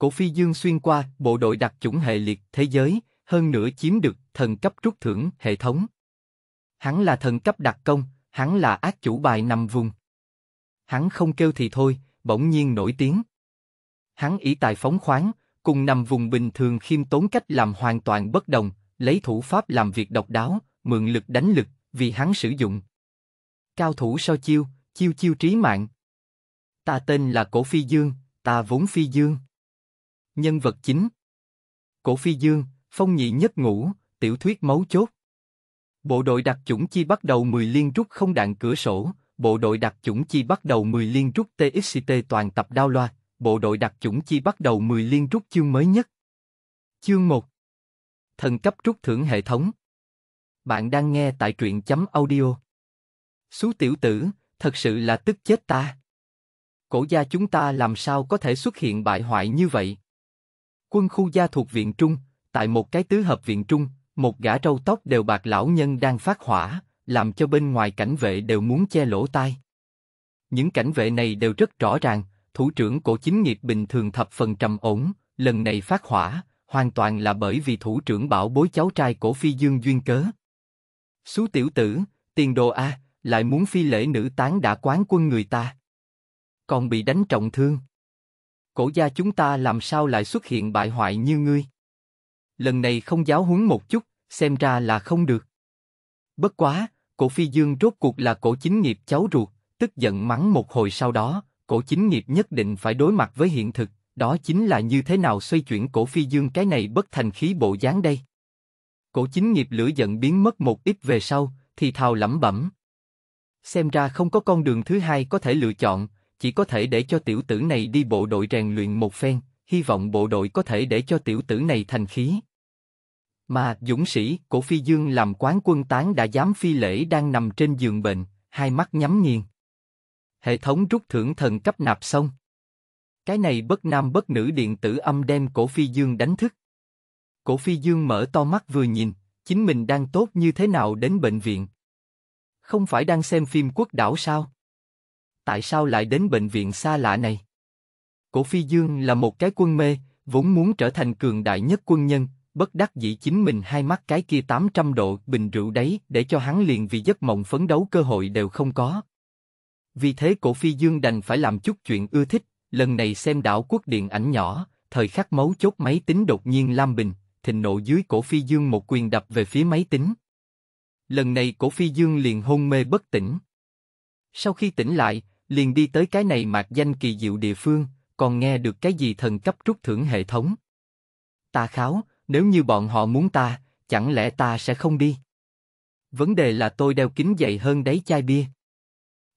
Cổ phi dương xuyên qua, bộ đội đặc chủng hệ liệt, thế giới, hơn nữa chiếm được thần cấp trút thưởng hệ thống. Hắn là thần cấp đặc công, hắn là ác chủ bài nằm vùng. Hắn không kêu thì thôi, bỗng nhiên nổi tiếng. Hắn ý tài phóng khoáng, cùng nằm vùng bình thường khiêm tốn cách làm hoàn toàn bất đồng, lấy thủ pháp làm việc độc đáo, mượn lực đánh lực, vì hắn sử dụng. Cao thủ so chiêu, chiêu chiêu trí mạng. Ta tên là Cổ Phi Dương, ta vốn Phi Dương. Nhân vật chính Cổ Phi Dương, Phong Nhị Nhất Ngũ, Tiểu thuyết Mấu Chốt Bộ đội đặc chủng chi bắt đầu 10 liên rút không đạn cửa sổ, bộ đội đặc chủng chi bắt đầu 10 liên rút TXT toàn tập đao loa, bộ đội đặc chủng chi bắt đầu 10 liên rút chương mới nhất. Chương 1 Thần cấp trút thưởng hệ thống Bạn đang nghe tại truyện chấm audio Xú tiểu tử, thật sự là tức chết ta. Cổ gia chúng ta làm sao có thể xuất hiện bại hoại như vậy? Quân khu gia thuộc viện trung, tại một cái tứ hợp viện trung, một gã râu tóc đều bạc lão nhân đang phát hỏa, làm cho bên ngoài cảnh vệ đều muốn che lỗ tai. Những cảnh vệ này đều rất rõ ràng, thủ trưởng cổ chính nghiệp bình thường thập phần trầm ổn, lần này phát hỏa, hoàn toàn là bởi vì thủ trưởng bảo bối cháu trai cổ phi dương duyên cớ. Xú tiểu tử, tiền đồ A, lại muốn phi lễ nữ tán đã quán quân người ta. Còn bị đánh trọng thương cổ gia chúng ta làm sao lại xuất hiện bại hoại như ngươi? Lần này không giáo huấn một chút, xem ra là không được. Bất quá, cổ phi dương rốt cuộc là cổ chính nghiệp cháu ruột, tức giận mắng một hồi sau đó, cổ chính nghiệp nhất định phải đối mặt với hiện thực, đó chính là như thế nào xoay chuyển cổ phi dương cái này bất thành khí bộ dáng đây. Cổ chính nghiệp lửa giận biến mất một ít về sau, thì thào lẩm bẩm. Xem ra không có con đường thứ hai có thể lựa chọn, chỉ có thể để cho tiểu tử này đi bộ đội rèn luyện một phen, hy vọng bộ đội có thể để cho tiểu tử này thành khí. Mà, dũng sĩ, cổ phi dương làm quán quân tán đã dám phi lễ đang nằm trên giường bệnh, hai mắt nhắm nghiền. Hệ thống rút thưởng thần cấp nạp xong. Cái này bất nam bất nữ điện tử âm đem cổ phi dương đánh thức. Cổ phi dương mở to mắt vừa nhìn, chính mình đang tốt như thế nào đến bệnh viện. Không phải đang xem phim quốc đảo sao? tại sao lại đến bệnh viện xa lạ này. Cổ Phi Dương là một cái quân mê, vốn muốn trở thành cường đại nhất quân nhân, bất đắc dĩ chính mình hai mắt cái kia 800 độ bình rượu đấy để cho hắn liền vì giấc mộng phấn đấu cơ hội đều không có. Vì thế cổ phi dương đành phải làm chút chuyện ưa thích, lần này xem đảo quốc điện ảnh nhỏ, thời khắc mấu chốt máy tính đột nhiên lam bình, thịnh nộ dưới cổ phi dương một quyền đập về phía máy tính. Lần này cổ phi dương liền hôn mê bất tỉnh. Sau khi tỉnh lại, liền đi tới cái này mạc danh kỳ diệu địa phương, còn nghe được cái gì thần cấp trút thưởng hệ thống. Ta kháo, nếu như bọn họ muốn ta, chẳng lẽ ta sẽ không đi? Vấn đề là tôi đeo kính dày hơn đáy chai bia.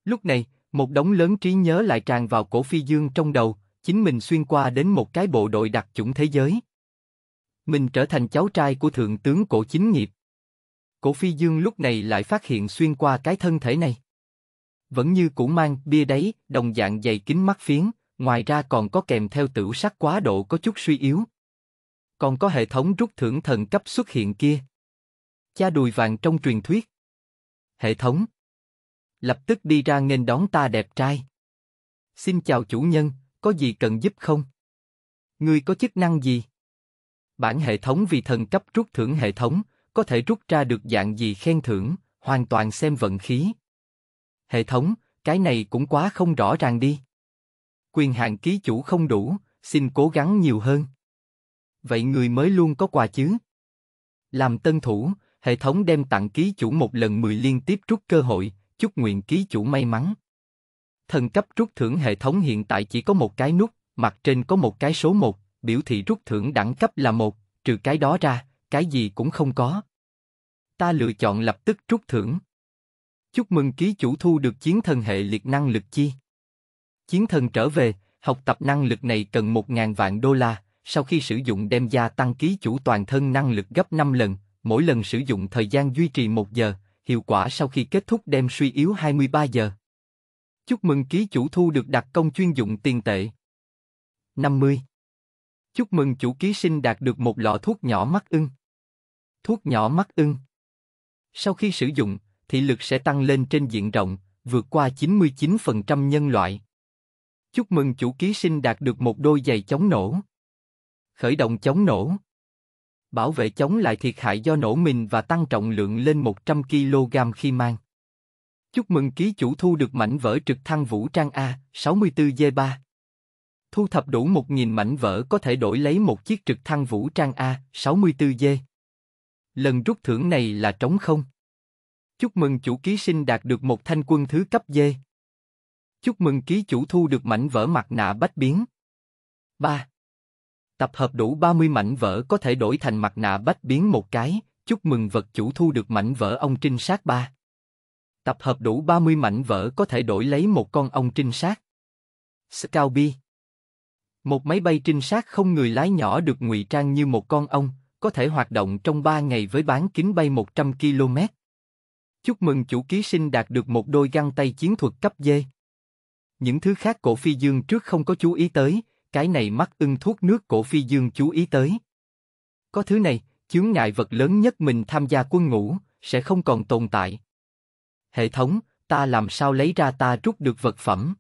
Lúc này, một đống lớn trí nhớ lại tràn vào cổ phi dương trong đầu, chính mình xuyên qua đến một cái bộ đội đặc chủng thế giới. Mình trở thành cháu trai của thượng tướng cổ chính nghiệp. Cổ phi dương lúc này lại phát hiện xuyên qua cái thân thể này vẫn như cũ mang bia đấy, đồng dạng dày kính mắt phiến, ngoài ra còn có kèm theo tửu sắc quá độ có chút suy yếu. Còn có hệ thống rút thưởng thần cấp xuất hiện kia. Cha đùi vàng trong truyền thuyết. Hệ thống. Lập tức đi ra nên đón ta đẹp trai. Xin chào chủ nhân, có gì cần giúp không? Ngươi có chức năng gì? Bản hệ thống vì thần cấp rút thưởng hệ thống, có thể rút ra được dạng gì khen thưởng, hoàn toàn xem vận khí. Hệ thống, cái này cũng quá không rõ ràng đi. Quyền hạn ký chủ không đủ, xin cố gắng nhiều hơn. Vậy người mới luôn có quà chứ. Làm tân thủ, hệ thống đem tặng ký chủ một lần 10 liên tiếp rút cơ hội, chúc nguyện ký chủ may mắn. Thần cấp rút thưởng hệ thống hiện tại chỉ có một cái nút, mặt trên có một cái số 1, biểu thị rút thưởng đẳng cấp là một, trừ cái đó ra, cái gì cũng không có. Ta lựa chọn lập tức rút thưởng. Chúc mừng ký chủ thu được chiến thần hệ liệt năng lực chi. Chiến thần trở về, học tập năng lực này cần 1.000 vạn đô la, sau khi sử dụng đem gia tăng ký chủ toàn thân năng lực gấp 5 lần, mỗi lần sử dụng thời gian duy trì 1 giờ, hiệu quả sau khi kết thúc đem suy yếu 23 giờ. Chúc mừng ký chủ thu được đặc công chuyên dụng tiền tệ. 50. Chúc mừng chủ ký sinh đạt được một lọ thuốc nhỏ mắt ưng. Thuốc nhỏ mắt ưng. Sau khi sử dụng, thị lực sẽ tăng lên trên diện rộng, vượt qua 99% nhân loại. Chúc mừng chủ ký sinh đạt được một đôi giày chống nổ. Khởi động chống nổ. Bảo vệ chống lại thiệt hại do nổ mình và tăng trọng lượng lên 100 kg khi mang. Chúc mừng ký chủ thu được mảnh vỡ trực thăng vũ trang A, 64G3. Thu thập đủ 1.000 mảnh vỡ có thể đổi lấy một chiếc trực thăng vũ trang A, 64G. Lần rút thưởng này là trống không. Chúc mừng chủ ký sinh đạt được một thanh quân thứ cấp dê. Chúc mừng ký chủ thu được mảnh vỡ mặt nạ bách biến. 3. Tập hợp đủ 30 mảnh vỡ có thể đổi thành mặt nạ bách biến một cái, chúc mừng vật chủ thu được mảnh vỡ ông trinh sát 3. Tập hợp đủ 30 mảnh vỡ có thể đổi lấy một con ông trinh sát. Scout Một máy bay trinh sát không người lái nhỏ được ngụy trang như một con ong, có thể hoạt động trong 3 ngày với bán kính bay 100 km. Chúc mừng chủ ký sinh đạt được một đôi găng tay chiến thuật cấp dê. Những thứ khác cổ phi dương trước không có chú ý tới, cái này mắt ưng thuốc nước cổ phi dương chú ý tới. Có thứ này, chướng ngại vật lớn nhất mình tham gia quân ngũ, sẽ không còn tồn tại. Hệ thống, ta làm sao lấy ra ta rút được vật phẩm?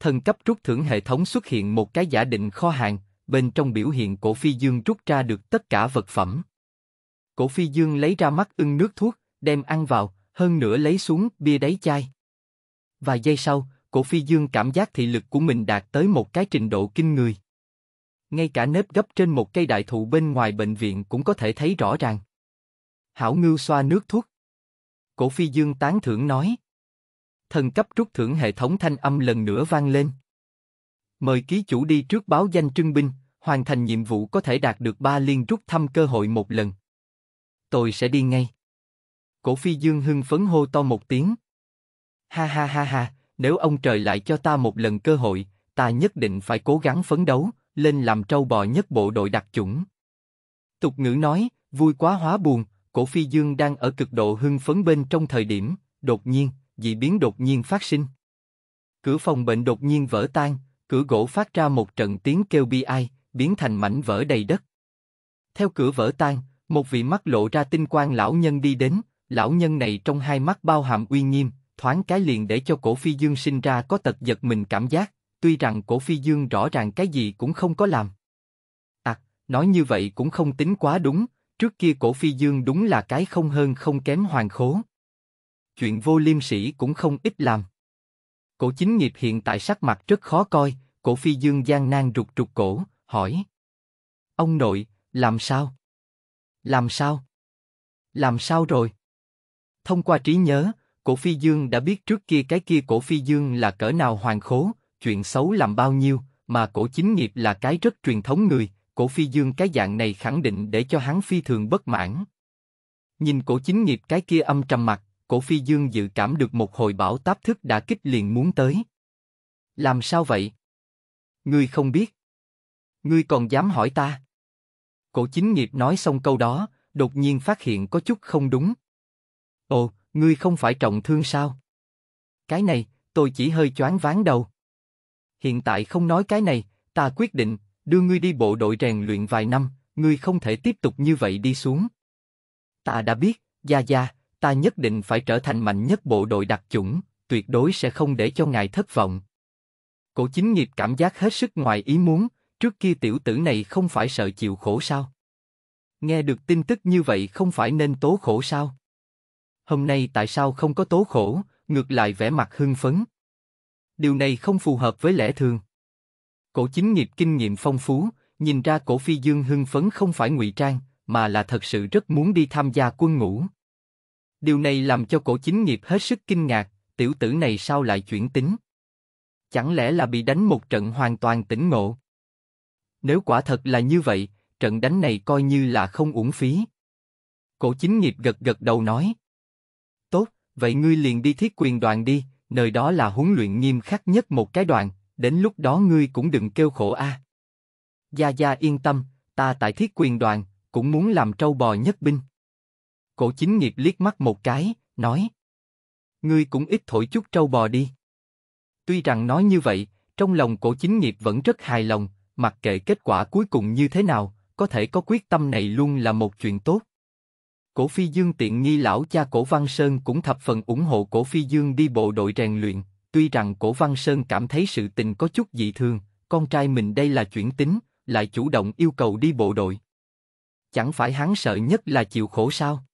Thần cấp rút thưởng hệ thống xuất hiện một cái giả định kho hàng, bên trong biểu hiện cổ phi dương rút ra được tất cả vật phẩm. Cổ phi dương lấy ra mắt ưng nước thuốc, đem ăn vào, hơn nữa lấy xuống bia đáy chai. Vài giây sau, cổ phi dương cảm giác thị lực của mình đạt tới một cái trình độ kinh người. Ngay cả nếp gấp trên một cây đại thụ bên ngoài bệnh viện cũng có thể thấy rõ ràng. Hảo ngưu xoa nước thuốc. Cổ phi dương tán thưởng nói. Thần cấp rút thưởng hệ thống thanh âm lần nữa vang lên. Mời ký chủ đi trước báo danh trưng binh, hoàn thành nhiệm vụ có thể đạt được ba liên rút thăm cơ hội một lần. Tôi sẽ đi ngay. Cổ phi dương hưng phấn hô to một tiếng. Ha ha ha ha, nếu ông trời lại cho ta một lần cơ hội, ta nhất định phải cố gắng phấn đấu, lên làm trâu bò nhất bộ đội đặc chủng. Tục ngữ nói, vui quá hóa buồn, cổ phi dương đang ở cực độ hưng phấn bên trong thời điểm, đột nhiên, dị biến đột nhiên phát sinh. Cửa phòng bệnh đột nhiên vỡ tan, cửa gỗ phát ra một trận tiếng kêu bi ai, biến thành mảnh vỡ đầy đất. Theo cửa vỡ tan, một vị mắt lộ ra tinh quang lão nhân đi đến, lão nhân này trong hai mắt bao hàm uy nghiêm, thoáng cái liền để cho cổ phi dương sinh ra có tật giật mình cảm giác, tuy rằng cổ phi dương rõ ràng cái gì cũng không có làm. À, nói như vậy cũng không tính quá đúng, trước kia cổ phi dương đúng là cái không hơn không kém hoàng khố. Chuyện vô liêm sĩ cũng không ít làm. Cổ chính nghiệp hiện tại sắc mặt rất khó coi, cổ phi dương gian nan rụt rụt cổ, hỏi. Ông nội, làm sao? Làm sao? Làm sao rồi? Thông qua trí nhớ, cổ phi dương đã biết trước kia cái kia cổ phi dương là cỡ nào hoàng khố, chuyện xấu làm bao nhiêu, mà cổ chính nghiệp là cái rất truyền thống người, cổ phi dương cái dạng này khẳng định để cho hắn phi thường bất mãn. Nhìn cổ chính nghiệp cái kia âm trầm mặt, cổ phi dương dự cảm được một hồi bão táp thức đã kích liền muốn tới. Làm sao vậy? Ngươi không biết. Ngươi còn dám hỏi ta? Cổ chính nghiệp nói xong câu đó, đột nhiên phát hiện có chút không đúng. Ồ, ngươi không phải trọng thương sao? Cái này, tôi chỉ hơi choáng váng đầu. Hiện tại không nói cái này, ta quyết định, đưa ngươi đi bộ đội rèn luyện vài năm, ngươi không thể tiếp tục như vậy đi xuống. Ta đã biết, Gia Gia, ta nhất định phải trở thành mạnh nhất bộ đội đặc chủng, tuyệt đối sẽ không để cho ngài thất vọng. Cổ chính nghiệp cảm giác hết sức ngoài ý muốn, trước kia tiểu tử này không phải sợ chịu khổ sao? Nghe được tin tức như vậy không phải nên tố khổ sao? hôm nay tại sao không có tố khổ, ngược lại vẻ mặt hưng phấn. Điều này không phù hợp với lẽ thường. Cổ chính nghiệp kinh nghiệm phong phú, nhìn ra cổ phi dương hưng phấn không phải ngụy trang, mà là thật sự rất muốn đi tham gia quân ngũ. Điều này làm cho cổ chính nghiệp hết sức kinh ngạc, tiểu tử này sao lại chuyển tính? Chẳng lẽ là bị đánh một trận hoàn toàn tỉnh ngộ? Nếu quả thật là như vậy, trận đánh này coi như là không uổng phí. Cổ chính nghiệp gật gật đầu nói vậy ngươi liền đi thiết quyền đoàn đi, nơi đó là huấn luyện nghiêm khắc nhất một cái đoàn, đến lúc đó ngươi cũng đừng kêu khổ a. À. Gia Gia yên tâm, ta tại thiết quyền đoàn, cũng muốn làm trâu bò nhất binh. Cổ chính nghiệp liếc mắt một cái, nói. Ngươi cũng ít thổi chút trâu bò đi. Tuy rằng nói như vậy, trong lòng cổ chính nghiệp vẫn rất hài lòng, mặc kệ kết quả cuối cùng như thế nào, có thể có quyết tâm này luôn là một chuyện tốt. Cổ Phi Dương tiện nghi lão cha Cổ Văn Sơn cũng thập phần ủng hộ Cổ Phi Dương đi bộ đội rèn luyện, tuy rằng Cổ Văn Sơn cảm thấy sự tình có chút dị thường, con trai mình đây là chuyển tính, lại chủ động yêu cầu đi bộ đội. Chẳng phải hắn sợ nhất là chịu khổ sao?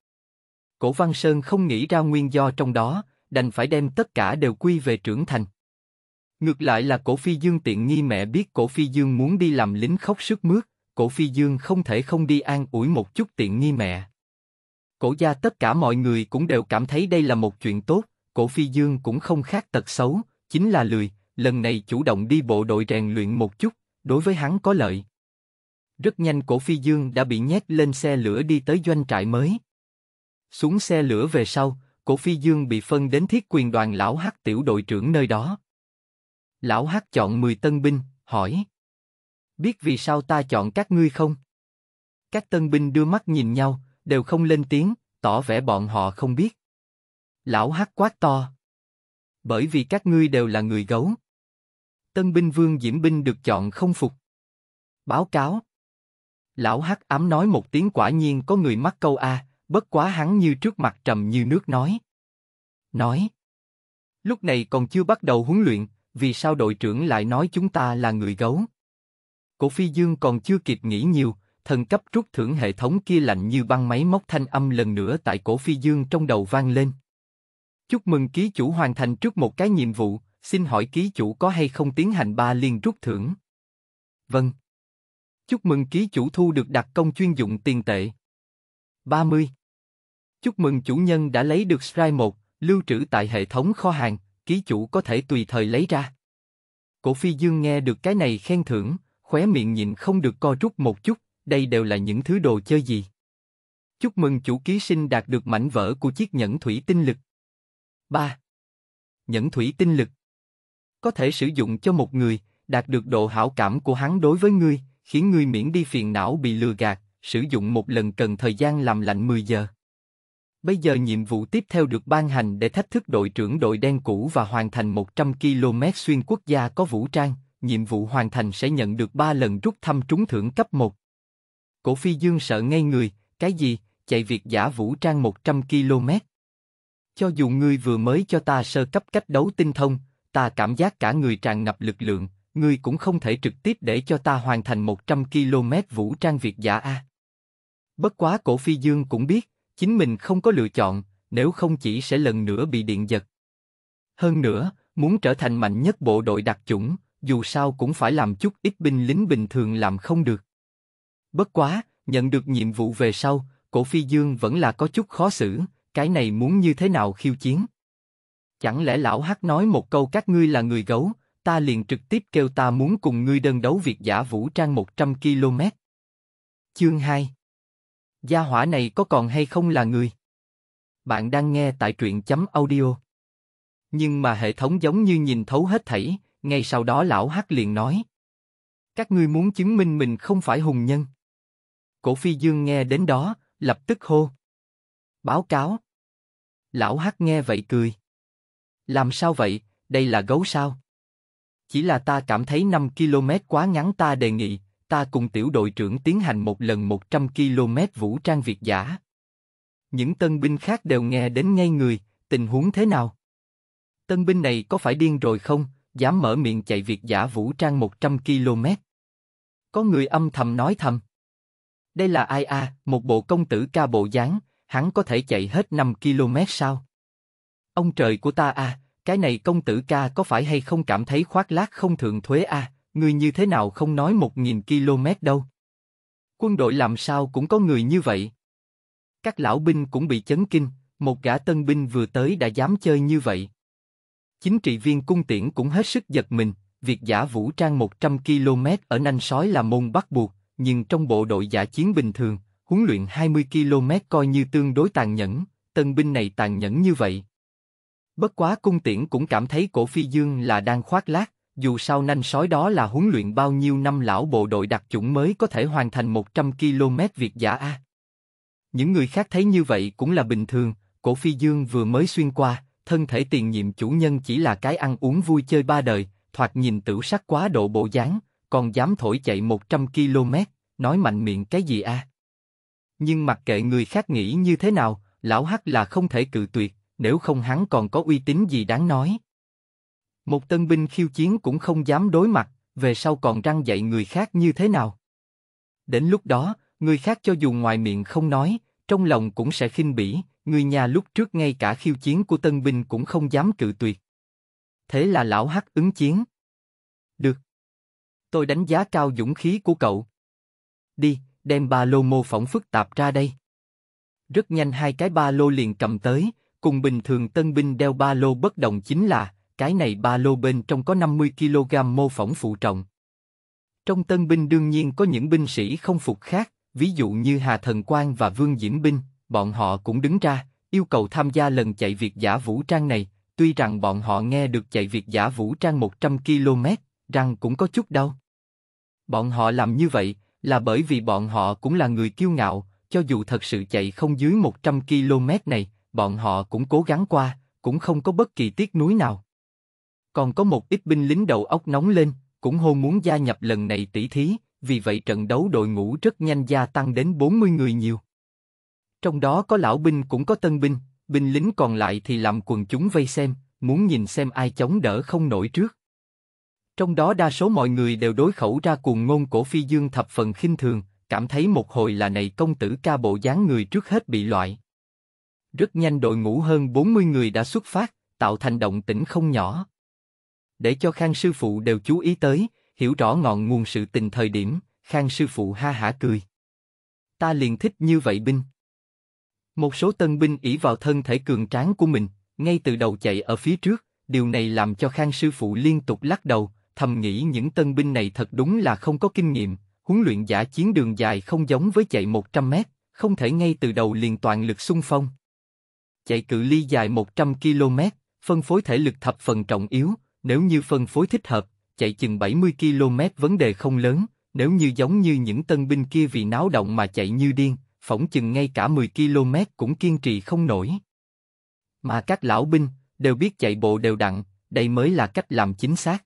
Cổ Văn Sơn không nghĩ ra nguyên do trong đó, đành phải đem tất cả đều quy về trưởng thành. Ngược lại là Cổ Phi Dương tiện nghi mẹ biết Cổ Phi Dương muốn đi làm lính khóc sức mướt, Cổ Phi Dương không thể không đi an ủi một chút tiện nghi mẹ. Cổ gia tất cả mọi người cũng đều cảm thấy đây là một chuyện tốt, cổ phi dương cũng không khác tật xấu, chính là lười, lần này chủ động đi bộ đội rèn luyện một chút, đối với hắn có lợi. Rất nhanh cổ phi dương đã bị nhét lên xe lửa đi tới doanh trại mới. Xuống xe lửa về sau, cổ phi dương bị phân đến thiết quyền đoàn lão hắc tiểu đội trưởng nơi đó. Lão hắc chọn 10 tân binh, hỏi. Biết vì sao ta chọn các ngươi không? Các tân binh đưa mắt nhìn nhau, đều không lên tiếng, tỏ vẻ bọn họ không biết. Lão hắc quát to. Bởi vì các ngươi đều là người gấu. Tân binh vương Diễm Binh được chọn không phục. Báo cáo. Lão hắc ám nói một tiếng quả nhiên có người mắc câu A, bất quá hắn như trước mặt trầm như nước nói. Nói. Lúc này còn chưa bắt đầu huấn luyện, vì sao đội trưởng lại nói chúng ta là người gấu? Cổ Phi Dương còn chưa kịp nghĩ nhiều, thần cấp trút thưởng hệ thống kia lạnh như băng máy móc thanh âm lần nữa tại cổ phi dương trong đầu vang lên. Chúc mừng ký chủ hoàn thành trước một cái nhiệm vụ, xin hỏi ký chủ có hay không tiến hành ba liên trút thưởng? Vâng. Chúc mừng ký chủ thu được đặc công chuyên dụng tiền tệ. 30. Chúc mừng chủ nhân đã lấy được Strike 1, lưu trữ tại hệ thống kho hàng, ký chủ có thể tùy thời lấy ra. Cổ phi dương nghe được cái này khen thưởng, khóe miệng nhịn không được co rút một chút đây đều là những thứ đồ chơi gì? Chúc mừng chủ ký sinh đạt được mảnh vỡ của chiếc nhẫn thủy tinh lực. 3. Nhẫn thủy tinh lực Có thể sử dụng cho một người, đạt được độ hảo cảm của hắn đối với ngươi, khiến ngươi miễn đi phiền não bị lừa gạt, sử dụng một lần cần thời gian làm lạnh 10 giờ. Bây giờ nhiệm vụ tiếp theo được ban hành để thách thức đội trưởng đội đen cũ và hoàn thành 100 km xuyên quốc gia có vũ trang, nhiệm vụ hoàn thành sẽ nhận được 3 lần rút thăm trúng thưởng cấp 1. Cổ phi dương sợ ngay người, cái gì, chạy việc giả vũ trang 100 km. Cho dù ngươi vừa mới cho ta sơ cấp cách đấu tinh thông, ta cảm giác cả người tràn ngập lực lượng, ngươi cũng không thể trực tiếp để cho ta hoàn thành 100 km vũ trang việc giả a. Bất quá cổ phi dương cũng biết, chính mình không có lựa chọn, nếu không chỉ sẽ lần nữa bị điện giật. Hơn nữa, muốn trở thành mạnh nhất bộ đội đặc chủng, dù sao cũng phải làm chút ít binh lính bình thường làm không được. Bất quá, nhận được nhiệm vụ về sau, cổ phi dương vẫn là có chút khó xử, cái này muốn như thế nào khiêu chiến? Chẳng lẽ lão hắc nói một câu các ngươi là người gấu, ta liền trực tiếp kêu ta muốn cùng ngươi đơn đấu việc giả vũ trang 100 km. Chương 2 Gia hỏa này có còn hay không là người? Bạn đang nghe tại truyện chấm audio. Nhưng mà hệ thống giống như nhìn thấu hết thảy, ngay sau đó lão hắc liền nói. Các ngươi muốn chứng minh mình không phải hùng nhân. Cổ Phi Dương nghe đến đó, lập tức hô. Báo cáo. Lão Hắc nghe vậy cười. Làm sao vậy, đây là gấu sao? Chỉ là ta cảm thấy 5 km quá ngắn ta đề nghị, ta cùng tiểu đội trưởng tiến hành một lần 100 km vũ trang việt giả. Những tân binh khác đều nghe đến ngay người, tình huống thế nào? Tân binh này có phải điên rồi không, dám mở miệng chạy việt giả vũ trang 100 km? Có người âm thầm nói thầm. Đây là ai a, à, một bộ công tử ca bộ dáng, hắn có thể chạy hết 5 km sao? Ông trời của ta a, à, cái này công tử ca có phải hay không cảm thấy khoác lác không thường thuế a, à, người như thế nào không nói một nghìn km đâu? Quân đội làm sao cũng có người như vậy. Các lão binh cũng bị chấn kinh, một gã tân binh vừa tới đã dám chơi như vậy. Chính trị viên cung tiễn cũng hết sức giật mình, việc giả vũ trang 100 km ở nanh sói là môn bắt buộc, nhưng trong bộ đội giả chiến bình thường, huấn luyện 20 km coi như tương đối tàn nhẫn, tân binh này tàn nhẫn như vậy. Bất quá cung tiễn cũng cảm thấy cổ phi dương là đang khoác lác, dù sao nanh sói đó là huấn luyện bao nhiêu năm lão bộ đội đặc chủng mới có thể hoàn thành 100 km việc giả A. Những người khác thấy như vậy cũng là bình thường, cổ phi dương vừa mới xuyên qua, thân thể tiền nhiệm chủ nhân chỉ là cái ăn uống vui chơi ba đời, thoạt nhìn tử sắc quá độ bộ dáng, còn dám thổi chạy 100 km, nói mạnh miệng cái gì a? À? Nhưng mặc kệ người khác nghĩ như thế nào, lão hắc là không thể cự tuyệt, nếu không hắn còn có uy tín gì đáng nói. Một tân binh khiêu chiến cũng không dám đối mặt, về sau còn răng dạy người khác như thế nào. Đến lúc đó, người khác cho dù ngoài miệng không nói, trong lòng cũng sẽ khinh bỉ, người nhà lúc trước ngay cả khiêu chiến của tân binh cũng không dám cự tuyệt. Thế là lão hắc ứng chiến. Được. Tôi đánh giá cao dũng khí của cậu. Đi, đem ba lô mô phỏng phức tạp ra đây. Rất nhanh hai cái ba lô liền cầm tới, cùng bình thường tân binh đeo ba lô bất đồng chính là, cái này ba lô bên trong có 50kg mô phỏng phụ trọng. Trong tân binh đương nhiên có những binh sĩ không phục khác, ví dụ như Hà Thần Quang và Vương Diễm Binh, bọn họ cũng đứng ra, yêu cầu tham gia lần chạy việc giả vũ trang này, tuy rằng bọn họ nghe được chạy việc giả vũ trang 100 km, rằng cũng có chút đau. Bọn họ làm như vậy là bởi vì bọn họ cũng là người kiêu ngạo, cho dù thật sự chạy không dưới 100 km này, bọn họ cũng cố gắng qua, cũng không có bất kỳ tiếc nuối nào. Còn có một ít binh lính đầu óc nóng lên, cũng hô muốn gia nhập lần này tỷ thí, vì vậy trận đấu đội ngũ rất nhanh gia tăng đến 40 người nhiều. Trong đó có lão binh cũng có tân binh, binh lính còn lại thì làm quần chúng vây xem, muốn nhìn xem ai chống đỡ không nổi trước. Trong đó đa số mọi người đều đối khẩu ra cuồng ngôn cổ phi dương thập phần khinh thường, cảm thấy một hồi là này công tử ca bộ dáng người trước hết bị loại. Rất nhanh đội ngũ hơn 40 người đã xuất phát, tạo thành động tĩnh không nhỏ. Để cho Khang sư phụ đều chú ý tới, hiểu rõ ngọn nguồn sự tình thời điểm, Khang sư phụ ha hả cười. Ta liền thích như vậy binh. Một số tân binh ỷ vào thân thể cường tráng của mình, ngay từ đầu chạy ở phía trước, điều này làm cho Khang sư phụ liên tục lắc đầu, thầm nghĩ những tân binh này thật đúng là không có kinh nghiệm, huấn luyện giả chiến đường dài không giống với chạy 100 mét, không thể ngay từ đầu liền toàn lực xung phong. Chạy cự ly dài 100 km, phân phối thể lực thập phần trọng yếu, nếu như phân phối thích hợp, chạy chừng 70 km vấn đề không lớn, nếu như giống như những tân binh kia vì náo động mà chạy như điên, phỏng chừng ngay cả 10 km cũng kiên trì không nổi. Mà các lão binh đều biết chạy bộ đều đặn, đây mới là cách làm chính xác.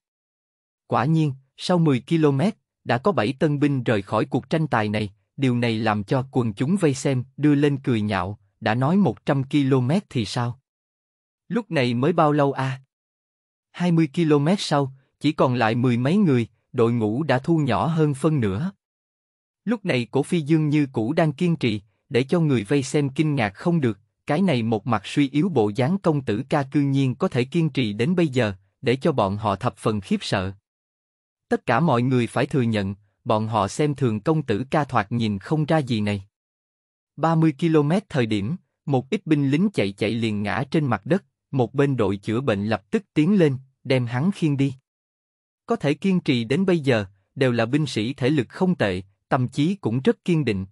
Quả nhiên, sau 10 km, đã có 7 tân binh rời khỏi cuộc tranh tài này, điều này làm cho quần chúng vây xem đưa lên cười nhạo, đã nói 100 km thì sao? Lúc này mới bao lâu a à? 20 km sau, chỉ còn lại mười mấy người, đội ngũ đã thu nhỏ hơn phân nửa. Lúc này cổ phi dương như cũ đang kiên trì, để cho người vây xem kinh ngạc không được, cái này một mặt suy yếu bộ dáng công tử ca cư nhiên có thể kiên trì đến bây giờ, để cho bọn họ thập phần khiếp sợ. Tất cả mọi người phải thừa nhận, bọn họ xem thường công tử ca thoạt nhìn không ra gì này. 30 km thời điểm, một ít binh lính chạy chạy liền ngã trên mặt đất, một bên đội chữa bệnh lập tức tiến lên, đem hắn khiêng đi. Có thể kiên trì đến bây giờ, đều là binh sĩ thể lực không tệ, tâm trí cũng rất kiên định.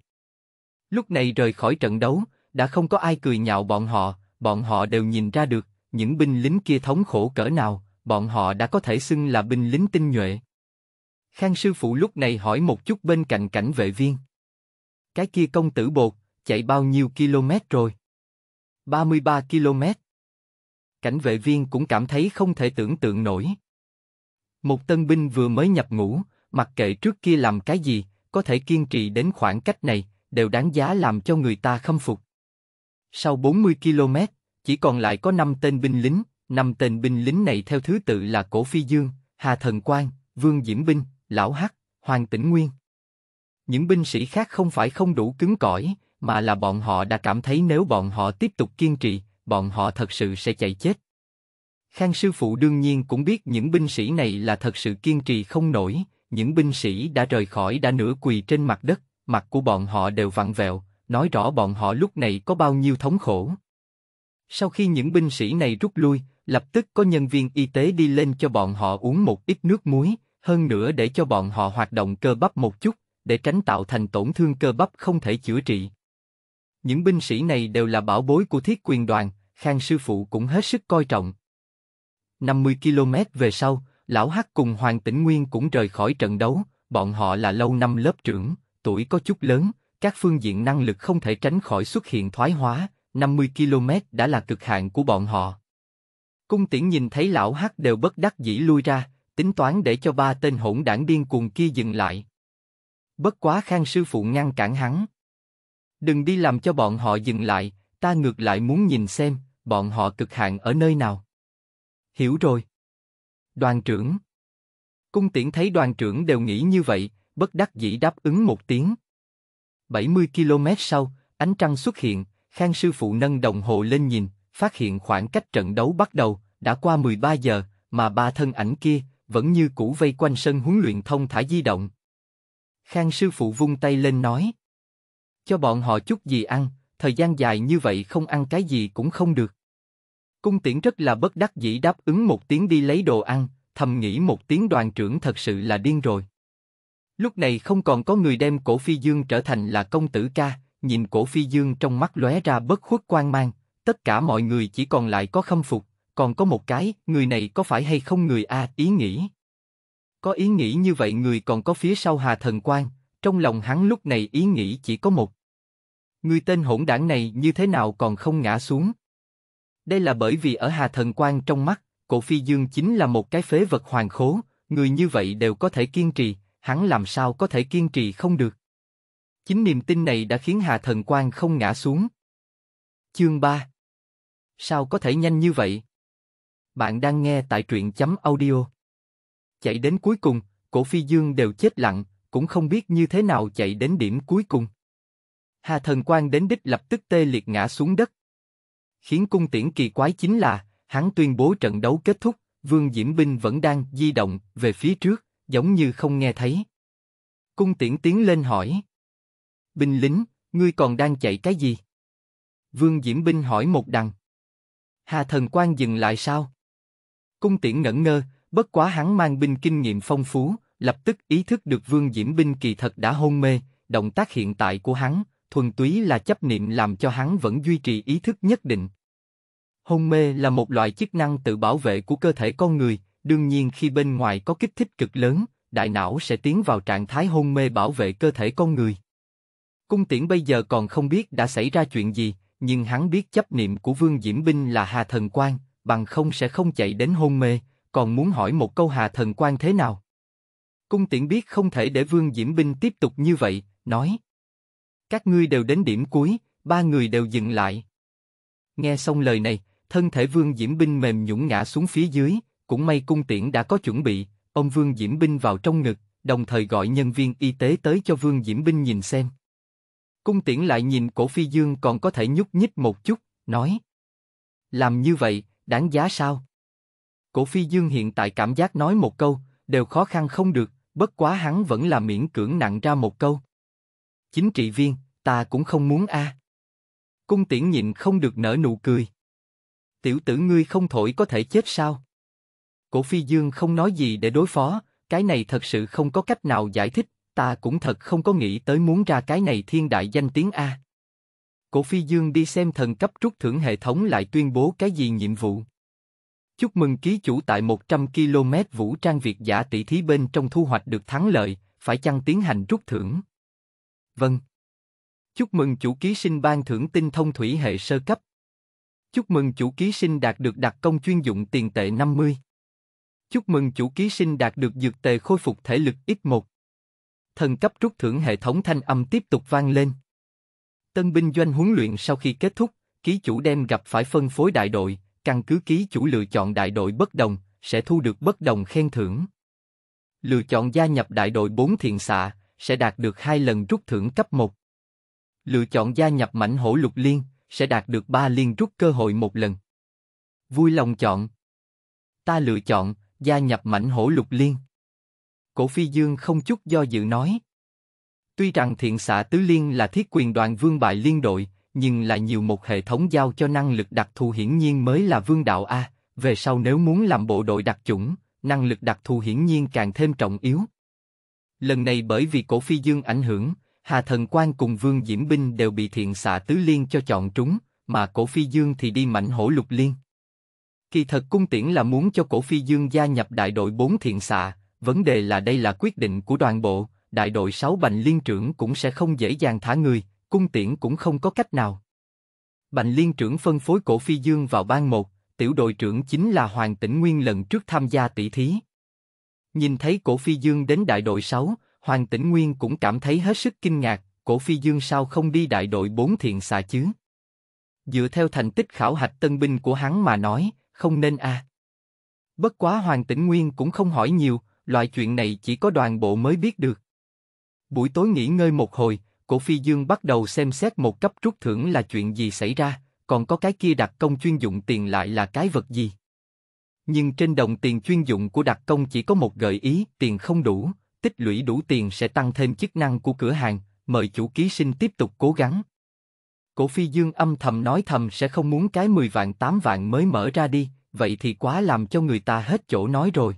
Lúc này rời khỏi trận đấu, đã không có ai cười nhạo bọn họ, bọn họ đều nhìn ra được, những binh lính kia thống khổ cỡ nào, bọn họ đã có thể xưng là binh lính tinh nhuệ. Khang sư phụ lúc này hỏi một chút bên cạnh cảnh vệ viên. Cái kia công tử bột, chạy bao nhiêu km rồi? 33 km. Cảnh vệ viên cũng cảm thấy không thể tưởng tượng nổi. Một tân binh vừa mới nhập ngũ, mặc kệ trước kia làm cái gì, có thể kiên trì đến khoảng cách này, đều đáng giá làm cho người ta khâm phục. Sau 40 km, chỉ còn lại có 5 tên binh lính, 5 tên binh lính này theo thứ tự là Cổ Phi Dương, Hà Thần Quang, Vương Diễm Binh, lão hắc, hoàng tĩnh nguyên. Những binh sĩ khác không phải không đủ cứng cỏi, mà là bọn họ đã cảm thấy nếu bọn họ tiếp tục kiên trì, bọn họ thật sự sẽ chạy chết. Khang sư phụ đương nhiên cũng biết những binh sĩ này là thật sự kiên trì không nổi, những binh sĩ đã rời khỏi đã nửa quỳ trên mặt đất, mặt của bọn họ đều vặn vẹo, nói rõ bọn họ lúc này có bao nhiêu thống khổ. Sau khi những binh sĩ này rút lui, lập tức có nhân viên y tế đi lên cho bọn họ uống một ít nước muối, hơn nữa để cho bọn họ hoạt động cơ bắp một chút, để tránh tạo thành tổn thương cơ bắp không thể chữa trị. Những binh sĩ này đều là bảo bối của thiết quyền đoàn, Khang sư phụ cũng hết sức coi trọng. 50 km về sau, Lão Hắc cùng Hoàng Tĩnh Nguyên cũng rời khỏi trận đấu, bọn họ là lâu năm lớp trưởng, tuổi có chút lớn, các phương diện năng lực không thể tránh khỏi xuất hiện thoái hóa, 50 km đã là cực hạn của bọn họ. Cung tiễn nhìn thấy lão hắc đều bất đắc dĩ lui ra, tính toán để cho ba tên hỗn đảng điên cuồng kia dừng lại. Bất quá Khang sư phụ ngăn cản hắn. Đừng đi làm cho bọn họ dừng lại, ta ngược lại muốn nhìn xem, bọn họ cực hạn ở nơi nào. Hiểu rồi. Đoàn trưởng. Cung tiễn thấy đoàn trưởng đều nghĩ như vậy, bất đắc dĩ đáp ứng một tiếng. 70 km sau, ánh trăng xuất hiện, Khang sư phụ nâng đồng hồ lên nhìn, phát hiện khoảng cách trận đấu bắt đầu, đã qua 13 giờ, mà ba thân ảnh kia, vẫn như cũ vây quanh sân huấn luyện thông thả di động. Khang sư phụ vung tay lên nói. Cho bọn họ chút gì ăn, thời gian dài như vậy không ăn cái gì cũng không được. Cung tiễn rất là bất đắc dĩ đáp ứng một tiếng đi lấy đồ ăn, thầm nghĩ một tiếng đoàn trưởng thật sự là điên rồi. Lúc này không còn có người đem cổ phi dương trở thành là công tử ca, nhìn cổ phi dương trong mắt lóe ra bất khuất quan mang, tất cả mọi người chỉ còn lại có khâm phục còn có một cái, người này có phải hay không người a, ý nghĩ. Có ý nghĩ như vậy người còn có phía sau Hà Thần Quang, trong lòng hắn lúc này ý nghĩ chỉ có một. Người tên hỗn đảng này như thế nào còn không ngã xuống. Đây là bởi vì ở Hà Thần Quang trong mắt, cổ phi dương chính là một cái phế vật hoàng khố, người như vậy đều có thể kiên trì, hắn làm sao có thể kiên trì không được. Chính niềm tin này đã khiến Hà Thần Quang không ngã xuống. Chương 3 Sao có thể nhanh như vậy? Bạn đang nghe tại truyện chấm audio. Chạy đến cuối cùng, cổ phi dương đều chết lặng, cũng không biết như thế nào chạy đến điểm cuối cùng. Hà thần quan đến đích lập tức tê liệt ngã xuống đất. Khiến cung tiễn kỳ quái chính là, hắn tuyên bố trận đấu kết thúc, Vương Diễm Binh vẫn đang di động về phía trước, giống như không nghe thấy. Cung tiễn tiến lên hỏi. Binh lính, ngươi còn đang chạy cái gì? Vương Diễm Binh hỏi một đằng. Hà thần quan dừng lại sao? Cung tiễn ngẩn ngơ, bất quá hắn mang binh kinh nghiệm phong phú, lập tức ý thức được Vương Diễm Binh kỳ thật đã hôn mê, động tác hiện tại của hắn, thuần túy là chấp niệm làm cho hắn vẫn duy trì ý thức nhất định. Hôn mê là một loại chức năng tự bảo vệ của cơ thể con người, đương nhiên khi bên ngoài có kích thích cực lớn, đại não sẽ tiến vào trạng thái hôn mê bảo vệ cơ thể con người. Cung tiễn bây giờ còn không biết đã xảy ra chuyện gì, nhưng hắn biết chấp niệm của Vương Diễm Binh là Hà Thần Quan bằng không sẽ không chạy đến hôn mê, còn muốn hỏi một câu Hà Thần Quan thế nào. Cung tiễn biết không thể để Vương Diễm Binh tiếp tục như vậy, nói. Các ngươi đều đến điểm cuối, ba người đều dừng lại. Nghe xong lời này, thân thể Vương Diễm Binh mềm nhũn ngã xuống phía dưới, cũng may cung tiễn đã có chuẩn bị, ông Vương Diễm Binh vào trong ngực, đồng thời gọi nhân viên y tế tới cho Vương Diễm Binh nhìn xem. Cung tiễn lại nhìn cổ phi dương còn có thể nhúc nhích một chút, nói. Làm như vậy, đáng giá sao? Cổ Phi Dương hiện tại cảm giác nói một câu, đều khó khăn không được, bất quá hắn vẫn là miễn cưỡng nặng ra một câu. Chính trị viên, ta cũng không muốn a. À. Cung tiễn nhịn không được nở nụ cười. Tiểu tử ngươi không thổi có thể chết sao? Cổ Phi Dương không nói gì để đối phó, cái này thật sự không có cách nào giải thích, ta cũng thật không có nghĩ tới muốn ra cái này thiên đại danh tiếng A. Cổ Phi Dương đi xem thần cấp trút thưởng hệ thống lại tuyên bố cái gì nhiệm vụ. Chúc mừng ký chủ tại 100 km vũ trang việt giả tỷ thí bên trong thu hoạch được thắng lợi, phải chăng tiến hành rút thưởng? Vâng. Chúc mừng chủ ký sinh ban thưởng tinh thông thủy hệ sơ cấp. Chúc mừng chủ ký sinh đạt được đặc công chuyên dụng tiền tệ 50. Chúc mừng chủ ký sinh đạt được dược tề khôi phục thể lực X1. Thần cấp rút thưởng hệ thống thanh âm tiếp tục vang lên. Tân binh doanh huấn luyện sau khi kết thúc, ký chủ đem gặp phải phân phối đại đội, căn cứ ký chủ lựa chọn đại đội bất đồng, sẽ thu được bất đồng khen thưởng. Lựa chọn gia nhập đại đội 4 thiện xạ, sẽ đạt được 2 lần rút thưởng cấp 1. Lựa chọn gia nhập mảnh hổ lục liên, sẽ đạt được 3 liên rút cơ hội một lần. Vui lòng chọn. Ta lựa chọn, gia nhập mảnh hổ lục liên. Cổ phi dương không chút do dự nói. Tuy rằng thiện xạ tứ liên là thiết quyền đoàn vương bại liên đội, nhưng là nhiều một hệ thống giao cho năng lực đặc thù hiển nhiên mới là vương đạo A, về sau nếu muốn làm bộ đội đặc chủng, năng lực đặc thù hiển nhiên càng thêm trọng yếu. Lần này bởi vì cổ phi dương ảnh hưởng, Hà Thần Quan cùng Vương Diễm Binh đều bị thiện xạ tứ liên cho chọn trúng, mà cổ phi dương thì đi mạnh hổ lục liên. Kỳ thật cung tiễn là muốn cho cổ phi dương gia nhập đại đội bốn thiện xạ, vấn đề là đây là quyết định của đoàn bộ đại đội sáu Bành Liên trưởng cũng sẽ không dễ dàng thả người, cung tiễn cũng không có cách nào. Bành Liên trưởng phân phối cổ phi dương vào ban một, tiểu đội trưởng chính là Hoàng Tĩnh Nguyên lần trước tham gia tỷ thí. Nhìn thấy cổ phi dương đến đại đội 6, Hoàng Tĩnh Nguyên cũng cảm thấy hết sức kinh ngạc, cổ phi dương sao không đi đại đội 4 thiện Xà chứ? Dựa theo thành tích khảo hạch tân binh của hắn mà nói, không nên à. Bất quá Hoàng Tĩnh Nguyên cũng không hỏi nhiều, loại chuyện này chỉ có đoàn bộ mới biết được. Buổi tối nghỉ ngơi một hồi, cổ phi dương bắt đầu xem xét một cấp trút thưởng là chuyện gì xảy ra, còn có cái kia đặc công chuyên dụng tiền lại là cái vật gì. Nhưng trên đồng tiền chuyên dụng của đặc công chỉ có một gợi ý, tiền không đủ, tích lũy đủ tiền sẽ tăng thêm chức năng của cửa hàng, mời chủ ký sinh tiếp tục cố gắng. Cổ phi dương âm thầm nói thầm sẽ không muốn cái 10 vạn 8 vạn mới mở ra đi, vậy thì quá làm cho người ta hết chỗ nói rồi.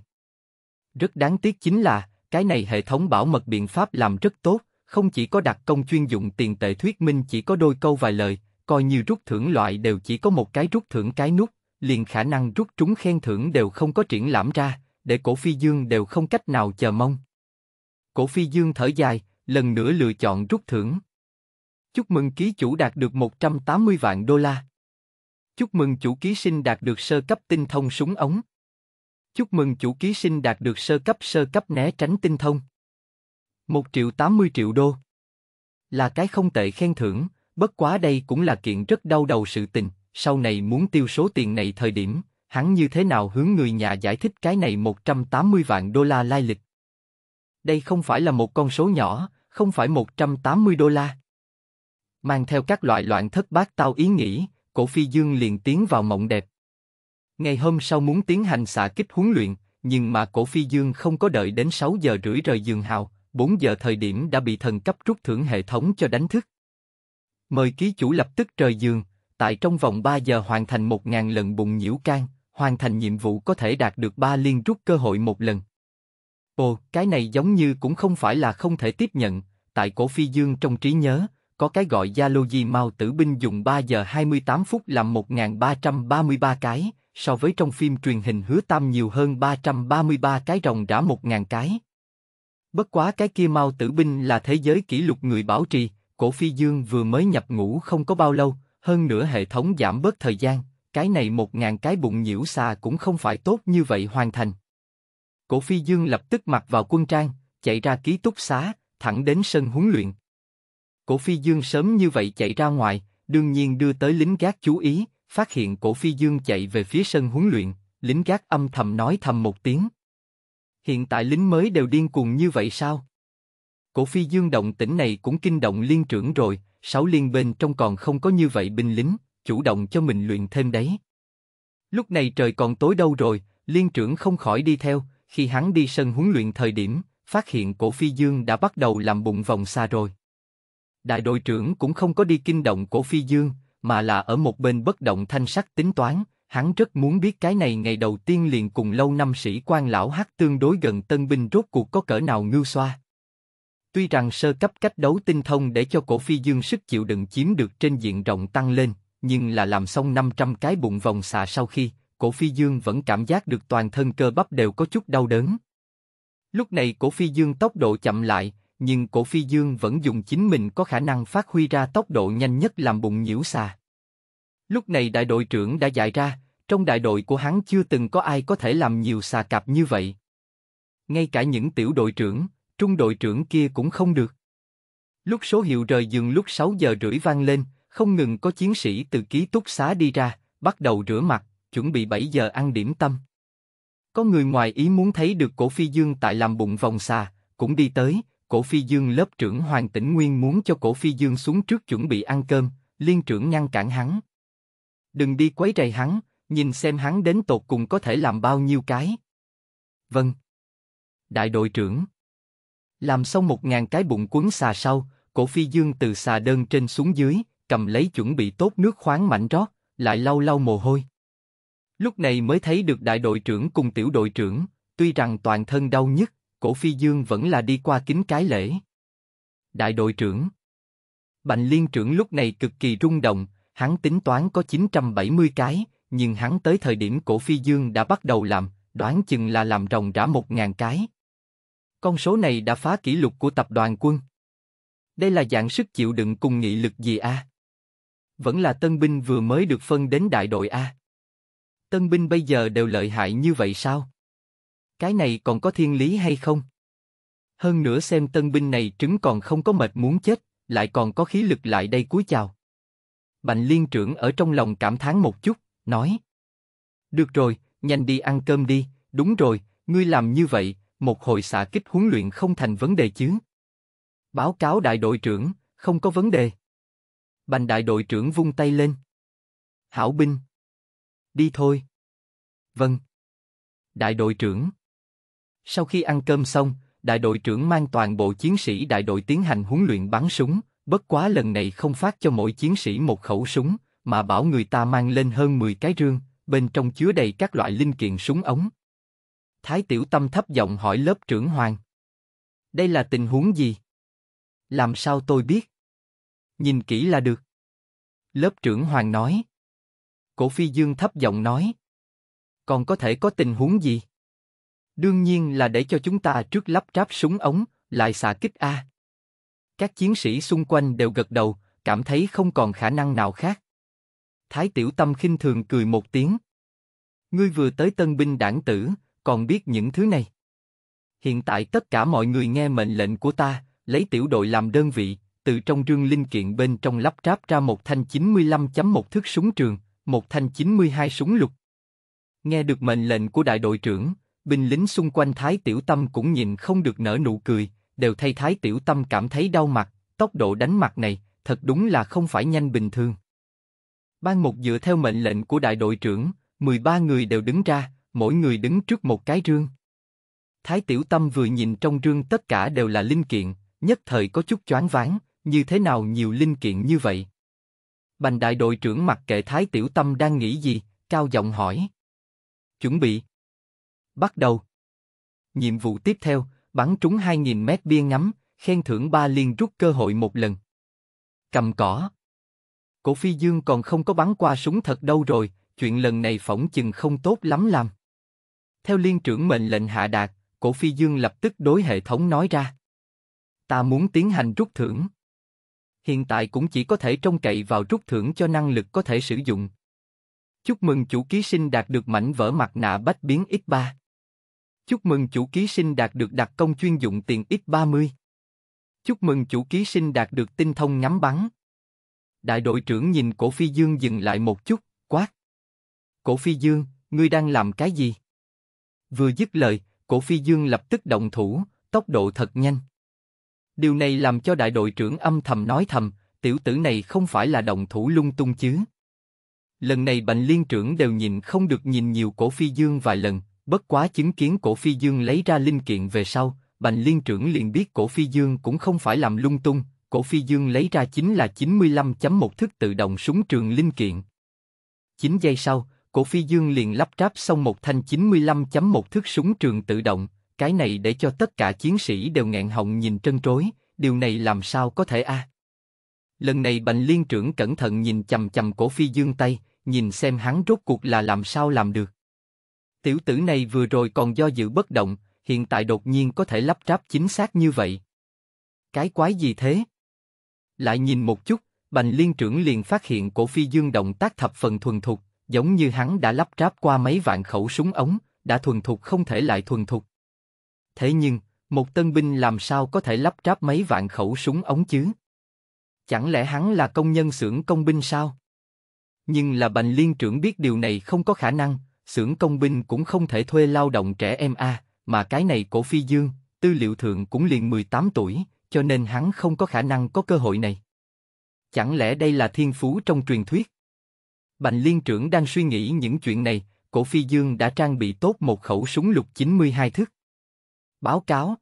Rất đáng tiếc chính là, cái này hệ thống bảo mật biện pháp làm rất tốt, không chỉ có đặc công chuyên dụng tiền tệ thuyết minh chỉ có đôi câu vài lời, coi như rút thưởng loại đều chỉ có một cái rút thưởng cái nút, liền khả năng rút trúng khen thưởng đều không có triển lãm ra, để cổ phi dương đều không cách nào chờ mong. Cổ phi dương thở dài, lần nữa lựa chọn rút thưởng. Chúc mừng ký chủ đạt được 180 vạn đô la. Chúc mừng chủ ký sinh đạt được sơ cấp tinh thông súng ống. Chúc mừng chủ ký sinh đạt được sơ cấp sơ cấp né tránh tinh thông. 1 triệu 80 triệu đô. Là cái không tệ khen thưởng, bất quá đây cũng là kiện rất đau đầu sự tình, sau này muốn tiêu số tiền này thời điểm, hắn như thế nào hướng người nhà giải thích cái này 180 vạn đô la lai lịch. Đây không phải là một con số nhỏ, không phải 180 đô la. Mang theo các loại loạn thất bát tao ý nghĩ, cổ phi dương liền tiến vào mộng đẹp. Ngày hôm sau muốn tiến hành xạ kích huấn luyện, nhưng mà cổ phi dương không có đợi đến 6 giờ rưỡi rời giường hào, 4 giờ thời điểm đã bị thần cấp rút thưởng hệ thống cho đánh thức. Mời ký chủ lập tức rời giường, tại trong vòng 3 giờ hoàn thành 1.000 lần bùng nhiễu can, hoàn thành nhiệm vụ có thể đạt được 3 liên rút cơ hội một lần. Ồ, cái này giống như cũng không phải là không thể tiếp nhận, tại cổ phi dương trong trí nhớ, có cái gọi Zalo Di Mao tử binh dùng 3 giờ 28 phút làm 1.333 cái, so với trong phim truyền hình hứa tam nhiều hơn 333 cái rồng đã 1.000 cái. Bất quá cái kia mau Tử Binh là thế giới kỷ lục người bảo trì, cổ phi dương vừa mới nhập ngũ không có bao lâu, hơn nữa hệ thống giảm bớt thời gian, cái này 1.000 cái bụng nhiễu xa cũng không phải tốt như vậy hoàn thành. Cổ phi dương lập tức mặc vào quân trang, chạy ra ký túc xá, thẳng đến sân huấn luyện. Cổ phi dương sớm như vậy chạy ra ngoài, đương nhiên đưa tới lính gác chú ý, phát hiện cổ phi dương chạy về phía sân huấn luyện, lính gác âm thầm nói thầm một tiếng. Hiện tại lính mới đều điên cuồng như vậy sao? Cổ phi dương động tỉnh này cũng kinh động liên trưởng rồi, sáu liên bên trong còn không có như vậy binh lính, chủ động cho mình luyện thêm đấy. Lúc này trời còn tối đâu rồi, liên trưởng không khỏi đi theo, khi hắn đi sân huấn luyện thời điểm, phát hiện cổ phi dương đã bắt đầu làm bụng vòng xa rồi. Đại đội trưởng cũng không có đi kinh động cổ phi dương, mà là ở một bên bất động thanh sắc tính toán, hắn rất muốn biết cái này ngày đầu tiên liền cùng lâu năm sĩ quan lão hắc tương đối gần tân binh rốt cuộc có cỡ nào ngưu xoa. Tuy rằng sơ cấp cách đấu tinh thông để cho cổ phi dương sức chịu đựng chiếm được trên diện rộng tăng lên, nhưng là làm xong 500 cái bụng vòng xạ sau khi, cổ phi dương vẫn cảm giác được toàn thân cơ bắp đều có chút đau đớn. Lúc này cổ phi dương tốc độ chậm lại, nhưng cổ phi dương vẫn dùng chính mình có khả năng phát huy ra tốc độ nhanh nhất làm bụng nhiễu xà. Lúc này đại đội trưởng đã dạy ra, trong đại đội của hắn chưa từng có ai có thể làm nhiều xà cạp như vậy. Ngay cả những tiểu đội trưởng, trung đội trưởng kia cũng không được. Lúc số hiệu rời giường lúc 6 giờ rưỡi vang lên, không ngừng có chiến sĩ từ ký túc xá đi ra, bắt đầu rửa mặt, chuẩn bị 7 giờ ăn điểm tâm. Có người ngoài ý muốn thấy được cổ phi dương tại làm bụng vòng xà, cũng đi tới, cổ phi dương lớp trưởng Hoàng Tĩnh Nguyên muốn cho cổ phi dương xuống trước chuẩn bị ăn cơm, liên trưởng ngăn cản hắn. Đừng đi quấy rầy hắn, nhìn xem hắn đến tột cùng có thể làm bao nhiêu cái. Vâng. Đại đội trưởng. Làm xong một ngàn cái bụng cuốn xà sau, cổ phi dương từ xà đơn trên xuống dưới, cầm lấy chuẩn bị tốt nước khoáng mảnh rót, lại lau lau mồ hôi. Lúc này mới thấy được đại đội trưởng cùng tiểu đội trưởng, tuy rằng toàn thân đau nhức, cổ phi dương vẫn là đi qua kính cái lễ. Đại đội trưởng Bành liên trưởng lúc này cực kỳ rung động, hắn tính toán có 970 cái, nhưng hắn tới thời điểm cổ phi dương đã bắt đầu làm, đoán chừng là làm rồng rã 1.000 cái. Con số này đã phá kỷ lục của tập đoàn quân. Đây là dạng sức chịu đựng cùng nghị lực gì a? Vẫn là tân binh vừa mới được phân đến đại đội a. Tân binh bây giờ đều lợi hại như vậy sao? Cái này còn có thiên lý hay không? Hơn nữa xem tân binh này trứng còn không có mệt muốn chết, lại còn có khí lực lại đây cúi chào. Bành liên trưởng ở trong lòng cảm thán một chút, nói. Được rồi, nhanh đi ăn cơm đi, đúng rồi, ngươi làm như vậy, một hồi xạ kích huấn luyện không thành vấn đề chứ. Báo cáo đại đội trưởng, không có vấn đề. Bành đại đội trưởng vung tay lên. Hảo binh. Đi thôi. Vâng. Đại đội trưởng. Sau khi ăn cơm xong, đại đội trưởng mang toàn bộ chiến sĩ đại đội tiến hành huấn luyện bắn súng, bất quá lần này không phát cho mỗi chiến sĩ một khẩu súng, mà bảo người ta mang lên hơn 10 cái rương, bên trong chứa đầy các loại linh kiện súng ống. Thái Tiểu Tâm thấp giọng hỏi lớp trưởng Hoàng. Đây là tình huống gì? Làm sao tôi biết? Nhìn kỹ là được. Lớp trưởng Hoàng nói. Cổ Phi Dương thấp giọng nói. Còn có thể có tình huống gì? Đương nhiên là để cho chúng ta trước lắp ráp súng ống, lại xạ kích A. Các chiến sĩ xung quanh đều gật đầu, cảm thấy không còn khả năng nào khác. Thái Tiểu Tâm khinh thường cười một tiếng. Ngươi vừa tới tân binh đảng tử, còn biết những thứ này. Hiện tại tất cả mọi người nghe mệnh lệnh của ta, lấy tiểu đội làm đơn vị, từ trong rương linh kiện bên trong lắp ráp ra một thanh 95.1 thước súng trường, một thanh 92 súng lục. Nghe được mệnh lệnh của đại đội trưởng, binh lính xung quanh Thái Tiểu Tâm cũng nhìn không được nở nụ cười, đều thay Thái Tiểu Tâm cảm thấy đau mặt, tốc độ đánh mặt này, thật đúng là không phải nhanh bình thường. Ban một dựa theo mệnh lệnh của đại đội trưởng, 13 người đều đứng ra, mỗi người đứng trước một cái rương. Thái Tiểu Tâm vừa nhìn trong rương tất cả đều là linh kiện, nhất thời có chút choáng váng, như thế nào nhiều linh kiện như vậy? Bành đại đội trưởng mặc kệ Thái Tiểu Tâm đang nghĩ gì, cao giọng hỏi. Chuẩn bị. Bắt đầu. Nhiệm vụ tiếp theo, bắn trúng 2.000 mét bia ngắm, khen thưởng ba liên rút cơ hội một lần. Cầm cỏ. Cổ phi dương còn không có bắn qua súng thật đâu rồi, chuyện lần này phỏng chừng không tốt lắm làm. Theo liên trưởng mệnh lệnh hạ đạt, cổ phi dương lập tức đối hệ thống nói ra. Ta muốn tiến hành rút thưởng. Hiện tại cũng chỉ có thể trông cậy vào rút thưởng cho năng lực có thể sử dụng. Chúc mừng chủ ký sinh đạt được mảnh vỡ mặt nạ bách biến X3. Chúc mừng chủ ký sinh đạt được đặc công chuyên dụng tiền X30. Chúc mừng chủ ký sinh đạt được tinh thông ngắm bắn. Đại đội trưởng nhìn cổ phi dương dừng lại một chút, quát. Cổ phi dương, ngươi đang làm cái gì? Vừa dứt lời, cổ phi dương lập tức động thủ, tốc độ thật nhanh. Điều này làm cho đại đội trưởng âm thầm nói thầm, tiểu tử này không phải là động thủ lung tung chứ. Lần này bành liên trưởng đều nhìn không được nhìn nhiều cổ phi dương vài lần, Bất quá chứng kiến cổ phi dương lấy ra linh kiện về sau, bành liên trưởng liền biết cổ phi dương cũng không phải làm lung tung, cổ phi dương lấy ra chính là 95.1 thức tự động súng trường linh kiện. 9 giây sau, cổ phi dương liền lắp ráp xong một thanh 95.1 thước súng trường tự động, cái này để cho tất cả chiến sĩ đều ngẹn họng nhìn trân trối, điều này làm sao có thể a? À? Lần này Bành Liên trưởng cẩn thận nhìn chầm chầm cổ phi dương tay, nhìn xem hắn rốt cuộc là làm sao làm được. Tiểu tử này vừa rồi còn do dự bất động, hiện tại đột nhiên có thể lắp ráp chính xác như vậy. Cái quái gì thế? Lại nhìn một chút, Bành Liên trưởng liền phát hiện cổ phi dương động tác thập phần thuần thục, giống như hắn đã lắp ráp qua mấy vạn khẩu súng ống, đã thuần thục không thể lại thuần thục. Thế nhưng, một tân binh làm sao có thể lắp ráp mấy vạn khẩu súng ống chứ? Chẳng lẽ hắn là công nhân xưởng công binh sao? Nhưng là Bành Liên trưởng biết điều này không có khả năng, xưởng công binh cũng không thể thuê lao động trẻ em a, mà cái này cổ phi dương, tư liệu thượng cũng liền 18 tuổi, cho nên hắn không có khả năng có cơ hội này. Chẳng lẽ đây là thiên phú trong truyền thuyết? Bành liên trưởng đang suy nghĩ những chuyện này, cổ phi dương đã trang bị tốt một khẩu súng lục 92 thước. Báo cáo.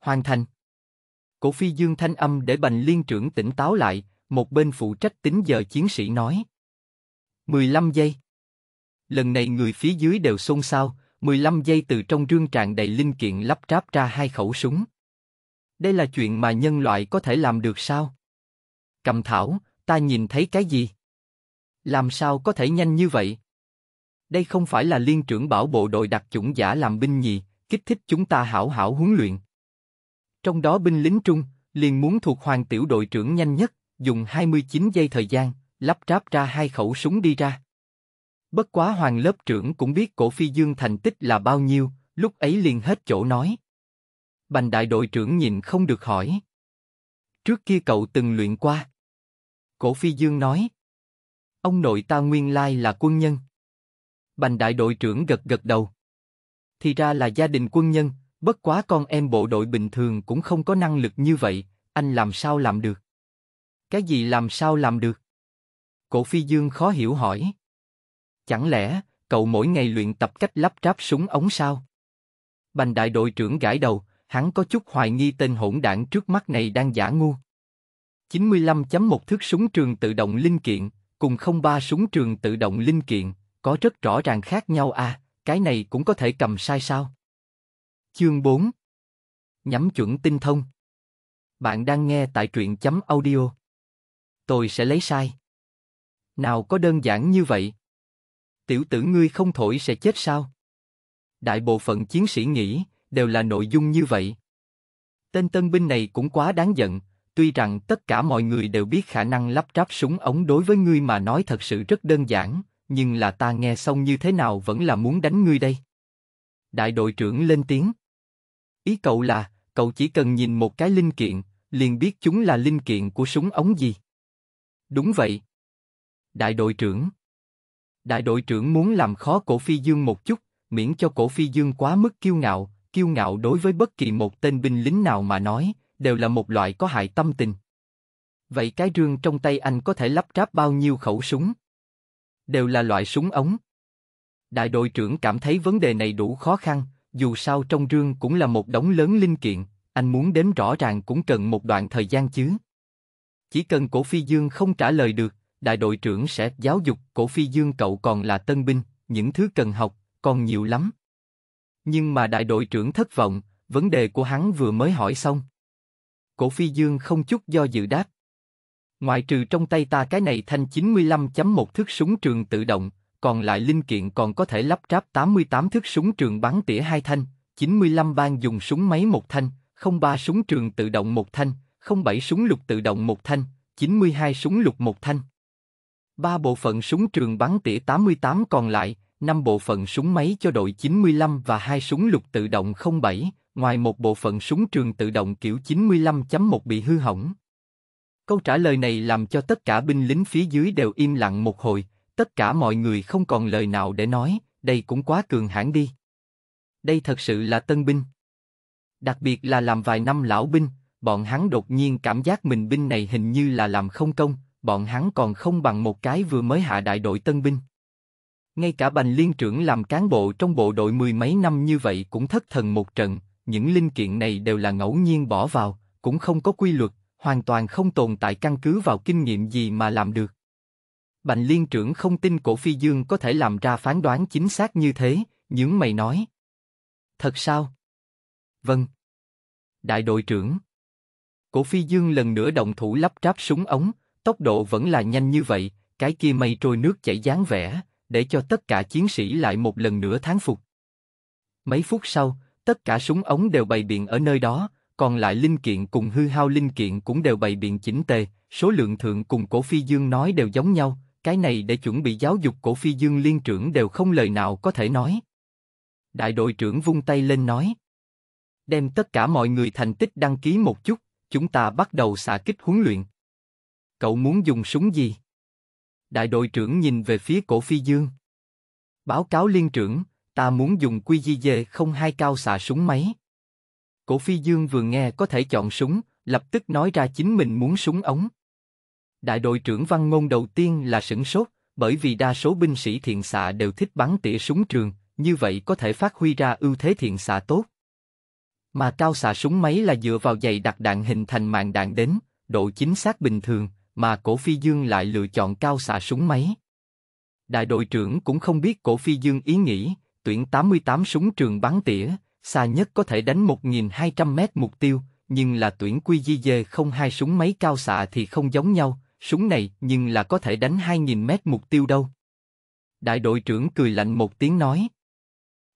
Hoàn thành. Cổ phi dương thanh âm để bành liên trưởng tỉnh táo lại, một bên phụ trách tính giờ chiến sĩ nói. 15 giây. Lần này người phía dưới đều xôn xao, 15 giây từ trong rương tràn đầy linh kiện lắp ráp ra hai khẩu súng. Đây là chuyện mà nhân loại có thể làm được sao? Cầm thảo, ta nhìn thấy cái gì? Làm sao có thể nhanh như vậy? Đây không phải là liên trưởng bảo bộ đội đặc chủng giả làm binh nhì, kích thích chúng ta hảo hảo huấn luyện. Trong đó binh lính Trung, liền muốn thuộc hoàng tiểu đội trưởng nhanh nhất, dùng 29 giây thời gian, lắp ráp ra hai khẩu súng đi ra. Bất quá hoàng lớp trưởng cũng biết cổ phi dương thành tích là bao nhiêu, lúc ấy liền hết chỗ nói. Bành đại đội trưởng nhìn không được hỏi. Trước kia cậu từng luyện qua. Cổ phi dương nói. Ông nội ta nguyên lai là quân nhân. Bành đại đội trưởng gật gật đầu. Thì ra là gia đình quân nhân, bất quá con em bộ đội bình thường cũng không có năng lực như vậy, anh làm sao làm được? Cái gì làm sao làm được? Cổ phi dương khó hiểu hỏi. Chẳng lẽ, cậu mỗi ngày luyện tập cách lắp ráp súng ống sao? Bành đại đội trưởng gãi đầu, hắn có chút hoài nghi tên hỗn đảng trước mắt này đang giả ngu. 95.1 thước súng trường tự động linh kiện, cùng không ba súng trường tự động linh kiện, có rất rõ ràng khác nhau à, cái này cũng có thể cầm sai sao? Chương 4 Nhắm chuẩn tinh thông Bạn đang nghe tại truyện chấm audio. Tôi sẽ lấy sai. Nào có đơn giản như vậy tiểu tử ngươi không thổi sẽ chết sao? Đại bộ phận chiến sĩ nghĩ, đều là nội dung như vậy. Tên tân binh này cũng quá đáng giận, tuy rằng tất cả mọi người đều biết khả năng lắp ráp súng ống đối với ngươi mà nói thật sự rất đơn giản, nhưng là ta nghe xong như thế nào vẫn là muốn đánh ngươi đây. Đại đội trưởng lên tiếng. Ý cậu là, cậu chỉ cần nhìn một cái linh kiện, liền biết chúng là linh kiện của súng ống gì. Đúng vậy. Đại đội trưởng, Đại đội trưởng muốn làm khó cổ phi dương một chút, miễn cho cổ phi dương quá mức kiêu ngạo, kiêu ngạo đối với bất kỳ một tên binh lính nào mà nói, đều là một loại có hại tâm tình. Vậy cái rương trong tay anh có thể lắp ráp bao nhiêu khẩu súng? Đều là loại súng ống. Đại đội trưởng cảm thấy vấn đề này đủ khó khăn, dù sao trong rương cũng là một đống lớn linh kiện, anh muốn đếm rõ ràng cũng cần một đoạn thời gian chứ. Chỉ cần cổ phi dương không trả lời được, đại đội trưởng sẽ giáo dục cổ phi dương cậu còn là tân binh, những thứ cần học, còn nhiều lắm. Nhưng mà đại đội trưởng thất vọng, vấn đề của hắn vừa mới hỏi xong. Cổ phi dương không chút do dự đáp. Ngoại trừ trong tay ta cái này thanh 95.1 thước súng trường tự động, còn lại linh kiện còn có thể lắp ráp 88 thước súng trường bắn tỉa hai thanh, 95 ban dùng súng máy một thanh, 03 súng trường tự động một thanh, 07 súng lục tự động một thanh, 92 súng lục một thanh ba bộ phận súng trường bắn tỉa 88 còn lại, năm bộ phận súng máy cho đội 95 và hai súng lục tự động 07, ngoài một bộ phận súng trường tự động kiểu 95.1 bị hư hỏng. Câu trả lời này làm cho tất cả binh lính phía dưới đều im lặng một hồi, tất cả mọi người không còn lời nào để nói, đây cũng quá cường hãn đi. Đây thật sự là tân binh. Đặc biệt là làm vài năm lão binh, bọn hắn đột nhiên cảm giác mình binh này hình như là làm không công, bọn hắn còn không bằng một cái vừa mới hạ đại đội tân binh. Ngay cả Bành Liên trưởng làm cán bộ trong bộ đội mười mấy năm như vậy cũng thất thần một trận, những linh kiện này đều là ngẫu nhiên bỏ vào, cũng không có quy luật, hoàn toàn không tồn tại căn cứ vào kinh nghiệm gì mà làm được. Bành Liên trưởng không tin cổ phi dương có thể làm ra phán đoán chính xác như thế, những mày nói. Thật sao? Vâng. Đại đội trưởng. Cổ phi dương lần nữa động thủ lắp ráp súng ống, Tốc độ vẫn là nhanh như vậy, cái kia mây trôi nước chảy dáng vẻ, để cho tất cả chiến sĩ lại một lần nữa thán phục. Mấy phút sau, tất cả súng ống đều bày biện ở nơi đó, còn lại linh kiện cùng hư hao linh kiện cũng đều bày biện chỉnh tề, số lượng thượng cùng cổ phi dương nói đều giống nhau, cái này để chuẩn bị giáo dục cổ phi dương liên trưởng đều không lời nào có thể nói. Đại đội trưởng vung tay lên nói. Đem tất cả mọi người thành tích đăng ký một chút, chúng ta bắt đầu xạ kích huấn luyện. Cậu muốn dùng súng gì? Đại đội trưởng nhìn về phía cổ phi dương. Báo cáo liên trưởng, ta muốn dùng quy di dê không hai cao xạ súng máy. Cổ phi dương vừa nghe có thể chọn súng, lập tức nói ra chính mình muốn súng ống. Đại đội trưởng văn ngôn đầu tiên là sửng sốt, bởi vì đa số binh sĩ thiện xạ đều thích bắn tỉa súng trường, như vậy có thể phát huy ra ưu thế thiện xạ tốt. Mà cao xạ súng máy là dựa vào dày đặt đạn hình thành màn đạn đến, độ chính xác bình thường, mà cổ phi dương lại lựa chọn cao xạ súng máy. Đại đội trưởng cũng không biết cổ phi dương ý nghĩ, tuyển 88 súng trường bắn tỉa, xa nhất có thể đánh 1.200 mét mục tiêu, nhưng là tuyển không hai súng máy cao xạ thì không giống nhau, súng này nhưng là có thể đánh 2.000 mét mục tiêu đâu. Đại đội trưởng cười lạnh một tiếng nói.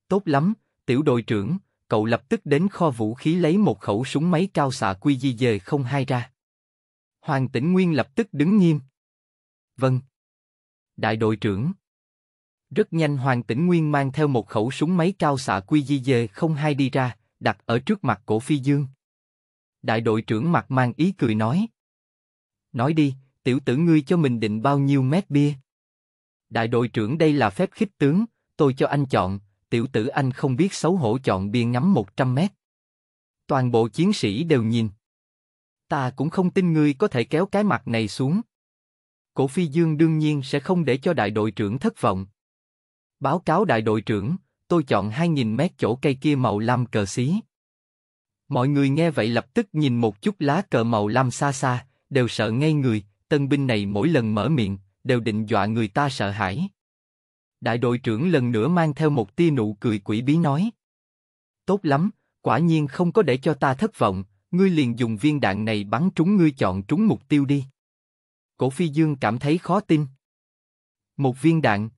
Tốt lắm, tiểu đội trưởng, cậu lập tức đến kho vũ khí lấy một khẩu súng máy cao xạ không hai ra. Hoàng Tĩnh Nguyên lập tức đứng nghiêm. Vâng. Đại đội trưởng. Rất nhanh Hoàng Tĩnh Nguyên mang theo một khẩu súng máy cao xạ QJJ-02 đi ra, đặt ở trước mặt cổ phi dương. Đại đội trưởng mặt mang ý cười nói. Nói đi, tiểu tử ngươi cho mình định bao nhiêu mét bia? Đại đội trưởng đây là phép khích tướng, tôi cho anh chọn, tiểu tử anh không biết xấu hổ chọn bia ngắm 100 mét. Toàn bộ chiến sĩ đều nhìn, Ta cũng không tin ngươi có thể kéo cái mặt này xuống. Cổ Phi Dương đương nhiên sẽ không để cho đại đội trưởng thất vọng. Báo cáo đại đội trưởng, tôi chọn 2.000 mét chỗ cây kia màu lam cờ xí. Mọi người nghe vậy lập tức nhìn một chút lá cờ màu lam xa xa, đều sợ ngay người, tân binh này mỗi lần mở miệng, đều định dọa người ta sợ hãi. Đại đội trưởng lần nữa mang theo một tia nụ cười quỷ bí nói. Tốt lắm, quả nhiên không có để cho ta thất vọng, ngươi liền dùng viên đạn này bắn trúng ngươi chọn trúng mục tiêu đi. Cổ Phi Dương cảm thấy khó tin. Một viên đạn.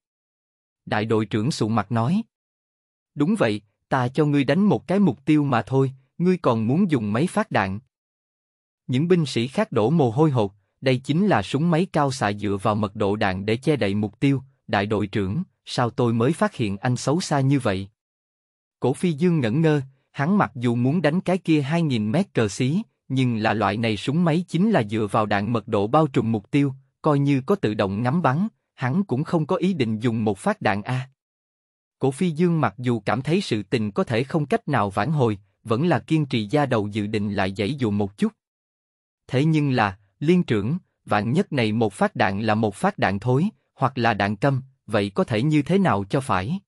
Đại đội trưởng sụ mặt nói. Đúng vậy, ta cho ngươi đánh một cái mục tiêu mà thôi, ngươi còn muốn dùng mấy phát đạn. Những binh sĩ khác đổ mồ hôi hột, đây chính là súng máy cao xạ dựa vào mật độ đạn để che đậy mục tiêu, đại đội trưởng, sao tôi mới phát hiện anh xấu xa như vậy? Cổ Phi Dương ngẩn ngơ, Hắn mặc dù muốn đánh cái kia 2.000 mét cờ xí, nhưng là loại này súng máy chính là dựa vào đạn mật độ bao trùm mục tiêu, coi như có tự động ngắm bắn, hắn cũng không có ý định dùng một phát đạn A. Cổ Phi Dương mặc dù cảm thấy sự tình có thể không cách nào vãn hồi, vẫn là kiên trì gia đầu dự định lại dãy dụ một chút. Thế nhưng là, liên trưởng, vạn nhất này một phát đạn là một phát đạn thối, hoặc là đạn câm, vậy có thể như thế nào cho phải?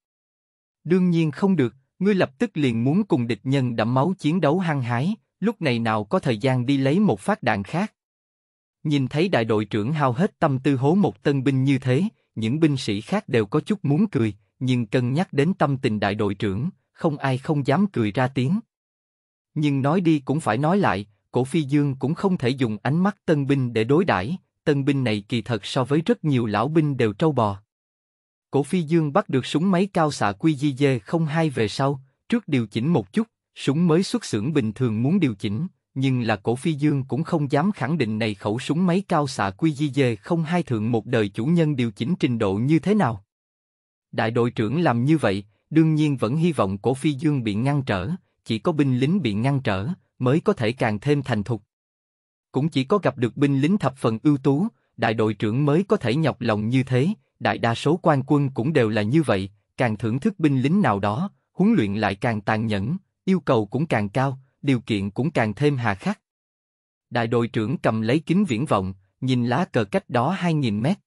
Đương nhiên không được, ngươi lập tức liền muốn cùng địch nhân đẫm máu chiến đấu hăng hái, lúc này nào có thời gian đi lấy một phát đạn khác. Nhìn thấy đại đội trưởng hao hết tâm tư hố một tân binh như thế, những binh sĩ khác đều có chút muốn cười, nhưng cân nhắc đến tâm tình đại đội trưởng, không ai không dám cười ra tiếng. Nhưng nói đi cũng phải nói lại, cổ phi dương cũng không thể dùng ánh mắt tân binh để đối đãi. tân binh này kỳ thật so với rất nhiều lão binh đều trâu bò. Cổ Phi Dương bắt được súng máy cao xạ QJJ02 về sau, trước điều chỉnh một chút, súng mới xuất xưởng bình thường muốn điều chỉnh, nhưng là Cổ Phi Dương cũng không dám khẳng định này khẩu súng máy cao xạ QJJ02 thượng một đời chủ nhân điều chỉnh trình độ như thế nào. Đại đội trưởng làm như vậy, đương nhiên vẫn hy vọng Cổ Phi Dương bị ngăn trở, chỉ có binh lính bị ngăn trở mới có thể càng thêm thành thục. Cũng chỉ có gặp được binh lính thập phần ưu tú, đại đội trưởng mới có thể nhọc lòng như thế, đại đa số quan quân cũng đều là như vậy, càng thưởng thức binh lính nào đó, huấn luyện lại càng tàn nhẫn, yêu cầu cũng càng cao, điều kiện cũng càng thêm hà khắc. Đại đội trưởng cầm lấy kính viễn vọng, nhìn lá cờ cách đó 2.000 mét.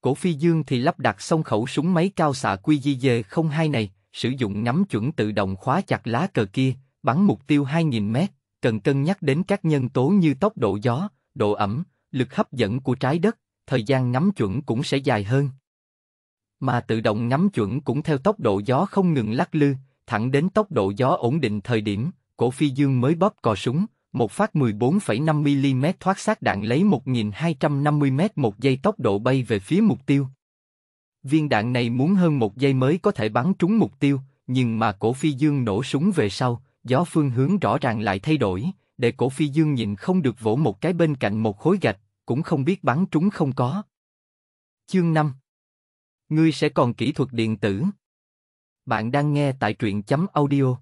Cổ Phi Dương thì lắp đặt xong khẩu súng máy cao xạ QJJ-02 này, sử dụng ngắm chuẩn tự động khóa chặt lá cờ kia, bắn mục tiêu 2.000 mét, cần cân nhắc đến các nhân tố như tốc độ gió, độ ẩm, lực hấp dẫn của trái đất, thời gian ngắm chuẩn cũng sẽ dài hơn. Mà tự động ngắm chuẩn cũng theo tốc độ gió không ngừng lắc lư, thẳng đến tốc độ gió ổn định thời điểm, cổ phi dương mới bóp cò súng, một phát 14,5mm thoát sát đạn lấy 1250m một giây tốc độ bay về phía mục tiêu. Viên đạn này muốn hơn một giây mới có thể bắn trúng mục tiêu, nhưng mà cổ phi dương nổ súng về sau, gió phương hướng rõ ràng lại thay đổi, để cổ phi dương nhìn không được vỗ một cái bên cạnh một khối gạch, cũng không biết bắn trúng không có. Chương 5 Ngươi sẽ còn kỹ thuật điện tử. Bạn đang nghe tại truyện chấm audio.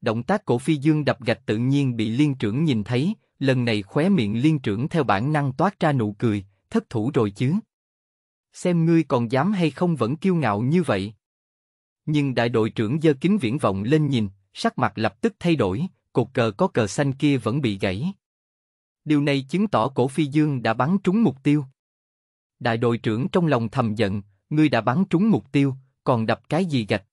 Động tác cổ phi dương đập gạch tự nhiên bị liên trưởng nhìn thấy, lần này khóe miệng liên trưởng theo bản năng toát ra nụ cười, thất thủ rồi chứ. Xem ngươi còn dám hay không vẫn kiêu ngạo như vậy. Nhưng đại đội trưởng giơ kính viễn vọng lên nhìn, sắc mặt lập tức thay đổi, cột cờ có cờ xanh kia vẫn bị gãy điều này chứng tỏ cổ phi dương đã bắn trúng mục tiêu. Đại đội trưởng trong lòng thầm giận, ngươi đã bắn trúng mục tiêu, còn đập cái gì gạch.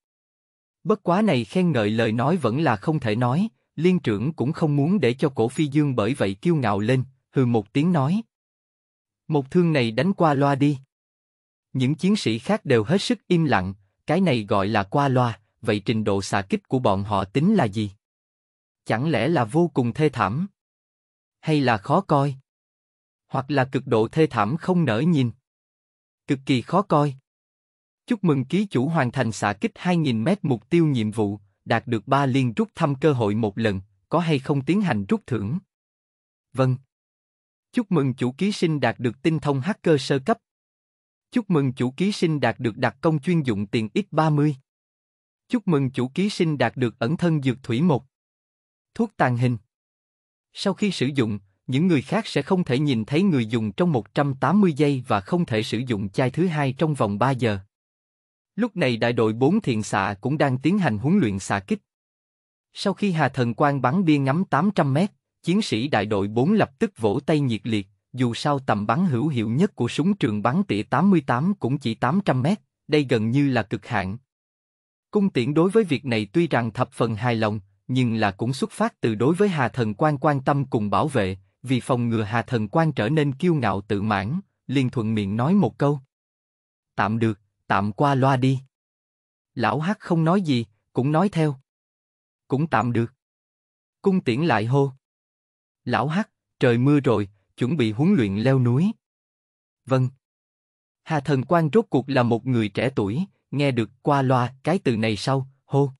Bất quá này khen ngợi lời nói vẫn là không thể nói, liên trưởng cũng không muốn để cho cổ phi dương bởi vậy kiêu ngạo lên, hừ một tiếng nói. Một thương này đánh qua loa đi. Những chiến sĩ khác đều hết sức im lặng, cái này gọi là qua loa, vậy trình độ xạ kích của bọn họ tính là gì? Chẳng lẽ là vô cùng thê thảm? hay là khó coi, hoặc là cực độ thê thảm không nỡ nhìn, cực kỳ khó coi. Chúc mừng ký chủ hoàn thành xạ kích 2.000m mục tiêu nhiệm vụ, đạt được 3 liên rút thăm cơ hội một lần, có hay không tiến hành rút thưởng? Vâng. Chúc mừng chủ ký sinh đạt được tinh thông hacker sơ cấp. Chúc mừng chủ ký sinh đạt được đặc công chuyên dụng tiền X30. Chúc mừng chủ ký sinh đạt được ẩn thân dược thủy một. Thuốc tàn hình. Sau khi sử dụng, những người khác sẽ không thể nhìn thấy người dùng trong 180 giây và không thể sử dụng chai thứ hai trong vòng 3 giờ. Lúc này đại đội 4 thiền xạ cũng đang tiến hành huấn luyện xạ kích. Sau khi Hà Thần Quang bắn bia ngắm 800 mét, chiến sĩ đại đội 4 lập tức vỗ tay nhiệt liệt, dù sao tầm bắn hữu hiệu nhất của súng trường bắn tỉa 88 cũng chỉ 800 mét, đây gần như là cực hạn. Cung tiễn đối với việc này tuy rằng thập phần hài lòng, nhưng là cũng xuất phát từ đối với Hà Thần Quan quan tâm cùng bảo vệ, vì phòng ngừa Hà Thần Quan trở nên kiêu ngạo tự mãn, liền thuận miệng nói một câu. Tạm được, tạm qua loa đi. Lão Hắc không nói gì, cũng nói theo. Cũng tạm được. Cung tiễn lại hô. Lão Hắc, trời mưa rồi, chuẩn bị huấn luyện leo núi. Vâng. Hà Thần Quan rốt cuộc là một người trẻ tuổi, nghe được qua loa cái từ này sau, hô.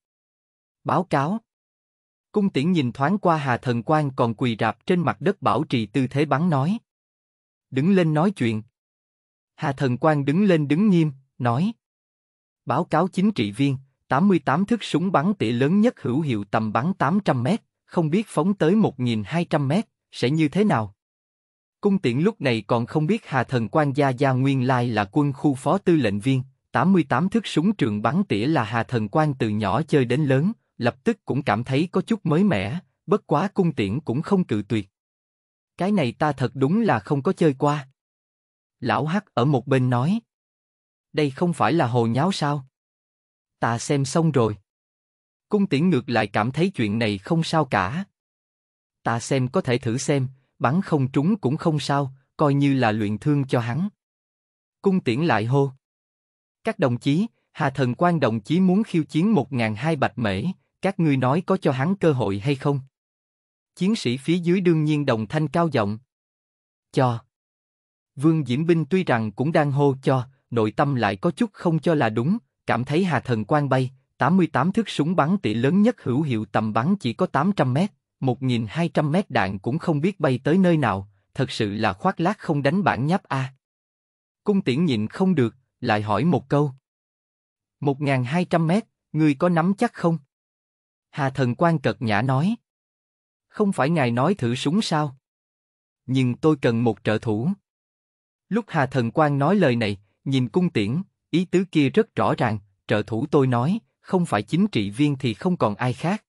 Báo cáo, Cung tiễn nhìn thoáng qua Hà Thần Quan còn quỳ rạp trên mặt đất bảo trì tư thế bắn nói. Đứng lên nói chuyện. Hà Thần Quan đứng lên đứng nghiêm, nói. Báo cáo chính trị viên, 88 thước súng bắn tỉa lớn nhất hữu hiệu tầm bắn 800 mét, không biết phóng tới 1.200 mét, sẽ như thế nào? Cung tiễn lúc này còn không biết Hà Thần Quan Gia Gia Nguyên Lai là quân khu phó tư lệnh viên, 88 thước súng trường bắn tỉa là Hà Thần Quan từ nhỏ chơi đến lớn, lập tức cũng cảm thấy có chút mới mẻ, bất quá cung tiễn cũng không cự tuyệt. Cái này ta thật đúng là không có chơi qua. Lão Hắc ở một bên nói. Đây không phải là hồ nháo sao? Ta xem xong rồi. Cung tiễn ngược lại cảm thấy chuyện này không sao cả. Ta xem có thể thử xem, bắn không trúng cũng không sao, coi như là luyện thương cho hắn. Cung tiễn lại hô. Các đồng chí, Hà Thần quan đồng chí muốn khiêu chiến một ngàn hai bạch mễ, các ngươi nói có cho hắn cơ hội hay không? Chiến sĩ phía dưới đương nhiên đồng thanh cao giọng. Cho. Vương Diễm Binh tuy rằng cũng đang hô cho, nội tâm lại có chút không cho là đúng, cảm thấy hà thần quan bay, 88 thước súng bắn tỉ lớn nhất hữu hiệu tầm bắn chỉ có 800 mét, 1.200 mét đạn cũng không biết bay tới nơi nào, thật sự là khoác lác không đánh bản nháp A. Cung tiễn nhịn không được, lại hỏi một câu. 1.200 mét, người có nắm chắc không? Hà thần quan cật nhã nói. Không phải ngài nói thử súng sao? Nhưng tôi cần một trợ thủ. Lúc Hà thần quan nói lời này, nhìn cung tiễn, ý tứ kia rất rõ ràng, trợ thủ tôi nói, không phải chính trị viên thì không còn ai khác.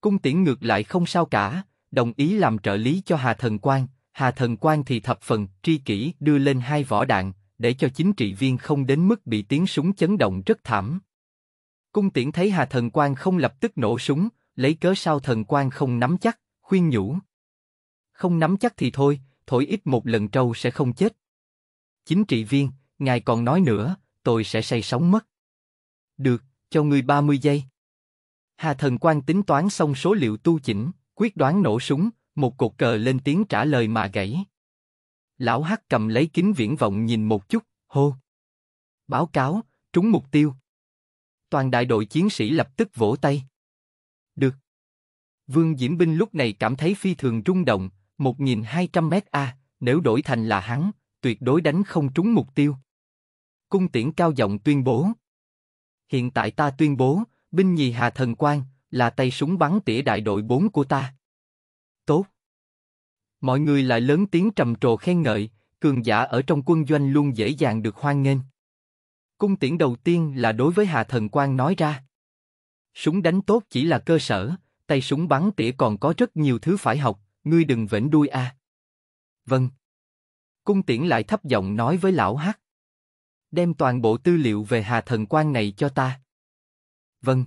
Cung tiễn ngược lại không sao cả, đồng ý làm trợ lý cho Hà Thần Quang, Hà Thần Quang thì thập phần tri kỷ đưa lên hai vỏ đạn, để cho chính trị viên không đến mức bị tiếng súng chấn động rất thảm. Cung tiễn thấy Hà Thần Quan không lập tức nổ súng, lấy cớ sao Thần Quan không nắm chắc, khuyên nhủ. Không nắm chắc thì thôi, thổi ít một lần trâu sẽ không chết. Chính trị viên, ngài còn nói nữa, tôi sẽ say sóng mất. Được, cho ngươi 30 giây. Hà Thần Quan tính toán xong số liệu tu chỉnh, quyết đoán nổ súng, một cột cờ lên tiếng trả lời mà gãy. Lão Hắc cầm lấy kính viễn vọng nhìn một chút, hô. Báo cáo, trúng mục tiêu. Toàn đại đội chiến sĩ lập tức vỗ tay. Được. Vương Diễm Binh lúc này cảm thấy phi thường rung động, 1.200 mét A, nếu đổi thành là hắn, tuyệt đối đánh không trúng mục tiêu. Cung tiễn cao giọng tuyên bố. Hiện tại ta tuyên bố, binh nhì Hà Thần Quang, là tay súng bắn tỉa đại đội 4 của ta. Tốt. Mọi người lại lớn tiếng trầm trồ khen ngợi, cường giả ở trong quân doanh luôn dễ dàng được hoan nghênh. Cung tiễn đầu tiên là đối với Hà Thần Quang nói ra. Súng đánh tốt chỉ là cơ sở, tay súng bắn tỉa còn có rất nhiều thứ phải học, ngươi đừng vểnh đuôi a. Vâng. Cung tiễn lại thấp giọng nói với lão hát. Đem toàn bộ tư liệu về Hà Thần Quang này cho ta. Vâng.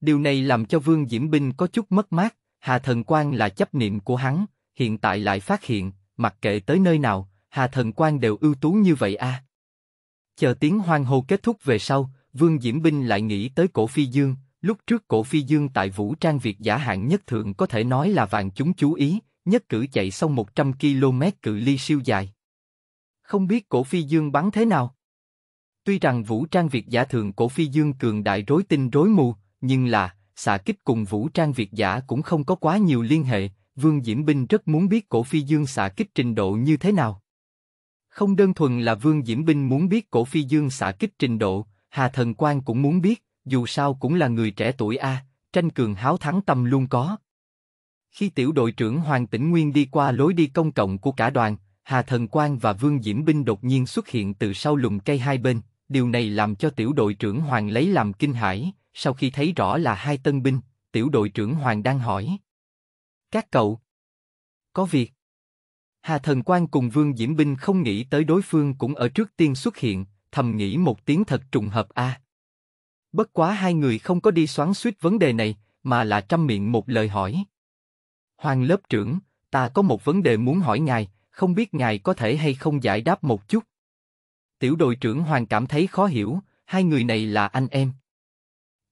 Điều này làm cho Vương Diễm Binh có chút mất mát, Hà Thần Quang là chấp niệm của hắn, hiện tại lại phát hiện, mặc kệ tới nơi nào, Hà Thần Quang đều ưu tú như vậy a. À. Chờ tiếng hoang hô kết thúc về sau, Vương Diễm Binh lại nghĩ tới cổ phi dương, lúc trước cổ phi dương tại vũ trang việc giả hạng nhất thượng có thể nói là vàng chúng chú ý, nhất cử chạy xong 100 km cự ly siêu dài. Không biết cổ phi dương bắn thế nào? Tuy rằng vũ trang việc giả thường cổ phi dương cường đại rối tinh rối mù, nhưng là, xạ kích cùng vũ trang việc giả cũng không có quá nhiều liên hệ, Vương Diễm Binh rất muốn biết cổ phi dương xạ kích trình độ như thế nào. Không đơn thuần là Vương Diễm Binh muốn biết cổ phi dương xả kích trình độ, Hà Thần Quang cũng muốn biết, dù sao cũng là người trẻ tuổi a, tranh cường háo thắng tâm luôn có. Khi tiểu đội trưởng Hoàng Tĩnh Nguyên đi qua lối đi công cộng của cả đoàn, Hà Thần Quang và Vương Diễm Binh đột nhiên xuất hiện từ sau lùm cây hai bên, điều này làm cho tiểu đội trưởng Hoàng lấy làm kinh hãi. Sau khi thấy rõ là hai tân binh, tiểu đội trưởng Hoàng đang hỏi: các cậu có việc? Hà Thần Quang cùng Vương Diễm Binh không nghĩ tới đối phương cũng ở trước tiên xuất hiện, thầm nghĩ một tiếng thật trùng hợp a. À. Bất quá hai người không có đi xoắn suýt vấn đề này, mà là trăm miệng một lời hỏi. Hoàng lớp trưởng, ta có một vấn đề muốn hỏi ngài, không biết ngài có thể hay không giải đáp một chút. Tiểu đội trưởng Hoàng cảm thấy khó hiểu, hai người này là anh em.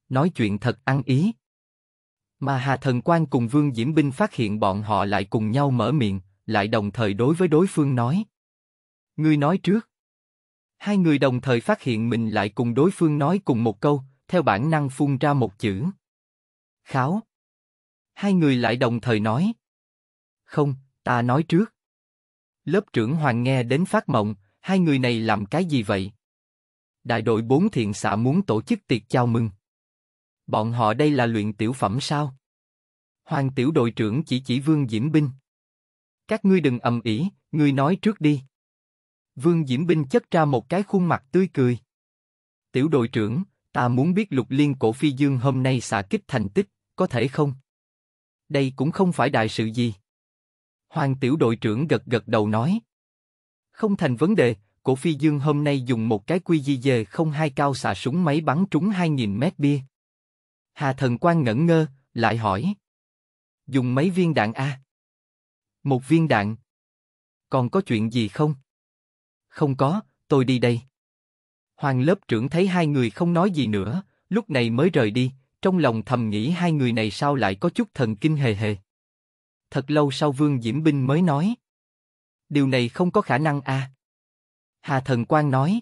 Nói chuyện thật ăn ý. Mà Hà Thần Quang cùng Vương Diễm Binh phát hiện bọn họ lại cùng nhau mở miệng, lại đồng thời đối với đối phương nói. Ngươi nói trước. Hai người đồng thời phát hiện mình lại cùng đối phương nói cùng một câu, theo bản năng phun ra một chữ. Kháo. Hai người lại đồng thời nói. Không, ta nói trước. Lớp trưởng Hoàng nghe đến phát mộng, hai người này làm cái gì vậy? Đại đội bốn thiện xã muốn tổ chức tiệc chào mừng. Bọn họ đây là luyện tiểu phẩm sao? Hoàng tiểu đội trưởng chỉ chỉ Vương Diễm Binh. Các ngươi đừng ầm ĩ, ngươi nói trước đi. Vương Diễm Binh chất ra một cái khuôn mặt tươi cười. Tiểu đội trưởng, ta muốn biết lục liên cổ phi dương hôm nay xả kích thành tích, có thể không? Đây cũng không phải đại sự gì. Hoàng tiểu đội trưởng gật gật đầu nói. Không thành vấn đề, cổ phi dương hôm nay dùng một cái quy di dề không hai cao xả súng máy bắn trúng 2.000 mét bia. Hà thần quan ngẩn ngơ, lại hỏi. Dùng mấy viên đạn A? Một viên đạn. Còn có chuyện gì không? Không có, tôi đi đây. Hoàng lớp trưởng thấy hai người không nói gì nữa, lúc này mới rời đi, trong lòng thầm nghĩ hai người này sao lại có chút thần kinh hề hề. Thật lâu sau Vương Diễm Binh mới nói. Điều này không có khả năng à? Hà Thần Quang nói.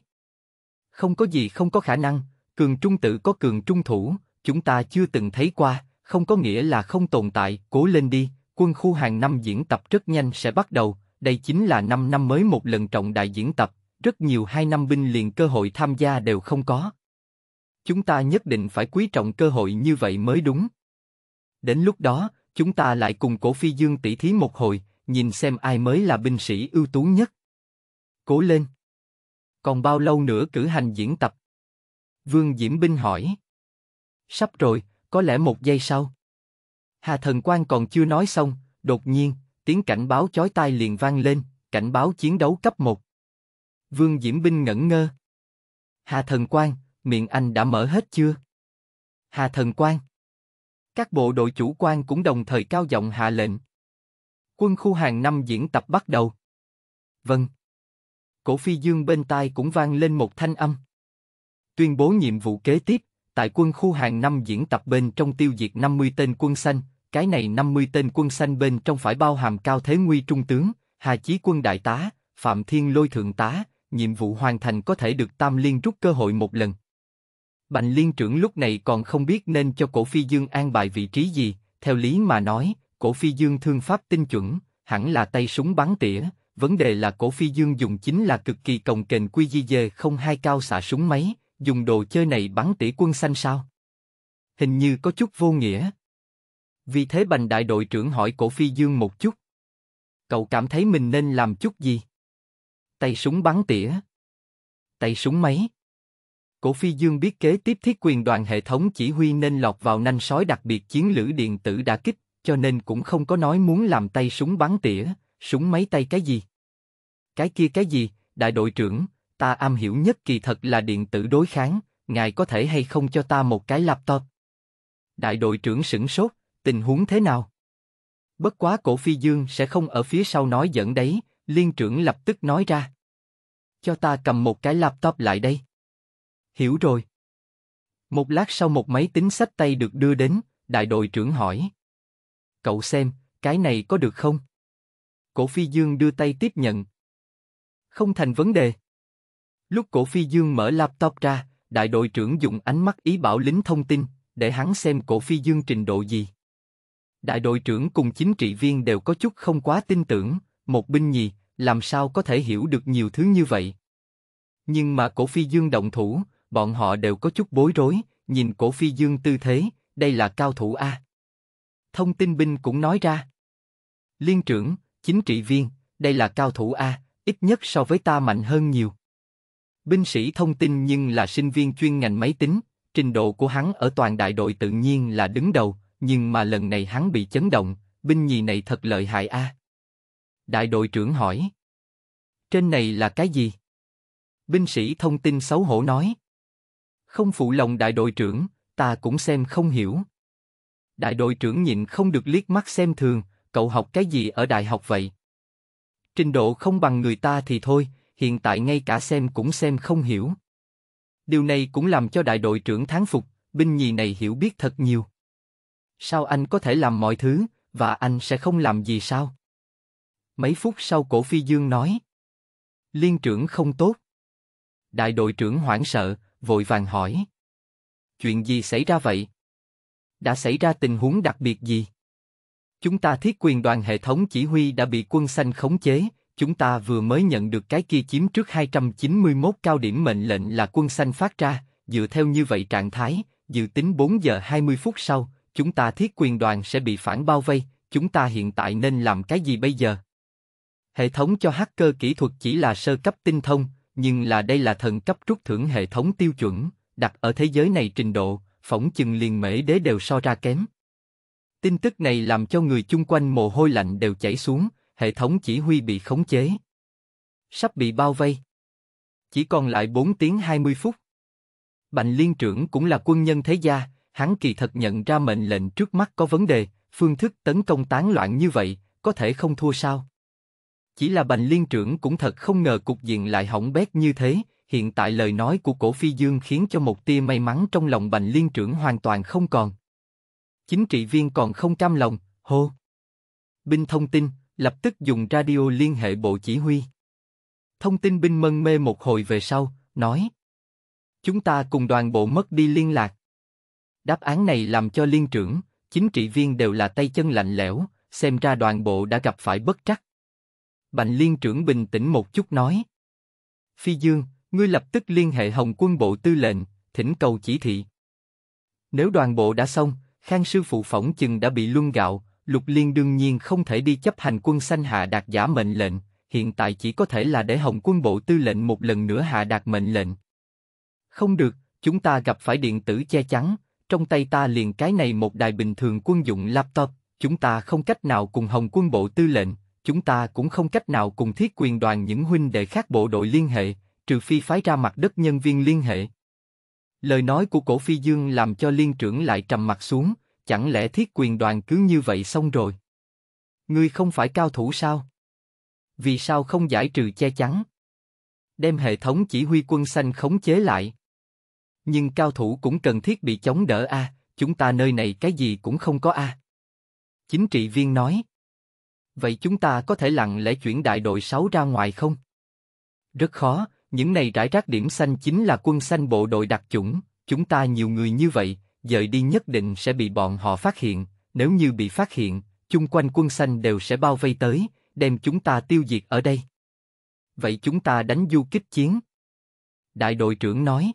Không có gì không có khả năng, cường trung tự có cường trung thủ, chúng ta chưa từng thấy qua, không có nghĩa là không tồn tại, cố lên đi, quân khu hàng năm diễn tập rất nhanh sẽ bắt đầu, đây chính là 5 năm mới một lần trọng đại diễn tập, rất nhiều hai năm binh liền cơ hội tham gia đều không có. Chúng ta nhất định phải quý trọng cơ hội như vậy mới đúng. Đến lúc đó, chúng ta lại cùng cổ phi dương tỷ thí một hồi, nhìn xem ai mới là binh sĩ ưu tú nhất. Cố lên! Còn bao lâu nữa cử hành diễn tập? Vương Diễm Binh hỏi. Sắp rồi, có lẽ một giây sau. Hà Thần Quan còn chưa nói xong, đột nhiên, tiếng cảnh báo chói tai liền vang lên, cảnh báo chiến đấu cấp 1. Vương Diễm Binh ngẩn ngơ. Hà Thần Quan, miệng anh đã mở hết chưa? Hà Thần Quan. Các bộ đội chủ quan cũng đồng thời cao giọng hạ lệnh. Quân khu hàng năm diễn tập bắt đầu. Vâng. Cổ phi dương bên tai cũng vang lên một thanh âm. Tuyên bố nhiệm vụ kế tiếp tại quân khu hàng năm diễn tập bên trong tiêu diệt 50 tên quân xanh, cái này 50 tên quân xanh bên trong phải bao hàm Cao Thế Nguy Trung tướng, Hà Chí Quân Đại tá, Phạm Thiên Lôi Thượng tá, nhiệm vụ hoàn thành có thể được Tam Liên rút cơ hội một lần. Bành Liên trưởng lúc này còn không biết nên cho Cổ Phi Dương an bài vị trí gì, theo lý mà nói, Cổ Phi Dương thương pháp tinh chuẩn, hẳn là tay súng bắn tỉa, vấn đề là Cổ Phi Dương dùng chính là cực kỳ cồng kềnh quy di dê không hai cao xạ súng máy, dùng đồ chơi này bắn tỉ quân xanh sao? Hình như có chút vô nghĩa. Vì thế bành đại đội trưởng hỏi cổ phi dương một chút. Cậu cảm thấy mình nên làm chút gì? Tay súng bắn tỉa. Tay súng máy. Cổ phi dương biết kế tiếp thiết quyền đoàn hệ thống chỉ huy nên lọt vào nanh sói đặc biệt chiến lữ điện tử đã kích, cho nên cũng không có nói muốn làm tay súng bắn tỉa, súng máy tay cái gì. Cái kia cái gì, đại đội trưởng, ta am hiểu nhất kỳ thật là điện tử đối kháng, ngài có thể hay không cho ta một cái laptop? Đại đội trưởng sửng sốt, tình huống thế nào? Bất quá cổ phi dương sẽ không ở phía sau nói dẫn đấy, liên trưởng lập tức nói ra. Cho ta cầm một cái laptop lại đây. Hiểu rồi. Một lát sau một máy tính sách tay được đưa đến, đại đội trưởng hỏi. Cậu xem, cái này có được không? Cổ phi dương đưa tay tiếp nhận. Không thành vấn đề. Lúc cổ phi dương mở laptop ra, đại đội trưởng dùng ánh mắt ý bảo lính thông tin, để hắn xem cổ phi dương trình độ gì. Đại đội trưởng cùng chính trị viên đều có chút không quá tin tưởng, một binh nhì, làm sao có thể hiểu được nhiều thứ như vậy. Nhưng mà cổ phi dương động thủ, bọn họ đều có chút bối rối, nhìn cổ phi dương tư thế, đây là cao thủ A. Thông tin binh cũng nói ra. Liên trưởng, chính trị viên, đây là cao thủ A, ít nhất so với ta mạnh hơn nhiều. Binh sĩ thông tin nhưng là sinh viên chuyên ngành máy tính, trình độ của hắn ở toàn đại đội tự nhiên là đứng đầu, nhưng mà lần này hắn bị chấn động, binh nhì này thật lợi hại a. Đại đội trưởng hỏi. Trên này là cái gì? Binh sĩ thông tin xấu hổ nói. Không phụ lòng đại đội trưởng, ta cũng xem không hiểu. Đại đội trưởng nhịn không được liếc mắt xem thường, cậu học cái gì ở đại học vậy? Trình độ không bằng người ta thì thôi, hiện tại ngay cả xem cũng xem không hiểu. Điều này cũng làm cho đại đội trưởng thán phục, binh nhì này hiểu biết thật nhiều. Sao anh có thể làm mọi thứ, và anh sẽ không làm gì sao? Mấy phút sau cổ phi dương nói. Liên trưởng không tốt. Đại đội trưởng hoảng sợ, vội vàng hỏi. Chuyện gì xảy ra vậy? Đã xảy ra tình huống đặc biệt gì? Chúng ta thiết quyền đoàn hệ thống chỉ huy đã bị quân xanh khống chế, chúng ta vừa mới nhận được cái kia chiếm trước 291 cao điểm mệnh lệnh là quân xanh phát ra, dựa theo như vậy trạng thái, dự tính 4 giờ 20 phút sau, chúng ta thiết quyền đoàn sẽ bị phản bao vây, chúng ta hiện tại nên làm cái gì bây giờ? Hệ thống cho hacker kỹ thuật chỉ là sơ cấp tinh thông, nhưng là đây là thần cấp rút thưởng hệ thống tiêu chuẩn, đặt ở thế giới này trình độ, phỏng chừng liền mễ đế đều so ra kém. Tin tức này làm cho người chung quanh mồ hôi lạnh đều chảy xuống, hệ thống chỉ huy bị khống chế. Sắp bị bao vây. Chỉ còn lại 4 tiếng 20 phút. Bành liên trưởng cũng là quân nhân thế gia, hắn kỳ thật nhận ra mệnh lệnh trước mắt có vấn đề, phương thức tấn công tán loạn như vậy, có thể không thua sao. Chỉ là bành liên trưởng cũng thật không ngờ cục diện lại hỏng bét như thế, hiện tại lời nói của cổ phi dương khiến cho một tia may mắn trong lòng bành liên trưởng hoàn toàn không còn. Chính trị viên còn không cam lòng, hô. Binh thông tin, lập tức dùng radio liên hệ bộ chỉ huy. Thông tin binh mân mê một hồi về sau, nói. Chúng ta cùng đoàn bộ mất đi liên lạc. Đáp án này làm cho liên trưởng, chính trị viên đều là tay chân lạnh lẽo, xem ra đoàn bộ đã gặp phải bất trắc. Bành liên trưởng bình tĩnh một chút nói. Phi Dương, ngươi lập tức liên hệ Hồng quân bộ tư lệnh, thỉnh cầu chỉ thị. Nếu đoàn bộ đã xong, Khang sư phụ phỏng chừng đã bị luân gạo, Lục Liên đương nhiên không thể đi chấp hành quân xanh hạ đạt giả mệnh lệnh, hiện tại chỉ có thể là để Hồng quân bộ tư lệnh một lần nữa hạ đạt mệnh lệnh. Không được, chúng ta gặp phải điện tử che chắn, trong tay ta liền cái này một đài bình thường quân dụng laptop, chúng ta không cách nào cùng Hồng quân bộ tư lệnh, chúng ta cũng không cách nào cùng thiết quyền đoàn những huynh đệ khác bộ đội liên hệ, trừ phi phái ra mặt đất nhân viên liên hệ. Lời nói của cổ phi dương làm cho liên trưởng lại trầm mặt xuống, chẳng lẽ thiết quyền đoàn cứ như vậy xong rồi? Ngươi không phải cao thủ sao? Vì sao không giải trừ che chắn? Đem hệ thống chỉ huy quân xanh khống chế lại. Nhưng cao thủ cũng cần thiết bị chống đỡ a, à, chúng ta nơi này cái gì cũng không có a. À. Chính trị viên nói. Vậy chúng ta có thể lặng lẽ chuyển đại đội 6 ra ngoài không? Rất khó, những này rải rác điểm xanh chính là quân xanh bộ đội đặc chủng, chúng ta nhiều người như vậy, dời đi nhất định sẽ bị bọn họ phát hiện, nếu như bị phát hiện, chung quanh quân xanh đều sẽ bao vây tới, đem chúng ta tiêu diệt ở đây. Vậy chúng ta đánh du kích chiến. Đại đội trưởng nói.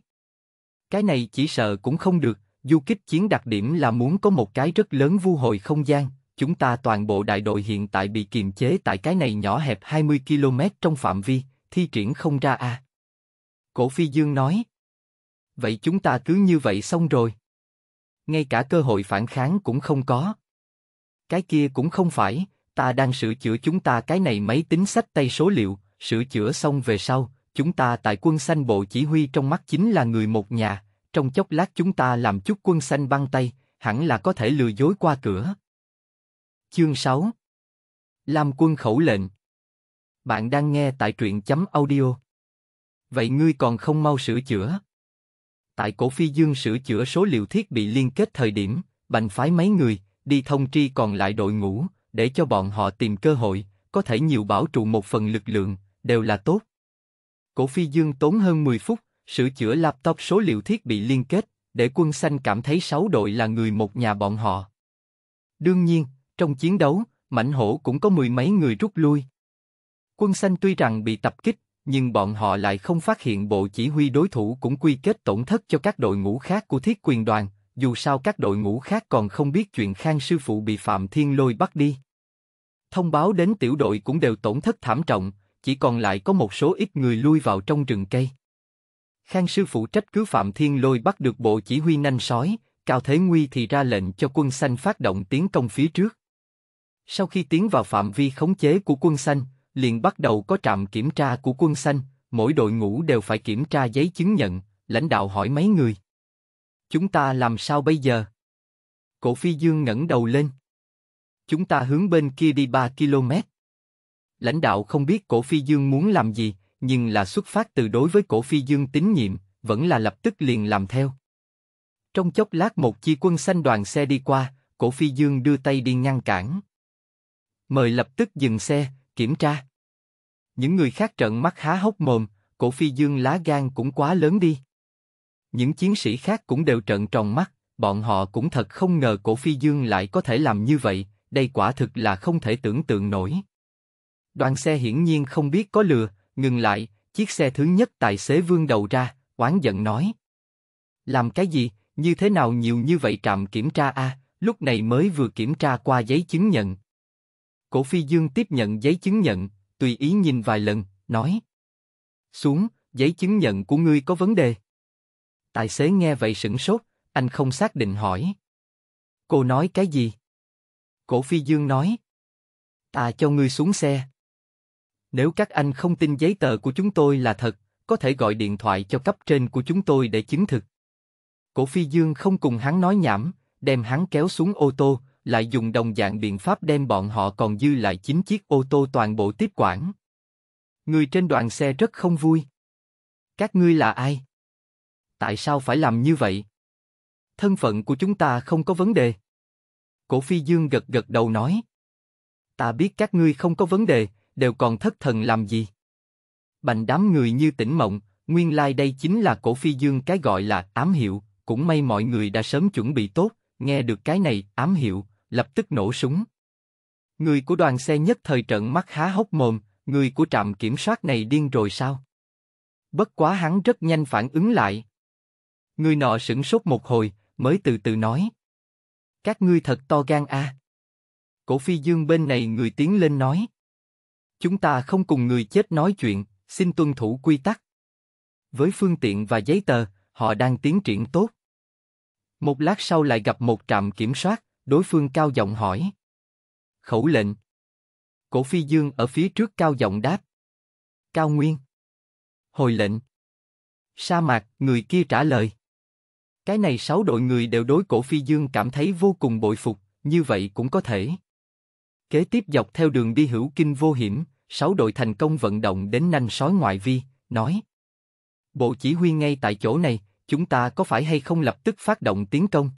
Cái này chỉ sợ cũng không được, du kích chiến đặc điểm là muốn có một cái rất lớn vu hồi không gian, chúng ta toàn bộ đại đội hiện tại bị kiềm chế tại cái này nhỏ hẹp 20 km trong phạm vi, thi triển không ra a. À. Cổ Phi Dương nói. Vậy chúng ta cứ như vậy xong rồi ngay cả cơ hội phản kháng cũng không có. Cái kia cũng không phải, ta đang sửa chữa chúng ta cái này máy tính sách tay số liệu, sửa chữa xong về sau, chúng ta tại quân xanh bộ chỉ huy trong mắt chính là người một nhà, trong chốc lát chúng ta làm chút quân xanh băng tay, hẳn là có thể lừa dối qua cửa. Chương 6 Làm quân khẩu lệnh Bạn đang nghe tại truyện chấm audio. Vậy ngươi còn không mau sửa chữa? tại cổ phi dương sửa chữa số liệu thiết bị liên kết thời điểm, bành phái mấy người, đi thông tri còn lại đội ngũ, để cho bọn họ tìm cơ hội, có thể nhiều bảo trụ một phần lực lượng, đều là tốt. Cổ phi dương tốn hơn 10 phút, sửa chữa laptop số liệu thiết bị liên kết, để quân xanh cảm thấy sáu đội là người một nhà bọn họ. Đương nhiên, trong chiến đấu, mảnh hổ cũng có mười mấy người rút lui. Quân xanh tuy rằng bị tập kích, nhưng bọn họ lại không phát hiện bộ chỉ huy đối thủ cũng quy kết tổn thất cho các đội ngũ khác của thiết quyền đoàn, dù sao các đội ngũ khác còn không biết chuyện Khang sư phụ bị Phạm Thiên Lôi bắt đi. Thông báo đến tiểu đội cũng đều tổn thất thảm trọng, chỉ còn lại có một số ít người lui vào trong rừng cây. Khang sư phụ trách cứ Phạm Thiên Lôi bắt được bộ chỉ huy nanh sói, Cao Thế Nguy thì ra lệnh cho quân xanh phát động tiến công phía trước. Sau khi tiến vào phạm vi khống chế của quân xanh, liền bắt đầu có trạm kiểm tra của quân xanh, mỗi đội ngũ đều phải kiểm tra giấy chứng nhận, lãnh đạo hỏi mấy người. Chúng ta làm sao bây giờ? Cổ Phi Dương ngẩng đầu lên. Chúng ta hướng bên kia đi 3 km. Lãnh đạo không biết Cổ Phi Dương muốn làm gì, nhưng là xuất phát từ đối với Cổ Phi Dương tín nhiệm, vẫn là lập tức liền làm theo. Trong chốc lát một chi quân xanh đoàn xe đi qua, Cổ Phi Dương đưa tay đi ngăn cản. Mời lập tức dừng xe, kiểm tra. Những người khác trợn mắt há hốc mồm, cổ phi dương lá gan cũng quá lớn đi. Những chiến sĩ khác cũng đều trợn tròn mắt, bọn họ cũng thật không ngờ cổ phi dương lại có thể làm như vậy, đây quả thực là không thể tưởng tượng nổi. Đoàn xe hiển nhiên không biết có lừa, ngừng lại, chiếc xe thứ nhất tài xế vương đầu ra, oán giận nói. Làm cái gì, như thế nào nhiều như vậy trạm kiểm tra a à? lúc này mới vừa kiểm tra qua giấy chứng nhận. Cổ phi dương tiếp nhận giấy chứng nhận, tùy ý nhìn vài lần, nói. Xuống, giấy chứng nhận của ngươi có vấn đề. Tài xế nghe vậy sửng sốt, anh không xác định hỏi. Cô nói cái gì? Cổ phi dương nói. Ta cho ngươi xuống xe. Nếu các anh không tin giấy tờ của chúng tôi là thật, có thể gọi điện thoại cho cấp trên của chúng tôi để chứng thực. Cổ phi dương không cùng hắn nói nhảm, đem hắn kéo xuống ô tô, lại dùng đồng dạng biện pháp đem bọn họ còn dư lại 9 chiếc ô tô toàn bộ tiếp quản. Người trên đoàn xe rất không vui. Các ngươi là ai? Tại sao phải làm như vậy? Thân phận của chúng ta không có vấn đề. Cổ Phi Dương gật gật đầu nói. Ta biết các ngươi không có vấn đề, đều còn thất thần làm gì. Bành đám người như tỉnh mộng, nguyên lai like đây chính là Cổ Phi Dương cái gọi là ám hiệu, cũng may mọi người đã sớm chuẩn bị tốt, nghe được cái này, ám hiệu, lập tức nổ súng. Người của đoàn xe nhất thời trợn mắt há hốc mồm, người của trạm kiểm soát này điên rồi sao? Bất quá hắn rất nhanh phản ứng lại. Người nọ sửng sốt một hồi, mới từ từ nói. Các ngươi thật to gan a. À. Cổ phi dương bên này người tiến lên nói. Chúng ta không cùng người chết nói chuyện, xin tuân thủ quy tắc. Với phương tiện và giấy tờ, họ đang tiến triển tốt. Một lát sau lại gặp một trạm kiểm soát. Đối phương cao giọng hỏi. Khẩu lệnh. Cổ phi dương ở phía trước cao giọng đáp. Cao Nguyên. Hồi lệnh. Sa mạc, người kia trả lời. Cái này sáu đội người đều đối cổ phi dương cảm thấy vô cùng bội phục, như vậy cũng có thể. Kế tiếp dọc theo đường đi hữu kinh vô hiểm, sáu đội thành công vận động đến nanh sói ngoại vi, nói. Bộ chỉ huy ngay tại chỗ này, chúng ta có phải hay không lập tức phát động tiến công?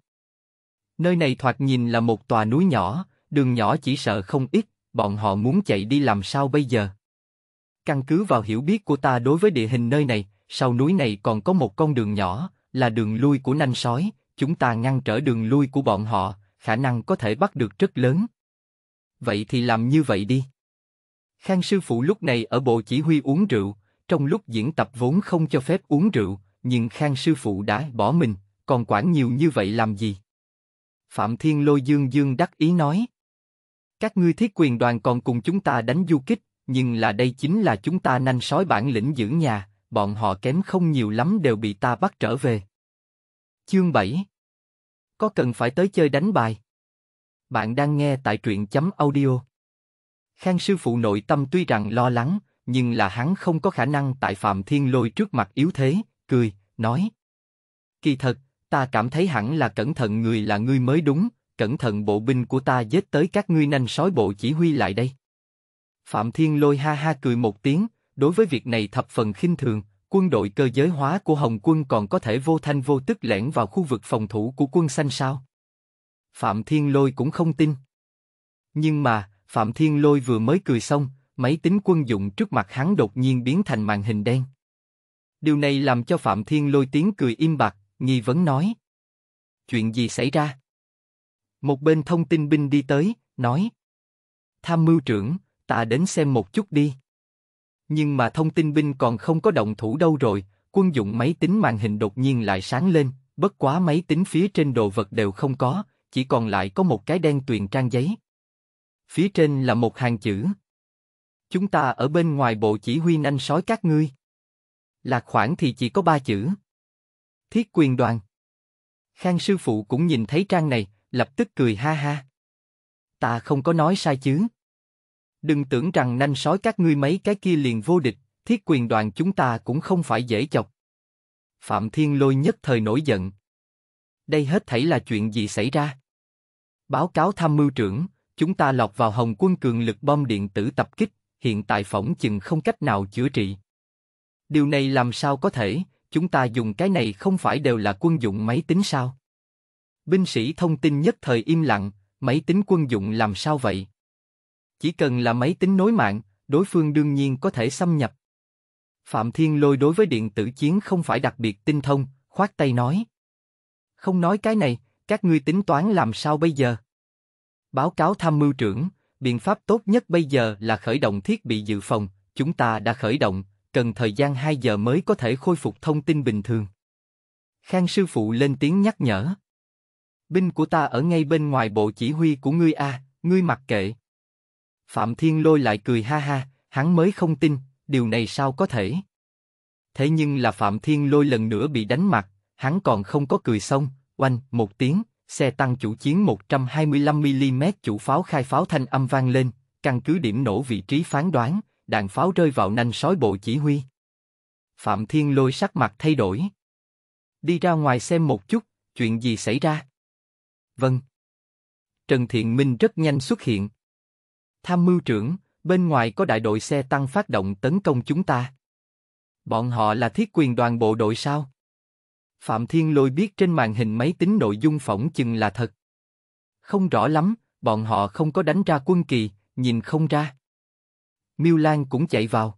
Nơi này thoạt nhìn là một tòa núi nhỏ, đường nhỏ chỉ sợ không ít, bọn họ muốn chạy đi làm sao bây giờ? Căn cứ vào hiểu biết của ta đối với địa hình nơi này, sau núi này còn có một con đường nhỏ, là đường lui của nanh sói, chúng ta ngăn trở đường lui của bọn họ, khả năng có thể bắt được rất lớn. Vậy thì làm như vậy đi. Khang sư phụ lúc này ở bộ chỉ huy uống rượu, trong lúc diễn tập vốn không cho phép uống rượu, nhưng Khang sư phụ đã bỏ mình, còn quản nhiều như vậy làm gì? Phạm Thiên Lôi Dương Dương đắc ý nói. Các ngươi thiết quyền đoàn còn cùng chúng ta đánh du kích, nhưng là đây chính là chúng ta nanh sói bản lĩnh giữ nhà, bọn họ kém không nhiều lắm đều bị ta bắt trở về. Chương 7 Có cần phải tới chơi đánh bài? Bạn đang nghe tại truyện chấm audio. Khang sư phụ nội tâm tuy rằng lo lắng, nhưng là hắn không có khả năng tại Phạm Thiên Lôi trước mặt yếu thế, cười, nói. Kỳ thật, ta cảm thấy hẳn là cẩn thận người là ngươi mới đúng, cẩn thận bộ binh của ta giết tới các ngươi nanh sói bộ chỉ huy lại đây. Phạm Thiên Lôi ha ha cười một tiếng, đối với việc này thập phần khinh thường, quân đội cơ giới hóa của Hồng quân còn có thể vô thanh vô tức lẻn vào khu vực phòng thủ của quân xanh sao? Phạm Thiên Lôi cũng không tin. Nhưng mà, Phạm Thiên Lôi vừa mới cười xong, máy tính quân dụng trước mặt hắn đột nhiên biến thành màn hình đen. Điều này làm cho Phạm Thiên Lôi tiếng cười im bặt, nghi vấn nói. Chuyện gì xảy ra? Một bên thông tin binh đi tới, nói. Tham mưu trưởng, ta đến xem một chút đi. Nhưng mà thông tin binh còn không có động thủ đâu rồi, quân dụng máy tính màn hình đột nhiên lại sáng lên, bất quá máy tính phía trên đồ vật đều không có, chỉ còn lại có một cái đen tuyền trang giấy. Phía trên là một hàng chữ. Chúng ta ở bên ngoài bộ chỉ huy anh sói các ngươi. Lạc khoảng thì chỉ có ba chữ. Thiết quyền đoàn. Khang sư phụ cũng nhìn thấy trang này, lập tức cười ha ha. Ta không có nói sai chứ. Đừng tưởng rằng nanh sói các ngươi mấy cái kia liền vô địch, thiết quyền đoàn chúng ta cũng không phải dễ chọc. Phạm Thiên Lôi nhất thời nổi giận. Đây hết thảy là chuyện gì xảy ra? Báo cáo tham mưu trưởng, chúng ta lọt vào Hồng quân cường lực bom điện tử tập kích, hiện tại phỏng chừng không cách nào chữa trị. Điều này làm sao có thể, chúng ta dùng cái này không phải đều là quân dụng máy tính sao? Binh sĩ thông tin nhất thời im lặng, máy tính quân dụng làm sao vậy? Chỉ cần là máy tính nối mạng, đối phương đương nhiên có thể xâm nhập. Phạm Thiên Lôi đối với điện tử chiến không phải đặc biệt tinh thông, khoát tay nói. Không nói cái này, các ngươi tính toán làm sao bây giờ? Báo cáo tham mưu trưởng, biện pháp tốt nhất bây giờ là khởi động thiết bị dự phòng, chúng ta đã khởi động, cần thời gian 2 giờ mới có thể khôi phục thông tin bình thường. Khang sư phụ lên tiếng nhắc nhở. Binh của ta ở ngay bên ngoài bộ chỉ huy của ngươi a, ngươi mặc kệ. Phạm Thiên Lôi lại cười ha ha, hắn mới không tin, điều này sao có thể. Thế nhưng là Phạm Thiên Lôi lần nữa bị đánh mặt, hắn còn không có cười xong, oanh, một tiếng, xe tăng chủ chiến 125mm chủ pháo khai pháo thanh âm vang lên, căn cứ điểm nổ vị trí phán đoán, đạn pháo rơi vào nanh sói bộ chỉ huy. Phạm Thiên Lôi sắc mặt thay đổi. Đi ra ngoài xem một chút, chuyện gì xảy ra? Vâng. Trần Thiện Minh rất nhanh xuất hiện. Tham mưu trưởng, bên ngoài có đại đội xe tăng phát động tấn công chúng ta. Bọn họ là thiết quyền đoàn bộ đội sao? Phạm Thiên Lôi biết trên màn hình máy tính nội dung phỏng chừng là thật. Không rõ lắm, bọn họ không có đánh ra quân kỳ, nhìn không ra. Miêu Lan cũng chạy vào.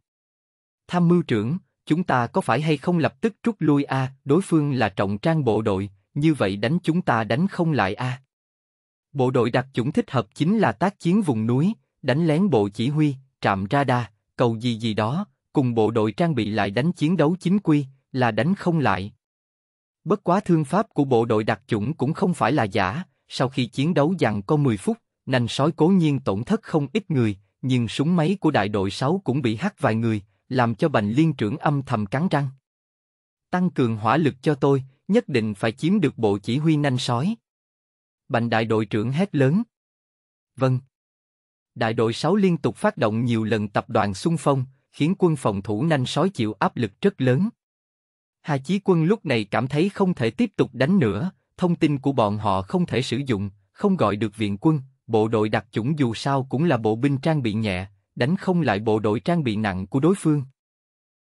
Tham mưu trưởng, chúng ta có phải hay không lập tức rút lui a? À? Đối phương là trọng trang bộ đội, như vậy đánh chúng ta đánh không lại a. À? Bộ đội đặc chủng thích hợp chính là tác chiến vùng núi, đánh lén bộ chỉ huy, trạm radar, cầu gì gì đó, cùng bộ đội trang bị lại đánh chiến đấu chính quy, là đánh không lại. Bất quá thương pháp của bộ đội đặc chủng cũng không phải là giả, sau khi chiến đấu dằn có 10 phút, nành sói cố nhiên tổn thất không ít người, nhưng súng máy của đại đội 6 cũng bị hắt vài người, làm cho Bành Liên trưởng âm thầm cắn răng. Tăng cường hỏa lực cho tôi, nhất định phải chiếm được bộ chỉ huy nanh sói. Bành đại đội trưởng hét lớn. Vâng. Đại đội 6 liên tục phát động nhiều lần tập đoàn xung phong, khiến quân phòng thủ nanh sói chịu áp lực rất lớn. Hà Chí Quân lúc này cảm thấy không thể tiếp tục đánh nữa, thông tin của bọn họ không thể sử dụng, không gọi được viện quân, bộ đội đặc chủng dù sao cũng là bộ binh trang bị nhẹ, đánh không lại bộ đội trang bị nặng của đối phương.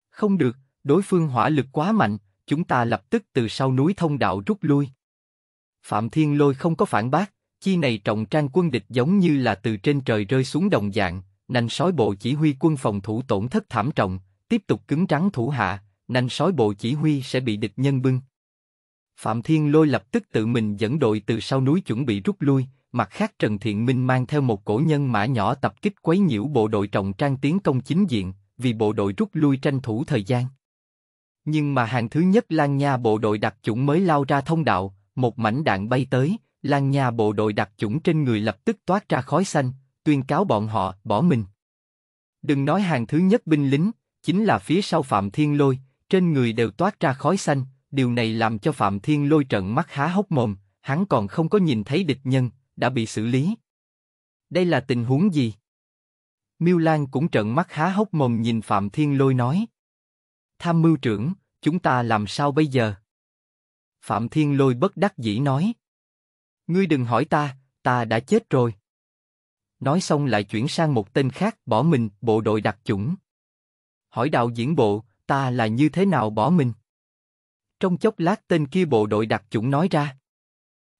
Không được, đối phương hỏa lực quá mạnh, chúng ta lập tức từ sau núi thông đạo rút lui. Phạm Thiên Lôi không có phản bác, chi này trọng trang quân địch giống như là từ trên trời rơi xuống đồng dạng, nành sói bộ chỉ huy quân phòng thủ tổn thất thảm trọng, tiếp tục cứng trắng thủ hạ, nành sói bộ chỉ huy sẽ bị địch nhân bưng. Phạm Thiên Lôi lập tức tự mình dẫn đội từ sau núi chuẩn bị rút lui, Mặt khác Trần Thiện Minh mang theo một cổ nhân mã nhỏ tập kích quấy nhiễu bộ đội trọng trang tiến công chính diện, vì bộ đội rút lui tranh thủ thời gian. Nhưng mà hàng thứ nhất Lan Nha bộ đội đặc chủng mới lao ra thông đạo, một mảnh đạn bay tới, Lan Nha bộ đội đặc chủng trên người lập tức toát ra khói xanh, tuyên cáo bọn họ bỏ mình. Đừng nói hàng thứ nhất binh lính, chính là phía sau Phạm Thiên Lôi, trên người đều toát ra khói xanh, điều này làm cho Phạm Thiên Lôi trận mắt há hốc mồm, hắn còn không có nhìn thấy địch nhân, đã bị xử lý. Đây là tình huống gì? Miêu Lan cũng trợn mắt há hốc mồm nhìn Phạm Thiên Lôi nói. Tham mưu trưởng, chúng ta làm sao bây giờ? Phạm Thiên Lôi bất đắc dĩ nói. Ngươi đừng hỏi ta, ta đã chết rồi. Nói xong lại chuyển sang một tên khác, bỏ mình, bộ đội đặc chủng. Hỏi đạo diễn bộ, ta là như thế nào bỏ mình? Trong chốc lát tên kia bộ đội đặc chủng nói ra.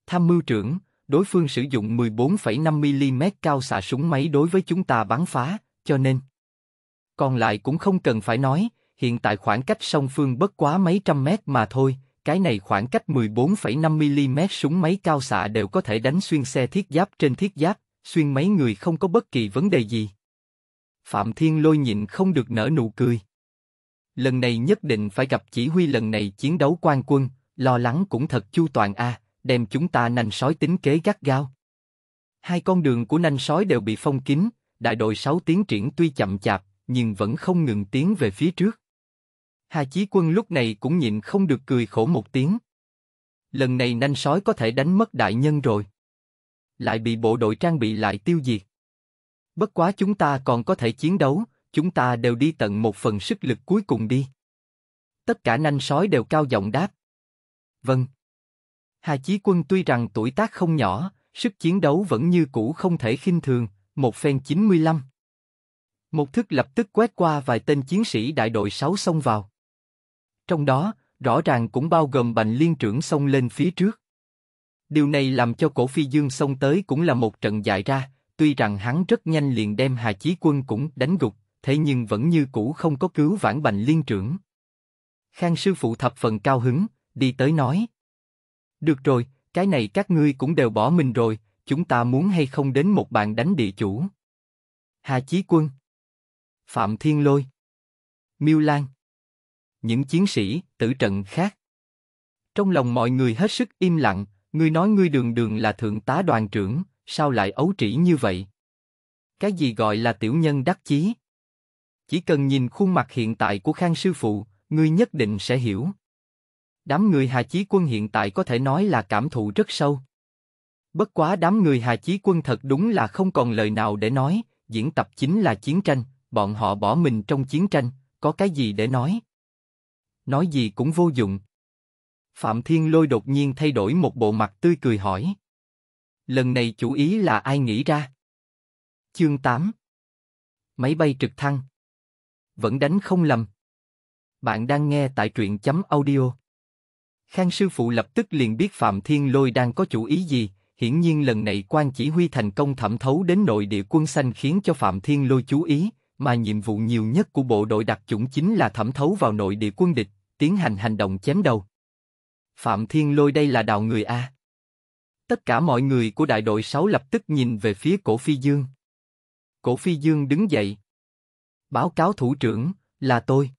Tham mưu trưởng, đối phương sử dụng 14,5mm cao xạ súng máy đối với chúng ta bắn phá, cho nên. Còn lại cũng không cần phải nói, hiện tại khoảng cách song phương bất quá mấy trăm mét mà thôi, cái này khoảng cách 14,5mm súng máy cao xạ đều có thể đánh xuyên xe thiết giáp trên thiết giáp, xuyên mấy người không có bất kỳ vấn đề gì. Phạm Thiên Lôi nhịn không được nở nụ cười. Lần này nhất định phải gặp chỉ huy lần này chiến đấu quan quân, lo lắng cũng thật chu toàn a. À đem chúng ta nanh sói tính kế gắt gao. Hai con đường của nanh sói đều bị phong kín, đại đội 6 tiến triển tuy chậm chạp, nhưng vẫn không ngừng tiến về phía trước. Hà Chí Quân lúc này cũng nhịn không được cười khổ một tiếng. Lần này nanh sói có thể đánh mất đại nhân rồi. Lại bị bộ đội trang bị lại tiêu diệt. Bất quá chúng ta còn có thể chiến đấu, chúng ta đều đi tận một phần sức lực cuối cùng đi. Tất cả nanh sói đều cao giọng đáp. Vâng. Hà Chí Quân tuy rằng tuổi tác không nhỏ, sức chiến đấu vẫn như cũ không thể khinh thường, một phen 95. Một thức lập tức quét qua vài tên chiến sĩ đại đội 6 xông vào. Trong đó, rõ ràng cũng bao gồm bành liên trưởng xông lên phía trước. Điều này làm cho cổ phi dương xông tới cũng là một trận dại ra, tuy rằng hắn rất nhanh liền đem Hà Chí Quân cũng đánh gục, thế nhưng vẫn như cũ không có cứu vãn bành liên trưởng. Khang sư phụ thập phần cao hứng, đi tới nói, được rồi, cái này các ngươi cũng đều bỏ mình rồi, chúng ta muốn hay không đến một bàn đánh địa chủ. Hà Chí Quân Phạm Thiên Lôi Miêu Lan Những chiến sĩ, tử trận khác Trong lòng mọi người hết sức im lặng, ngươi nói ngươi đường đường là thượng tá đoàn trưởng, sao lại ấu trĩ như vậy? Cái gì gọi là tiểu nhân đắc chí? Chỉ cần nhìn khuôn mặt hiện tại của Khang Sư Phụ, ngươi nhất định sẽ hiểu. Đám người Hà Chí Quân hiện tại có thể nói là cảm thụ rất sâu. Bất quá đám người Hà Chí Quân thật đúng là không còn lời nào để nói, diễn tập chính là chiến tranh, bọn họ bỏ mình trong chiến tranh, có cái gì để nói? Nói gì cũng vô dụng. Phạm Thiên Lôi đột nhiên thay đổi một bộ mặt tươi cười hỏi. Lần này chủ ý là ai nghĩ ra? Chương 8 Máy bay trực thăng Vẫn đánh không lầm. Bạn đang nghe tại truyện chấm audio Khang sư phụ lập tức liền biết Phạm Thiên Lôi đang có chủ ý gì, hiển nhiên lần này quan chỉ huy thành công thẩm thấu đến nội địa quân xanh khiến cho Phạm Thiên Lôi chú ý, mà nhiệm vụ nhiều nhất của bộ đội đặc chủng chính là thẩm thấu vào nội địa quân địch, tiến hành hành động chém đầu. Phạm Thiên Lôi đây là đào người A. Tất cả mọi người của đại đội 6 lập tức nhìn về phía cổ phi dương. Cổ phi dương đứng dậy. Báo cáo thủ trưởng, là tôi.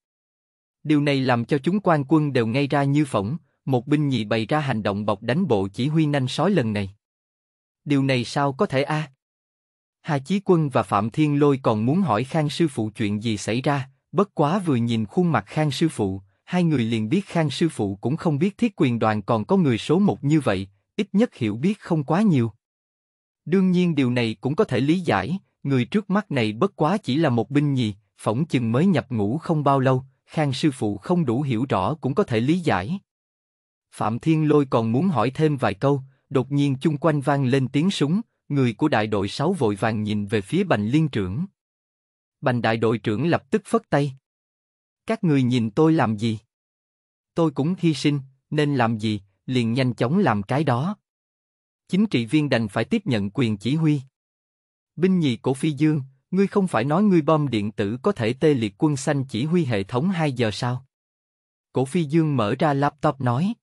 Điều này làm cho chúng quan quân đều ngay ra như phỏng, một binh nhì bày ra hành động bọc đánh bộ chỉ huy nanh sói lần này. Điều này sao có thể a? À? Hà Chí Quân và Phạm Thiên Lôi còn muốn hỏi Khang sư phụ chuyện gì xảy ra, bất quá vừa nhìn khuôn mặt Khang sư phụ, hai người liền biết Khang sư phụ cũng không biết thiết quyền đoàn còn có người số một như vậy, ít nhất hiểu biết không quá nhiều. Đương nhiên điều này cũng có thể lý giải, người trước mắt này bất quá chỉ là một binh nhì, phỏng chừng mới nhập ngũ không bao lâu, Khang sư phụ không đủ hiểu rõ cũng có thể lý giải. Phạm Thiên Lôi còn muốn hỏi thêm vài câu, đột nhiên chung quanh vang lên tiếng súng, người của đại đội 6 vội vàng nhìn về phía Bành Liên trưởng. Bành đại đội trưởng lập tức phất tay. Các người nhìn tôi làm gì? Tôi cũng hy sinh, nên làm gì, liền nhanh chóng làm cái đó. Chính trị viên đành phải tiếp nhận quyền chỉ huy. Binh nhì cổ phi dương, ngươi không phải nói ngươi bom điện tử có thể tê liệt quân xanh chỉ huy hệ thống 2 giờ sao? Cổ phi dương mở ra laptop nói.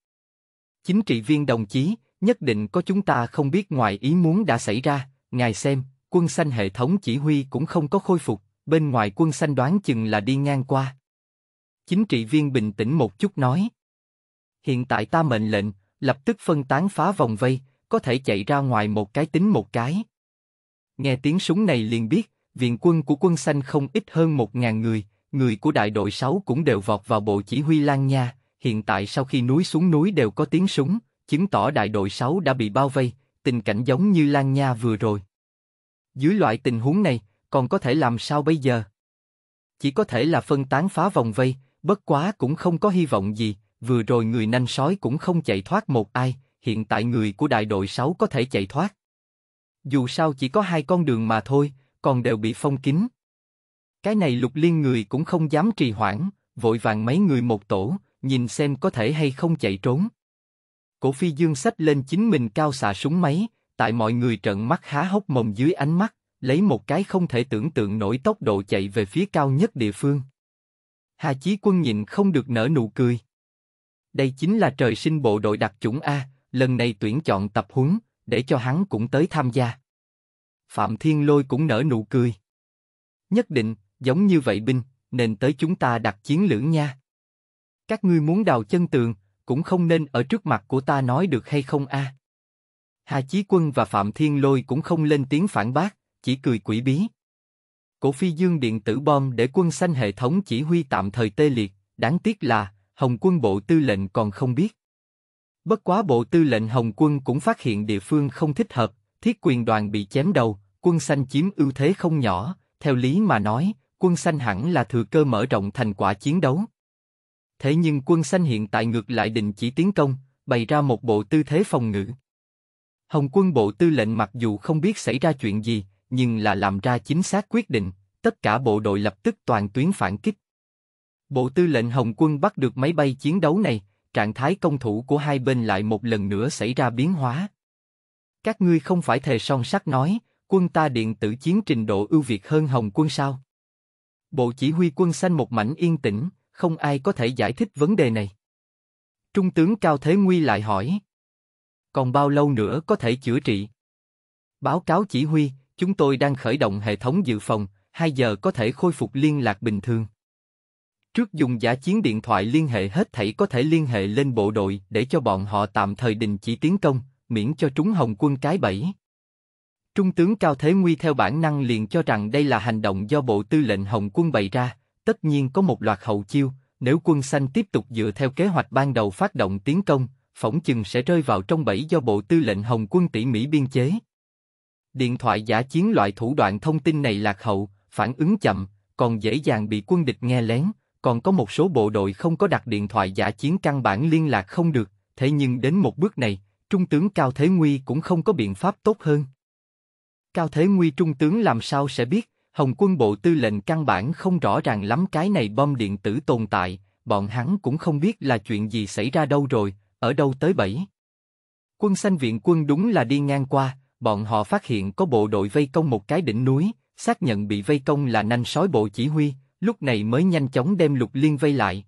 Chính trị viên đồng chí, nhất định có chúng ta không biết ngoài ý muốn đã xảy ra, ngài xem, quân xanh hệ thống chỉ huy cũng không có khôi phục, bên ngoài quân xanh đoán chừng là đi ngang qua. Chính trị viên bình tĩnh một chút nói. Hiện tại ta mệnh lệnh, lập tức phân tán phá vòng vây, có thể chạy ra ngoài một cái tính một cái. Nghe tiếng súng này liền biết, viện quân của quân xanh không ít hơn một ngàn người, người của đại đội 6 cũng đều vọt vào bộ chỉ huy Lan Nha, Hiện tại sau khi núi xuống núi đều có tiếng súng, chứng tỏ đại đội 6 đã bị bao vây, tình cảnh giống như Lan Nha vừa rồi. Dưới loại tình huống này, còn có thể làm sao bây giờ? Chỉ có thể là phân tán phá vòng vây, bất quá cũng không có hy vọng gì, vừa rồi người nanh sói cũng không chạy thoát một ai, hiện tại người của đại đội 6 có thể chạy thoát. Dù sao chỉ có hai con đường mà thôi, còn đều bị phong kín. Cái này lục liên người cũng không dám trì hoãn, vội vàng mấy người một tổ, nhìn xem có thể hay không chạy trốn. Cổ phi dương sách lên chính mình cao xạ súng máy, tại mọi người trợn mắt há hốc mồm dưới ánh mắt, lấy một cái không thể tưởng tượng nổi tốc độ chạy về phía cao nhất địa phương. Hà Chí Quân nhìn không được nở nụ cười. Đây chính là trời sinh bộ đội đặc chủng A, lần này tuyển chọn tập huấn, để cho hắn cũng tới tham gia. Phạm Thiên Lôi cũng nở nụ cười. Nhất định, giống như vậy binh, nên tới chúng ta đặt chiến lưỡng nha. Các ngươi muốn đào chân tường, cũng không nên ở trước mặt của ta nói được hay không a? À? Hà Chí Quân và Phạm Thiên Lôi cũng không lên tiếng phản bác, chỉ cười quỷ bí. Cổ phi dương điện tử bom để quân xanh hệ thống chỉ huy tạm thời tê liệt, đáng tiếc là Hồng quân bộ tư lệnh còn không biết. Bất quá bộ tư lệnh Hồng quân cũng phát hiện địa phương không thích hợp, thiết quyền đoàn bị chém đầu, quân xanh chiếm ưu thế không nhỏ, theo lý mà nói, quân xanh hẳn là thừa cơ mở rộng thành quả chiến đấu. Thế nhưng quân xanh hiện tại ngược lại định chỉ tiến công, bày ra một bộ tư thế phòng ngự. Hồng quân bộ tư lệnh mặc dù không biết xảy ra chuyện gì, nhưng là làm ra chính xác quyết định, tất cả bộ đội lập tức toàn tuyến phản kích. Bộ tư lệnh Hồng quân bắt được máy bay chiến đấu này, trạng thái công thủ của hai bên lại một lần nữa xảy ra biến hóa. Các ngươi không phải thề son sắt nói, quân ta điện tử chiến trình độ ưu việt hơn Hồng quân sao? Bộ chỉ huy quân xanh một mảnh yên tĩnh, không ai có thể giải thích vấn đề này. Trung tướng Cao Thế Nguy lại hỏi. Còn bao lâu nữa có thể chữa trị? Báo cáo chỉ huy, chúng tôi đang khởi động hệ thống dự phòng, 2 giờ có thể khôi phục liên lạc bình thường. Trước dùng giả chiến điện thoại liên hệ hết thảy có thể liên hệ lên bộ đội để cho bọn họ tạm thời đình chỉ tiến công, miễn cho trúng hồng quân cái bẫy. Trung tướng Cao Thế Nguy theo bản năng liền cho rằng đây là hành động do Bộ Tư lệnh Hồng quân bày ra, tất nhiên có một loạt hậu chiêu, nếu quân xanh tiếp tục dựa theo kế hoạch ban đầu phát động tiến công, phỏng chừng sẽ rơi vào trong bẫy do Bộ Tư lệnh Hồng quân tỉ mỹ biên chế. Điện thoại giả chiến loại thủ đoạn thông tin này lạc hậu, phản ứng chậm, còn dễ dàng bị quân địch nghe lén, còn có một số bộ đội không có đặt điện thoại giả chiến căn bản liên lạc không được, thế nhưng đến một bước này, Trung tướng Cao Thế Nguy cũng không có biện pháp tốt hơn. Cao Thế Nguy Trung tướng làm sao sẽ biết, Hồng quân bộ tư lệnh căn bản không rõ ràng lắm cái này bom điện tử tồn tại, bọn hắn cũng không biết là chuyện gì xảy ra đâu rồi, ở đâu tới bảy. Quân xanh viện quân đúng là đi ngang qua, bọn họ phát hiện có bộ đội vây công một cái đỉnh núi, xác nhận bị vây công là nanh sói bộ chỉ huy, lúc này mới nhanh chóng đem lục liên vây lại.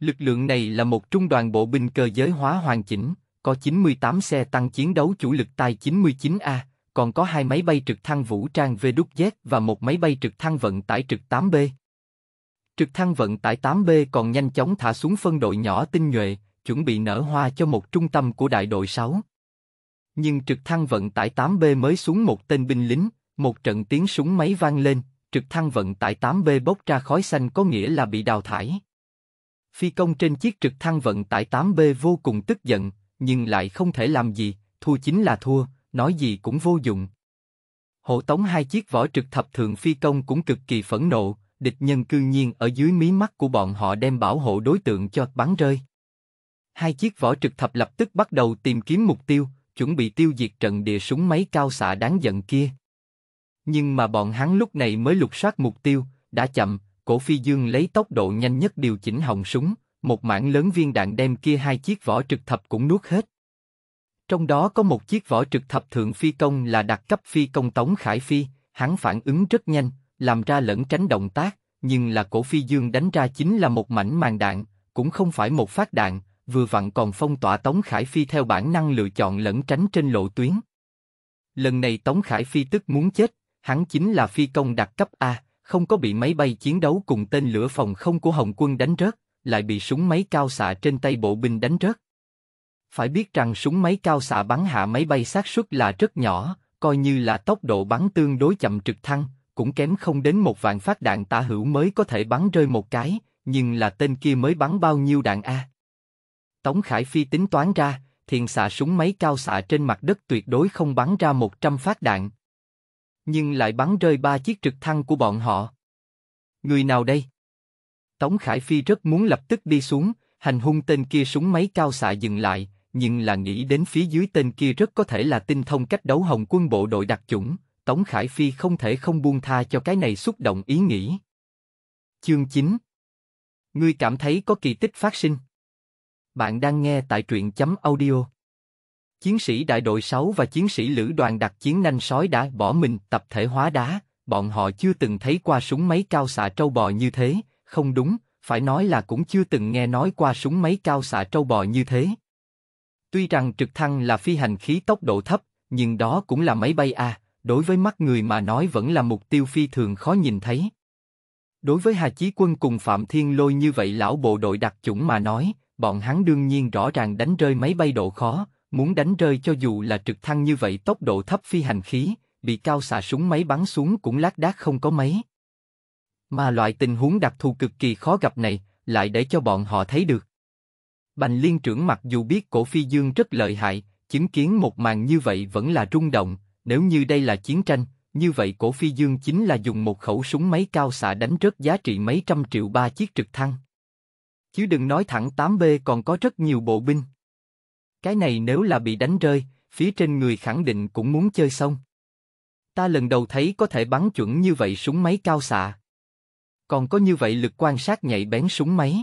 Lực lượng này là một trung đoàn bộ binh cơ giới hóa hoàn chỉnh, có 98 xe tăng chiến đấu chủ lực tai 99A, còn có hai máy bay trực thăng vũ trang V-Z và một máy bay trực thăng vận tải trực 8B. Trực thăng vận tải 8B còn nhanh chóng thả xuống phân đội nhỏ tinh nhuệ, chuẩn bị nở hoa cho một trung tâm của đại đội 6. Nhưng trực thăng vận tải 8B mới xuống một tên binh lính, một trận tiếng súng máy vang lên, trực thăng vận tải 8B bốc ra khói xanh có nghĩa là bị đào thải. Phi công trên chiếc trực thăng vận tải 8B vô cùng tức giận, nhưng lại không thể làm gì, thua chính là thua, nói gì cũng vô dụng. Hộ tống hai chiếc võ trực thập thượng phi công cũng cực kỳ phẫn nộ, địch nhân cư nhiên ở dưới mí mắt của bọn họ đem bảo hộ đối tượng cho bắn rơi. Hai chiếc võ trực thập lập tức bắt đầu tìm kiếm mục tiêu, chuẩn bị tiêu diệt trận địa súng máy cao xạ đáng giận kia. Nhưng mà bọn hắn lúc này mới lục soát mục tiêu, đã chậm, cổ phi dương lấy tốc độ nhanh nhất điều chỉnh họng súng, một mảng lớn viên đạn đem kia hai chiếc vỏ trực thập cũng nuốt hết. Trong đó có một chiếc vỏ trực thập thượng phi công là đặc cấp phi công Tống Khải Phi, hắn phản ứng rất nhanh, làm ra lẫn tránh động tác, nhưng là cổ phi dương đánh ra chính là một mảnh màn đạn, cũng không phải một phát đạn, vừa vặn còn phong tỏa Tống Khải Phi theo bản năng lựa chọn lẫn tránh trên lộ tuyến. Lần này Tống Khải Phi tức muốn chết, hắn chính là phi công đặc cấp A, không có bị máy bay chiến đấu cùng tên lửa phòng không của Hồng quân đánh rớt, lại bị súng máy cao xạ trên tay bộ binh đánh rớt. Phải biết rằng súng máy cao xạ bắn hạ máy bay xác suất là rất nhỏ, coi như là tốc độ bắn tương đối chậm trực thăng, cũng kém không đến một vạn phát đạn tả hữu mới có thể bắn rơi một cái, nhưng là tên kia mới bắn bao nhiêu đạn a? Tống Khải Phi tính toán ra, thiền xạ súng máy cao xạ trên mặt đất tuyệt đối không bắn ra 100 phát đạn. Nhưng lại bắn rơi ba chiếc trực thăng của bọn họ. Người nào đây? Tống Khải Phi rất muốn lập tức đi xuống, hành hung tên kia súng máy cao xạ dừng lại, nhưng là nghĩ đến phía dưới tên kia rất có thể là tinh thông cách đấu hồng quân bộ đội đặc chủng, Tống Khải Phi không thể không buông tha cho cái này xúc động ý nghĩ. Chương 9 Ngươi cảm thấy có kỳ tích phát sinh. Bạn đang nghe tại truyện chấm audio. Chiến sĩ đại đội 6 và chiến sĩ lữ đoàn đặc chiến nanh sói đã bỏ mình tập thể hóa đá, bọn họ chưa từng thấy qua súng máy cao xạ trâu bò như thế, không đúng, phải nói là cũng chưa từng nghe nói qua súng máy cao xạ trâu bò như thế. Tuy rằng trực thăng là phi hành khí tốc độ thấp, nhưng đó cũng là máy bay A, đối với mắt người mà nói vẫn là mục tiêu phi thường khó nhìn thấy. Đối với Hà Chí Quân cùng Phạm Thiên Lôi như vậy lão bộ đội đặc chủng mà nói, bọn hắn đương nhiên rõ ràng đánh rơi máy bay độ khó, muốn đánh rơi cho dù là trực thăng như vậy tốc độ thấp phi hành khí, bị cao xạ súng máy bắn xuống cũng lác đác không có mấy. Mà loại tình huống đặc thù cực kỳ khó gặp này, lại để cho bọn họ thấy được. Bành liên trưởng mặc dù biết cổ phi dương rất lợi hại, chứng kiến một màn như vậy vẫn là rung động, nếu như đây là chiến tranh, như vậy cổ phi dương chính là dùng một khẩu súng máy cao xạ đánh rất giá trị mấy trăm triệu ba chiếc trực thăng. Chứ đừng nói thẳng 8B còn có rất nhiều bộ binh. Cái này nếu là bị đánh rơi, phía trên người khẳng định cũng muốn chơi xong. Ta lần đầu thấy có thể bắn chuẩn như vậy súng máy cao xạ. Còn có như vậy lực quan sát nhạy bén súng máy.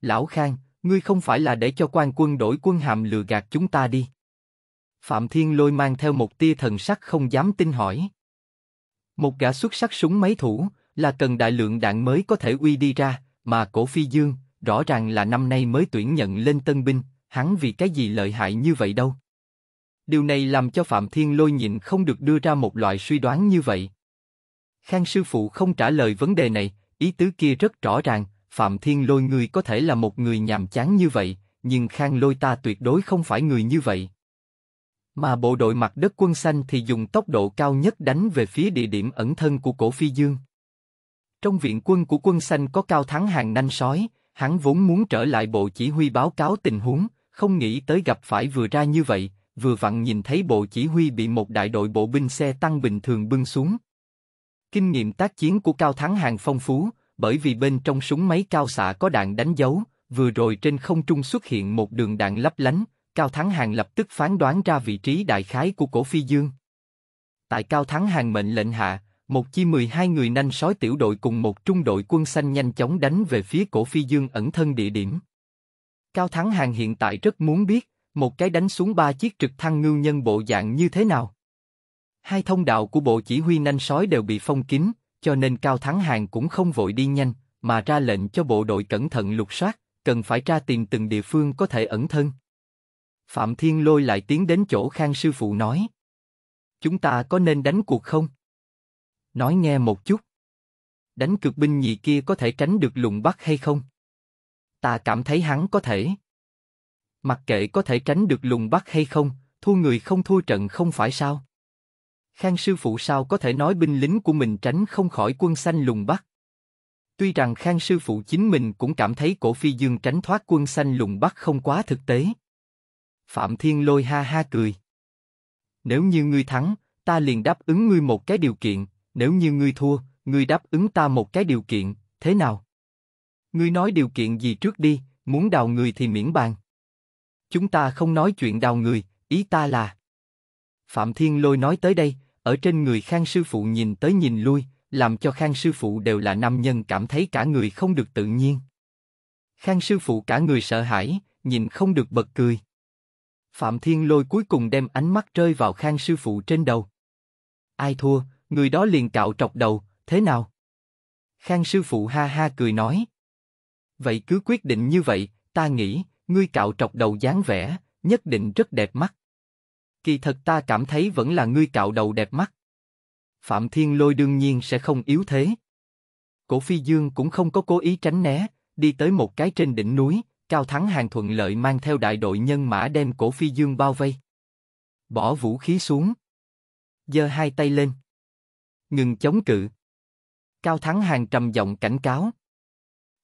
Lão Khang, Ngươi không phải là để cho quan quân đổi quân hàm lừa gạt chúng ta đi. Phạm Thiên Lôi mang theo một tia thần sắc không dám tin hỏi. Một gã xuất sắc súng máy thủ, là cần đại lượng đạn mới có thể uy đi ra, mà cổ phi dương, rõ ràng là năm nay mới tuyển nhận lên tân binh, hắn vì cái gì lợi hại như vậy đâu. Điều này làm cho Phạm Thiên Lôi nhịn không được đưa ra một loại suy đoán như vậy. Khang sư phụ không trả lời vấn đề này, ý tứ kia rất rõ ràng, Phạm Thiên Lôi ngươi có thể là một người nhàm chán như vậy, nhưng Khang Lôi ta tuyệt đối không phải người như vậy. Mà bộ đội mặt đất quân xanh thì dùng tốc độ cao nhất đánh về phía địa điểm ẩn thân của cổ phi dương. Trong viện quân của quân xanh có cao thắng hàng nanh sói, hắn vốn muốn trở lại bộ chỉ huy báo cáo tình huống, không nghĩ tới gặp phải vừa ra như vậy, vừa vặn nhìn thấy bộ chỉ huy bị một đại đội bộ binh xe tăng bình thường bưng xuống. Kinh nghiệm tác chiến của Cao Thắng Hàng phong phú, bởi vì bên trong súng máy cao xạ có đạn đánh dấu, vừa rồi trên không trung xuất hiện một đường đạn lấp lánh, Cao Thắng Hàng lập tức phán đoán ra vị trí đại khái của cổ phi dương. Tại Cao Thắng Hàng mệnh lệnh hạ, một chi 12 người nanh sói tiểu đội cùng một trung đội quân xanh nhanh chóng đánh về phía cổ phi dương ẩn thân địa điểm. Cao Thắng Hàng hiện tại rất muốn biết, một cái đánh xuống ba chiếc trực thăng ngư nhân bộ dạng như thế nào. Hai thông đạo của bộ chỉ huy nanh sói đều bị phong kín, cho nên Cao Thắng Hàng cũng không vội đi nhanh, mà ra lệnh cho bộ đội cẩn thận lục soát, cần phải tra tìm từng địa phương có thể ẩn thân. Phạm Thiên Lôi lại tiến đến chỗ Khang Sư Phụ nói. Chúng ta có nên đánh cuộc không? Nói nghe một chút. Đánh cực binh nhị kia có thể tránh được lùng bắt hay không? Ta cảm thấy hắn có thể. Mặc kệ có thể tránh được lùng bắt hay không, thua người không thua trận không phải sao? Khang sư phụ sao có thể nói binh lính của mình tránh không khỏi quân xanh lùng bắt. Tuy rằng Khang sư phụ chính mình cũng cảm thấy cổ phi dương tránh thoát quân xanh lùng bắt không quá thực tế. Phạm Thiên Lôi ha ha cười. Nếu như ngươi thắng, ta liền đáp ứng ngươi một cái điều kiện, nếu như ngươi thua, ngươi đáp ứng ta một cái điều kiện, thế nào? Ngươi nói điều kiện gì trước đi, muốn đào người thì miễn bàn. Chúng ta không nói chuyện đào người, ý ta là... Phạm Thiên Lôi nói tới đây, ở trên người Khang sư phụ nhìn tới nhìn lui, làm cho Khang sư phụ đều là nam nhân cảm thấy cả người không được tự nhiên. Khang sư phụ cả người sợ hãi, nhìn không được bật cười. Phạm Thiên Lôi cuối cùng đem ánh mắt rơi vào Khang sư phụ trên đầu. Ai thua, người đó liền cạo trọc đầu, thế nào? Khang sư phụ ha ha cười nói. Vậy cứ quyết định như vậy, ta nghĩ, ngươi cạo trọc đầu dáng vẻ, nhất định rất đẹp mắt. Kỳ thật ta cảm thấy vẫn là ngươi cạo đầu đẹp mắt. Phạm Thiên Lôi đương nhiên sẽ không yếu thế. Cổ Phi Dương cũng không có cố ý tránh né, đi tới một cái trên đỉnh núi, Cao Thắng Hàng thuận lợi mang theo đại đội nhân mã đem Cổ Phi Dương bao vây. Bỏ vũ khí xuống. Giơ hai tay lên. Ngừng chống cự. Cao Thắng Hàng trầm giọng cảnh cáo.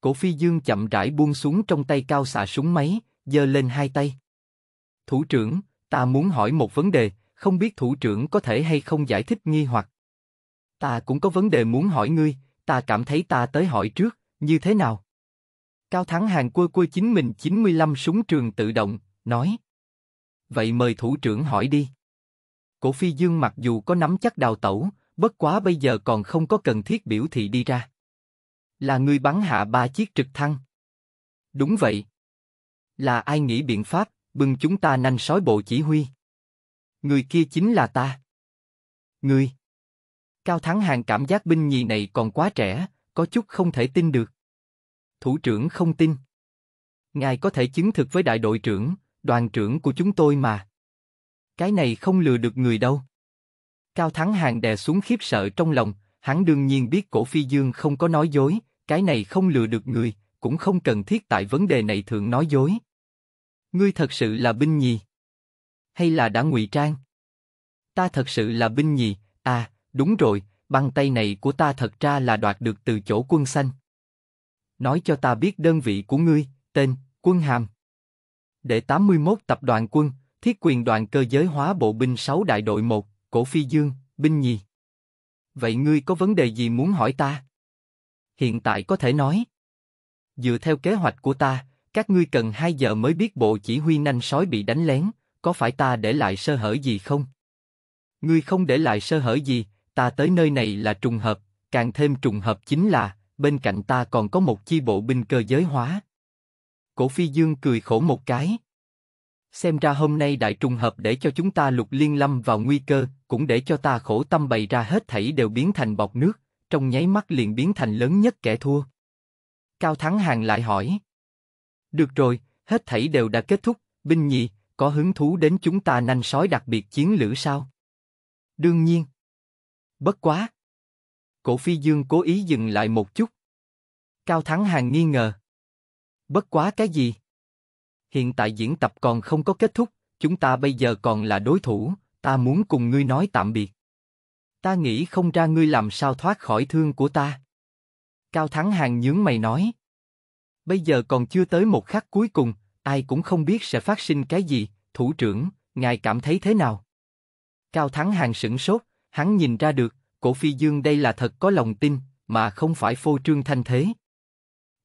Cổ Phi Dương chậm rãi buông xuống trong tay Cao xạ súng máy, giơ lên hai tay. Thủ trưởng, Ta muốn hỏi một vấn đề, không biết thủ trưởng có thể hay không giải thích nghi hoặc. Ta cũng có vấn đề muốn hỏi ngươi, ta cảm thấy ta tới hỏi trước, như thế nào? Cao Thắng Hàng quơ quơ chính mình 95 súng trường tự động, nói. Vậy mời thủ trưởng hỏi đi. Cổ Phi Dương mặc dù có nắm chắc đào tẩu, bất quá bây giờ còn không có cần thiết biểu thị đi ra. Là người bắn hạ ba chiếc trực thăng. Đúng vậy. Là ai nghĩ biện pháp, bưng chúng ta nanh sói bộ chỉ huy. Người kia chính là ta. Người. Cao Thắng Hàng cảm giác binh nhì này còn quá trẻ, có chút không thể tin được. Thủ trưởng không tin. Ngài có thể chứng thực với đại đội trưởng, đoàn trưởng của chúng tôi mà. Cái này không lừa được người đâu. Cao Thắng Hàng đè xuống khiếp sợ trong lòng, hắn đương nhiên biết cổ phi dương không có nói dối, cái này không lừa được người, cũng không cần thiết tại vấn đề này thường nói dối. Ngươi thật sự là binh nhì? Hay là đã ngụy trang? Ta thật sự là binh nhì, à, đúng rồi, băng tay này của ta thật ra là đoạt được từ chỗ quân xanh. Nói cho ta biết đơn vị của ngươi, tên, quân hàm. Để 81 tập đoàn quân, thiết quyền đoàn cơ giới hóa bộ binh 6 đại đội 1, cổ phi dương, binh nhì. Vậy ngươi có vấn đề gì muốn hỏi ta? Hiện tại có thể nói. Dựa theo kế hoạch của ta, các ngươi cần 2 giờ mới biết bộ chỉ huy nanh sói bị đánh lén, có phải ta để lại sơ hở gì không? Ngươi không để lại sơ hở gì, ta tới nơi này là trùng hợp, càng thêm trùng hợp chính là, bên cạnh ta còn có một chi bộ binh cơ giới hóa. Cổ Phi Dương cười khổ một cái. Xem ra hôm nay đại trùng hợp để cho chúng ta lục liên lâm vào nguy cơ, cũng để cho ta khổ tâm bày ra hết thảy đều biến thành bọc nước, trong nháy mắt liền biến thành lớn nhất kẻ thua. Cao Thắng Hàng lại hỏi. Được rồi, hết thảy đều đã kết thúc, binh nhị, có hứng thú đến chúng ta nanh sói đặc biệt chiến lữ sao? Đương nhiên. Bất quá. Cổ phi dương cố ý dừng lại một chút. Cao Thắng Hàng nghi ngờ. Bất quá cái gì? Hiện tại diễn tập còn không có kết thúc, chúng ta bây giờ còn là đối thủ, ta muốn cùng ngươi nói tạm biệt. Ta nghĩ không ra ngươi làm sao thoát khỏi thương của ta. Cao Thắng Hàng nhướng mày nói. Bây giờ còn chưa tới một khắc cuối cùng, ai cũng không biết sẽ phát sinh cái gì, thủ trưởng, ngài cảm thấy thế nào? Cao Thắng Hàng sửng sốt, hắn nhìn ra được, cổ phi dương đây là thật có lòng tin, mà không phải phô trương thanh thế.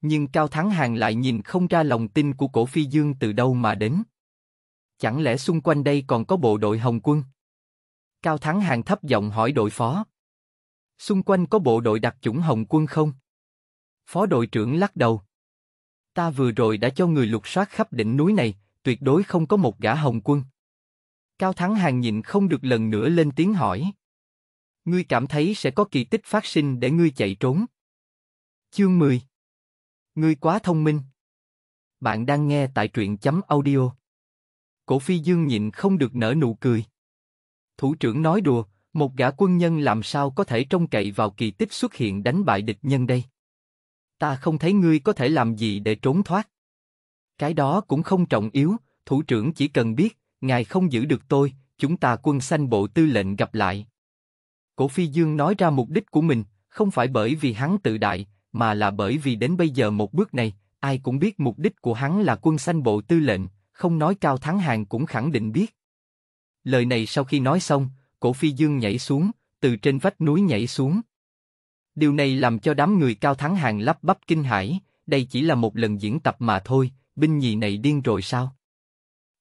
Nhưng Cao Thắng Hàng lại nhìn không ra lòng tin của cổ phi dương từ đâu mà đến. Chẳng lẽ xung quanh đây còn có bộ đội Hồng quân? Cao Thắng Hàng thấp giọng hỏi đội phó. Xung quanh có bộ đội đặc chủng Hồng quân không? Phó đội trưởng lắc đầu. Ta vừa rồi đã cho người lục soát khắp đỉnh núi này, tuyệt đối không có một gã hồng quân. Cao Thắng Hàng nhịn không được lần nữa lên tiếng hỏi. Ngươi cảm thấy sẽ có kỳ tích phát sinh để ngươi chạy trốn. Chương 10 Ngươi quá thông minh. Bạn đang nghe tại truyện chấm audio. Cổ phi dương nhịn không được nở nụ cười. Thủ trưởng nói đùa, một gã quân nhân làm sao có thể trông cậy vào kỳ tích xuất hiện đánh bại địch nhân đây ta không thấy ngươi có thể làm gì để trốn thoát. Cái đó cũng không trọng yếu, thủ trưởng chỉ cần biết, ngài không giữ được tôi, chúng ta quân xanh bộ tư lệnh gặp lại. Cổ Phi Dương nói ra mục đích của mình, không phải bởi vì hắn tự đại, mà là bởi vì đến bây giờ một bước này, ai cũng biết mục đích của hắn là quân xanh bộ tư lệnh, không nói cao thắng hàng cũng khẳng định biết. Lời này sau khi nói xong, cổ Phi Dương nhảy xuống, từ trên vách núi nhảy xuống, Điều này làm cho đám người cao thắng hàng lắp bắp kinh hãi, đây chỉ là một lần diễn tập mà thôi, binh nhì này điên rồi sao?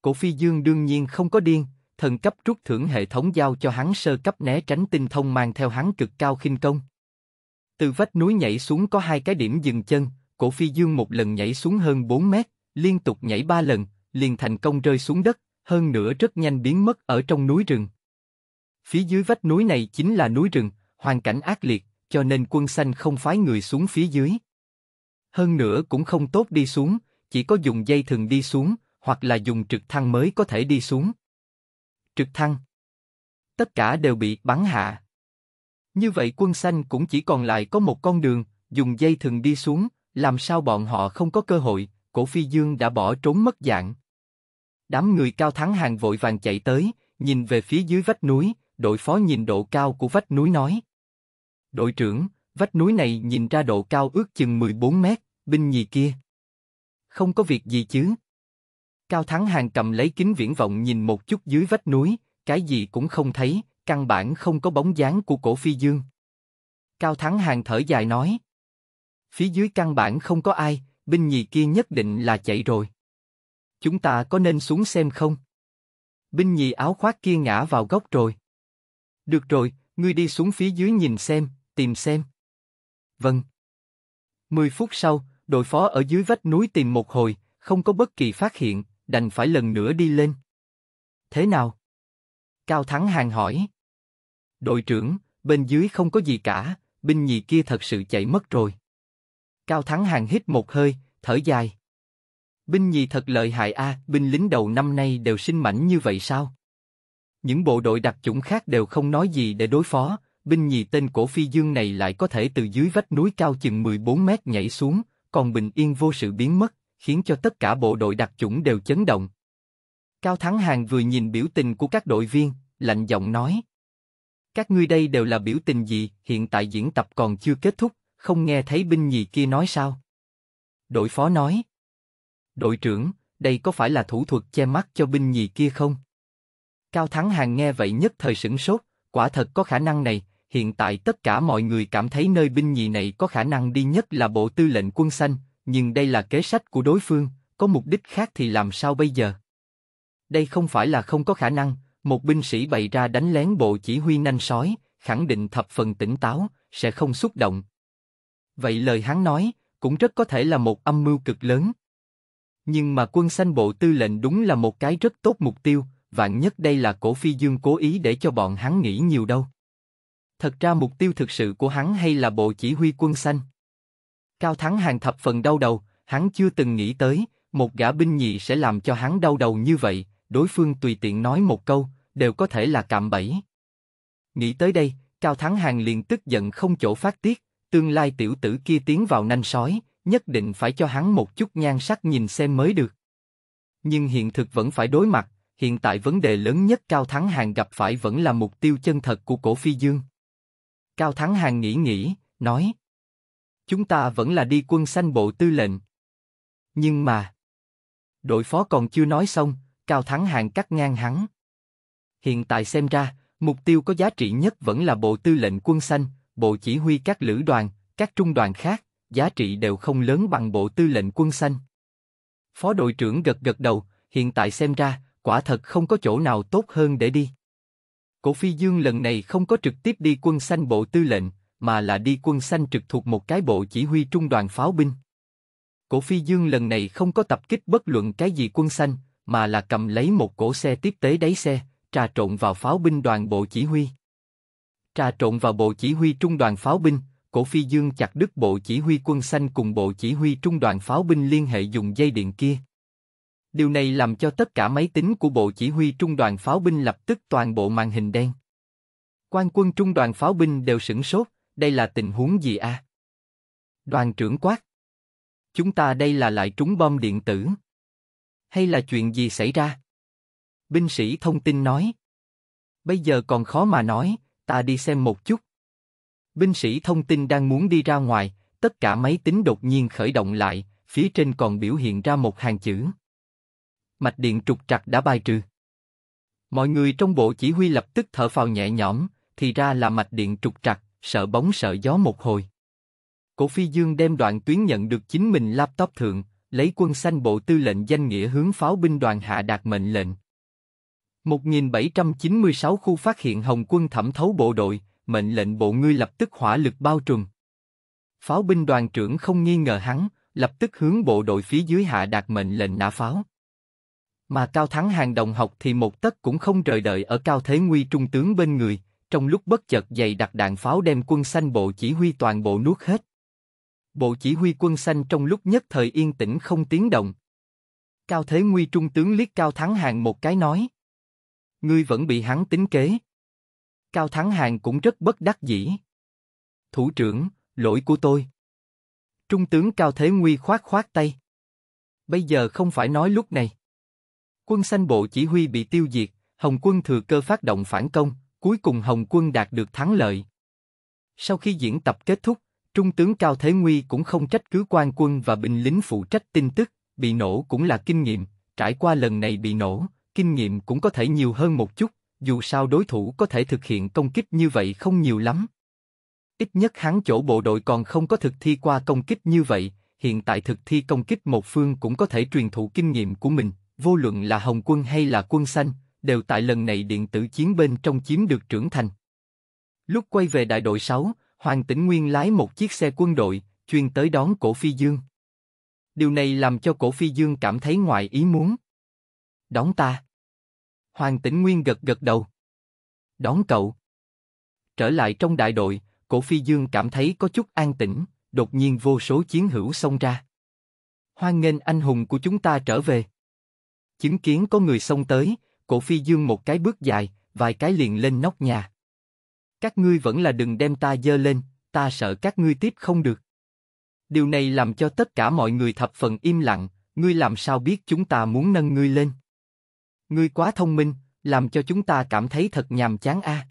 Cổ phi dương đương nhiên không có điên, thần cấp trút thưởng hệ thống giao cho hắn sơ cấp né tránh tinh thông mang theo hắn cực cao khinh công. Từ vách núi nhảy xuống có hai cái điểm dừng chân, cổ phi dương một lần nhảy xuống hơn 4 mét, liên tục nhảy ba lần, liền thành công rơi xuống đất, hơn nữa rất nhanh biến mất ở trong núi rừng. Phía dưới vách núi này chính là núi rừng, hoàn cảnh ác liệt, cho nên quân xanh không phái người xuống phía dưới. Hơn nữa cũng không tốt đi xuống, chỉ có dùng dây thừng đi xuống, hoặc là dùng trực thăng mới có thể đi xuống. Trực thăng. Tất cả đều bị bắn hạ. Như vậy quân xanh cũng chỉ còn lại có một con đường, dùng dây thừng đi xuống, làm sao bọn họ không có cơ hội, cổ phi dương đã bỏ trốn mất dạng. Đám người cao thắng hàng vội vàng chạy tới, nhìn về phía dưới vách núi, đội phó nhìn độ cao của vách núi nói, Đội trưởng, vách núi này nhìn ra độ cao ước chừng 14 mét, binh nhì kia. Không có việc gì chứ. Cao Thắng Hàng cầm lấy kính viễn vọng nhìn một chút dưới vách núi, cái gì cũng không thấy, căn bản không có bóng dáng của cổ phi dương. Cao Thắng Hàng thở dài nói. Phía dưới căn bản không có ai, binh nhì kia nhất định là chạy rồi. Chúng ta có nên xuống xem không? Binh nhì áo khoác kia ngã vào góc rồi. Được rồi, ngươi đi xuống phía dưới nhìn xem, tìm xem. Vâng. Mười phút sau, đội phó ở dưới vách núi tìm một hồi, không có bất kỳ phát hiện, đành phải lần nữa đi lên. Thế nào? Cao Thắng Hàng hỏi. Đội trưởng, bên dưới không có gì cả, binh nhì kia thật sự chạy mất rồi. Cao Thắng Hàng hít một hơi, thở dài. Binh nhì thật lợi hại a, à, binh lính đầu năm nay đều sinh mảnh như vậy sao? Những bộ đội đặc chủng khác đều không nói gì để đối phó, binh nhì tên cổ phi dương này lại có thể từ dưới vách núi cao chừng 14 mét nhảy xuống, còn bình yên vô sự biến mất, khiến cho tất cả bộ đội đặc chủng đều chấn động. Cao Thắng Hàng vừa nhìn biểu tình của các đội viên, lạnh giọng nói. Các ngươi đây đều là biểu tình gì, hiện tại diễn tập còn chưa kết thúc, không nghe thấy binh nhì kia nói sao? Đội phó nói. Đội trưởng, đây có phải là thủ thuật che mắt cho binh nhì kia không? Cao Thắng Hàng nghe vậy nhất thời sửng sốt, quả thật có khả năng này, hiện tại tất cả mọi người cảm thấy nơi binh nhì này có khả năng đi nhất là bộ tư lệnh quân xanh, nhưng đây là kế sách của đối phương, có mục đích khác thì làm sao bây giờ? Đây không phải là không có khả năng, một binh sĩ bày ra đánh lén bộ chỉ huy nanh sói, khẳng định thập phần tỉnh táo, sẽ không xúc động. Vậy lời hắn nói, cũng rất có thể là một âm mưu cực lớn. Nhưng mà quân xanh bộ tư lệnh đúng là một cái rất tốt mục tiêu, vạn nhất đây là cổ phi dương cố ý để cho bọn hắn nghĩ nhiều đâu thật ra mục tiêu thực sự của hắn hay là bộ chỉ huy quân xanh. Cao Thắng hàng thập phần đau đầu, hắn chưa từng nghĩ tới, một gã binh nhị sẽ làm cho hắn đau đầu như vậy, đối phương tùy tiện nói một câu, đều có thể là cạm bẫy. Nghĩ tới đây, Cao Thắng hàng liền tức giận không chỗ phát tiết, tương lai tiểu tử kia tiến vào nanh sói, nhất định phải cho hắn một chút nhan sắc nhìn xem mới được. Nhưng hiện thực vẫn phải đối mặt, hiện tại vấn đề lớn nhất Cao Thắng Hàng gặp phải vẫn là mục tiêu chân thật của cổ phi dương. Cao Thắng Hàng nghĩ nghĩ, nói. Chúng ta vẫn là đi quân xanh bộ tư lệnh. Nhưng mà... Đội phó còn chưa nói xong, Cao Thắng Hàng cắt ngang hắn. Hiện tại xem ra, mục tiêu có giá trị nhất vẫn là bộ tư lệnh quân xanh, bộ chỉ huy các lữ đoàn, các trung đoàn khác, giá trị đều không lớn bằng bộ tư lệnh quân xanh. Phó đội trưởng gật gật đầu, hiện tại xem ra, quả thật không có chỗ nào tốt hơn để đi. Cổ Phi Dương lần này không có trực tiếp đi quân xanh bộ tư lệnh, mà là đi quân xanh trực thuộc một cái bộ chỉ huy trung đoàn pháo binh. Cổ Phi Dương lần này không có tập kích bất luận cái gì quân xanh, mà là cầm lấy một cổ xe tiếp tế đáy xe, trà trộn vào pháo binh đoàn bộ chỉ huy. Trà trộn vào bộ chỉ huy trung đoàn pháo binh, Cổ Phi Dương chặt đứt bộ chỉ huy quân xanh cùng bộ chỉ huy trung đoàn pháo binh liên hệ dùng dây điện kia. Điều này làm cho tất cả máy tính của Bộ Chỉ huy Trung đoàn Pháo binh lập tức toàn bộ màn hình đen. Quan quân Trung đoàn Pháo binh đều sửng sốt, đây là tình huống gì a? À? Đoàn trưởng quát. Chúng ta đây là lại trúng bom điện tử. Hay là chuyện gì xảy ra? Binh sĩ thông tin nói. Bây giờ còn khó mà nói, ta đi xem một chút. Binh sĩ thông tin đang muốn đi ra ngoài, tất cả máy tính đột nhiên khởi động lại, phía trên còn biểu hiện ra một hàng chữ mạch điện trục trặc đã bài trừ. Mọi người trong bộ chỉ huy lập tức thở phào nhẹ nhõm, thì ra là mạch điện trục trặc, sợ bóng sợ gió một hồi. Cổ Phi Dương đem đoạn tuyến nhận được chính mình laptop thượng, lấy quân xanh bộ tư lệnh danh nghĩa hướng pháo binh đoàn hạ đạt mệnh lệnh. 1796 khu phát hiện Hồng quân thẩm thấu bộ đội, mệnh lệnh bộ ngươi lập tức hỏa lực bao trùm. Pháo binh đoàn trưởng không nghi ngờ hắn, lập tức hướng bộ đội phía dưới hạ đạt mệnh lệnh nã pháo. Mà Cao Thắng hàng đồng học thì một tấc cũng không rời đợi ở Cao Thế Nguy trung tướng bên người, trong lúc bất chợt dày đặt đạn pháo đem quân xanh bộ chỉ huy toàn bộ nuốt hết. Bộ chỉ huy quân xanh trong lúc nhất thời yên tĩnh không tiếng động. Cao Thế Nguy trung tướng liếc Cao Thắng hàng một cái nói. Ngươi vẫn bị hắn tính kế. Cao Thắng hàng cũng rất bất đắc dĩ. Thủ trưởng, lỗi của tôi. Trung tướng Cao Thế Nguy khoát khoát tay. Bây giờ không phải nói lúc này quân xanh bộ chỉ huy bị tiêu diệt, Hồng quân thừa cơ phát động phản công, cuối cùng Hồng quân đạt được thắng lợi. Sau khi diễn tập kết thúc, Trung tướng Cao Thế Nguy cũng không trách cứ quan quân và binh lính phụ trách tin tức, bị nổ cũng là kinh nghiệm, trải qua lần này bị nổ, kinh nghiệm cũng có thể nhiều hơn một chút, dù sao đối thủ có thể thực hiện công kích như vậy không nhiều lắm. Ít nhất hắn chỗ bộ đội còn không có thực thi qua công kích như vậy, hiện tại thực thi công kích một phương cũng có thể truyền thụ kinh nghiệm của mình, vô luận là Hồng quân hay là quân xanh, đều tại lần này điện tử chiến bên trong chiếm được trưởng thành. Lúc quay về đại đội 6, Hoàng Tĩnh Nguyên lái một chiếc xe quân đội, chuyên tới đón Cổ Phi Dương. Điều này làm cho Cổ Phi Dương cảm thấy ngoài ý muốn. Đón ta. Hoàng Tĩnh Nguyên gật gật đầu. Đón cậu. Trở lại trong đại đội, Cổ Phi Dương cảm thấy có chút an tĩnh, đột nhiên vô số chiến hữu xông ra. Hoan nghênh anh hùng của chúng ta trở về. Chứng kiến có người xông tới, cổ phi dương một cái bước dài, vài cái liền lên nóc nhà. Các ngươi vẫn là đừng đem ta dơ lên, ta sợ các ngươi tiếp không được. Điều này làm cho tất cả mọi người thập phần im lặng, ngươi làm sao biết chúng ta muốn nâng ngươi lên. Ngươi quá thông minh, làm cho chúng ta cảm thấy thật nhàm chán a. À.